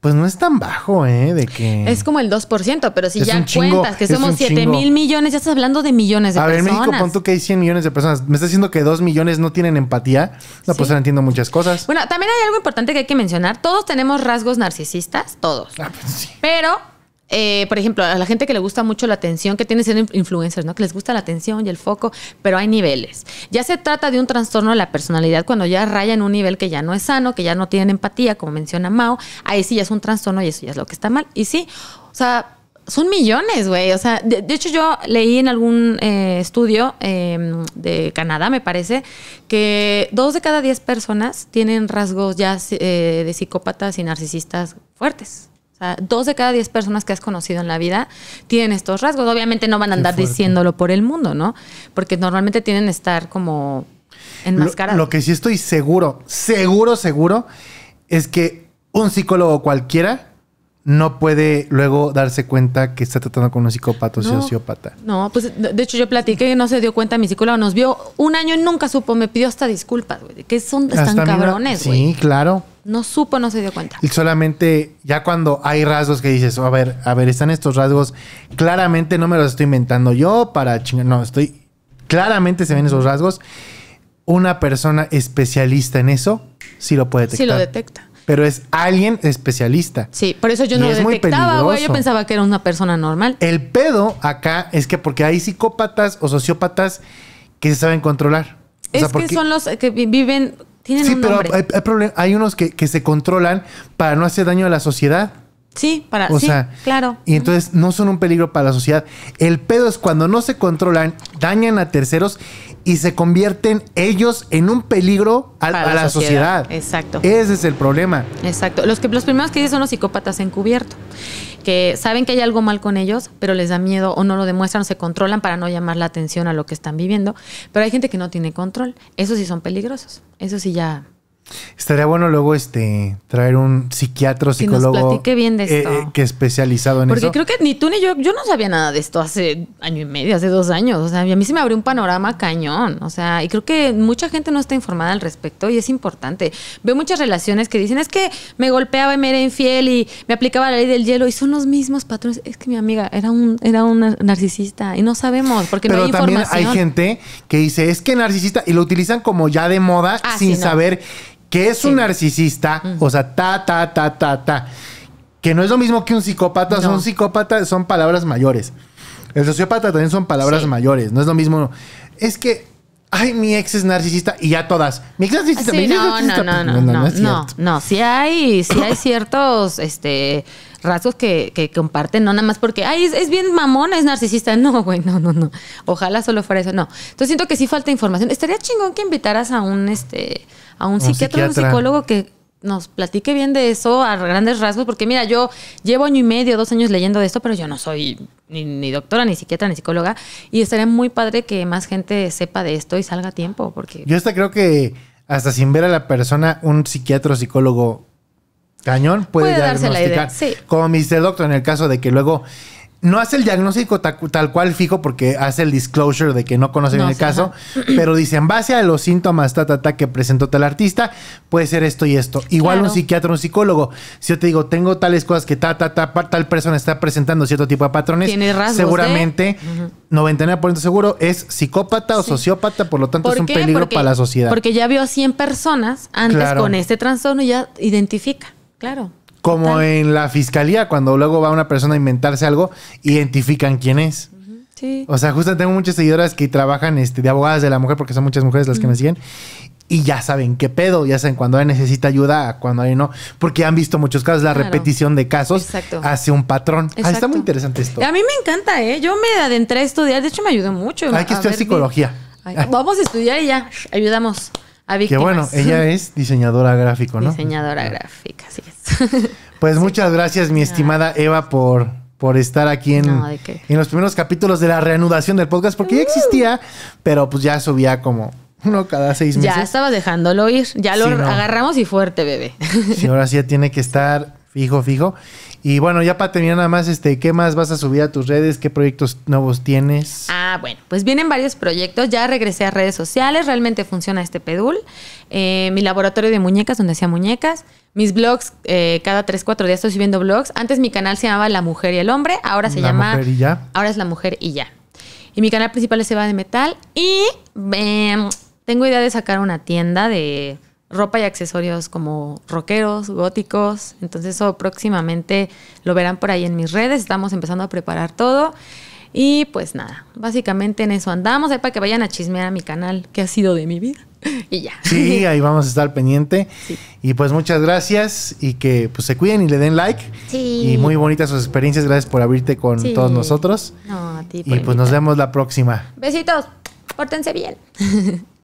Pues no es tan bajo, ¿eh? De que... Es como el 2%, pero si ya cuentas que somos 7 mil millones, ya estás hablando de millones de personas. A ver, en México, pon tú que hay 100 millones de personas. ¿Me estás diciendo que 2 millones no tienen empatía? No, pues no entiendo muchas cosas. Bueno, también hay algo importante que hay que mencionar. Todos tenemos rasgos narcisistas, todos. Ah, pues sí. Pero eh, por ejemplo, a la gente que le gusta mucho la atención, que tiene ser influencers, ¿no? Que les gusta la atención y el foco, pero hay niveles. Ya se trata de un trastorno de la personalidad cuando ya raya en un nivel que ya no es sano, que ya no tienen empatía, como menciona Mao, ahí sí ya es un trastorno y eso ya es lo que está mal. Y sí, o sea, son millones, güey. O sea, de, hecho yo leí en algún eh, estudio em, de Canadá, me parece, que dos de cada diez personas tienen rasgos ya eh, de psicópatas y narcisistas fuertes dos de cada diez personas que has conocido en la vida tienen estos rasgos. Obviamente no van a andar diciéndolo por el mundo, ¿no? Porque normalmente tienen que estar como en Lo, lo que sí estoy seguro, seguro, seguro, es que un psicólogo cualquiera no puede luego darse cuenta que está tratando con un psicópata o no, sociópata. No, pues de hecho yo platiqué y no se dio cuenta mi psicólogo, nos vio un año y nunca supo, me pidió hasta disculpas, güey, que son tan cabrones, güey. Sí, claro. No supo, no se dio cuenta. Y solamente ya cuando hay rasgos que dices, oh, a ver, a ver, están estos rasgos, claramente no me los estoy inventando yo para chingar, no, estoy, claramente se ven esos rasgos. Una persona especialista en eso sí lo puede detectar. Sí lo detecta pero es alguien especialista. Sí, por eso yo no es detectaba, güey. Yo pensaba que era una persona normal. El pedo acá es que porque hay psicópatas o sociópatas que se saben controlar. es que son los que viven. Tienen sí, pero hay, unos que, se controlan para no hacer daño a la sociedad. Sí, para o sea, claro. Y entonces no son un peligro para la sociedad. El pedo es cuando no se controlan, dañan a terceros y se convierten ellos en un peligro a, la, sociedad. Exacto. Ese es el problema. Exacto. Los, que, los primeros que dicen son los psicópatas encubiertos, que saben que hay algo mal con ellos, pero les da miedo o no lo demuestran, o se controlan para no llamar la atención a lo que están viviendo. Pero hay gente que no tiene control. Esos sí son peligrosos. Eso sí ya Estaría bueno luego este traer un psiquiatra psicólogo que, nos bien de eh, esto. Eh, que especializado en eso. Porque creo que ni tú ni yo, yo no sabía nada de esto hace año y medio, hace dos años. O sea, a mí se me abrió un panorama cañón. O sea, y creo que mucha gente no está informada al respecto y es importante. Veo muchas relaciones que dicen, es que me golpeaba y me era infiel y me aplicaba la ley del hielo y son los mismos patrones. Es que mi amiga era un, era un narcisista y no sabemos porque Pero no hay también hay gente que dice, es que narcisista y lo utilizan como ya de moda ah, sin saber que es un narcisista, o sea, ta, ta, ta, ta, ta, que no es lo mismo que un psicópata, son son palabras mayores. El sociópata también son palabras mayores, no es lo mismo. Es que, ay, mi ex es narcisista y ya todas. Mi ex es narcisista, sí, no, es narcisista. No, no, no, no, no, no, no, no, no, no, no, no, no, no, rasgos que, que comparten, no nada más porque, ay, es, bien mamona, es narcisista. <laughs> No, güey, no, no, no. Ojalá solo fuera eso, no. Entonces siento que sí falta información. Estaría chingón que invitaras a un, este, a un, psiquiatra, un psicólogo que nos platique bien de eso a grandes rasgos, porque mira, yo llevo año y medio, dos años leyendo de esto, pero yo no soy ni, doctora, ni psiquiatra, ni psicóloga, y estaría muy padre que más gente sepa de esto y salga a tiempo, porque... Yo hasta creo que hasta sin ver a la persona, un psiquiatra o psicólogo cañón puede, puede darse la idea. Como Mr. Doctor, en el caso de que luego no hace el diagnóstico tal, cual fijo porque hace el disclosure de que no conoce el caso, pero dice, en base a los síntomas ta, que presentó tal artista, puede ser esto y esto. Igual un psiquiatra, un psicólogo, si yo te digo, tengo tales cosas que ta, ta, ta, tal persona está presentando cierto tipo de patrones, seguramente, 99% seguro, es psicópata o sociópata, por lo tanto es un peligro para la sociedad. Porque ya vio a 100 personas antes con este trastorno y ya identifica. Claro. Como en la fiscalía, cuando luego va una persona a inventarse algo, identifican quién es. Sí. O sea, justo tengo muchas seguidoras que trabajan este, de abogadas de la mujer, porque son muchas mujeres las que me siguen, y ya saben qué pedo, ya saben cuando hay necesita ayuda, cuando hay no, porque han visto muchos casos, la repetición de casos hace un patrón. Ah, está muy interesante esto. A mí me encanta, ¿eh? Yo me adentré a estudiar, de hecho me ayudó mucho. Hay que estudiar psicología. vamos a estudiar y ya, ayudamos. Que bueno, ella es diseñadora gráfica, ¿no? Diseñadora gráfica, así es. <laughs> Pues muchas gracias, mi ah. estimada Eva, por, por estar aquí en, en los primeros capítulos de la reanudación del podcast, porque ya uh. existía, pero pues ya subía como uno cada seis meses. Ya estaba dejándolo ir, ya lo agarramos y fuerte, bebé. Y ahora sí ya tiene que estar fijo, fijo. Y bueno, ya para terminar nada más, este, ¿qué más vas a subir a tus redes? ¿Qué proyectos nuevos tienes? Ah, bueno, pues vienen varios proyectos. Ya regresé a redes sociales, realmente funciona este pedul. Eh, mi laboratorio de muñecas, donde hacía muñecas. Mis blogs, eh, cada 3, 4 días estoy subiendo blogs. Antes mi canal se llamaba La Mujer y el Hombre, ahora se la llama... Mujer y ya. Ahora es La Mujer y ya. Y mi canal principal se va de Metal. Y em, tengo idea de sacar una tienda de ropa y accesorios como rockeros, góticos. Entonces eso próximamente lo verán por ahí en mis redes. Estamos empezando a preparar todo. Y pues nada, básicamente en eso andamos. Ahí para que vayan a chismear a mi canal, que ha sido de mi vida. <laughs> Y ya. Sí, ahí vamos a estar pendiente. Y pues muchas gracias y que pues se cuiden y le den like. Y muy bonitas sus experiencias. Gracias por abrirte con todos nosotros. No, y pues nos vemos la próxima. Besitos. Pórtense bien. <laughs>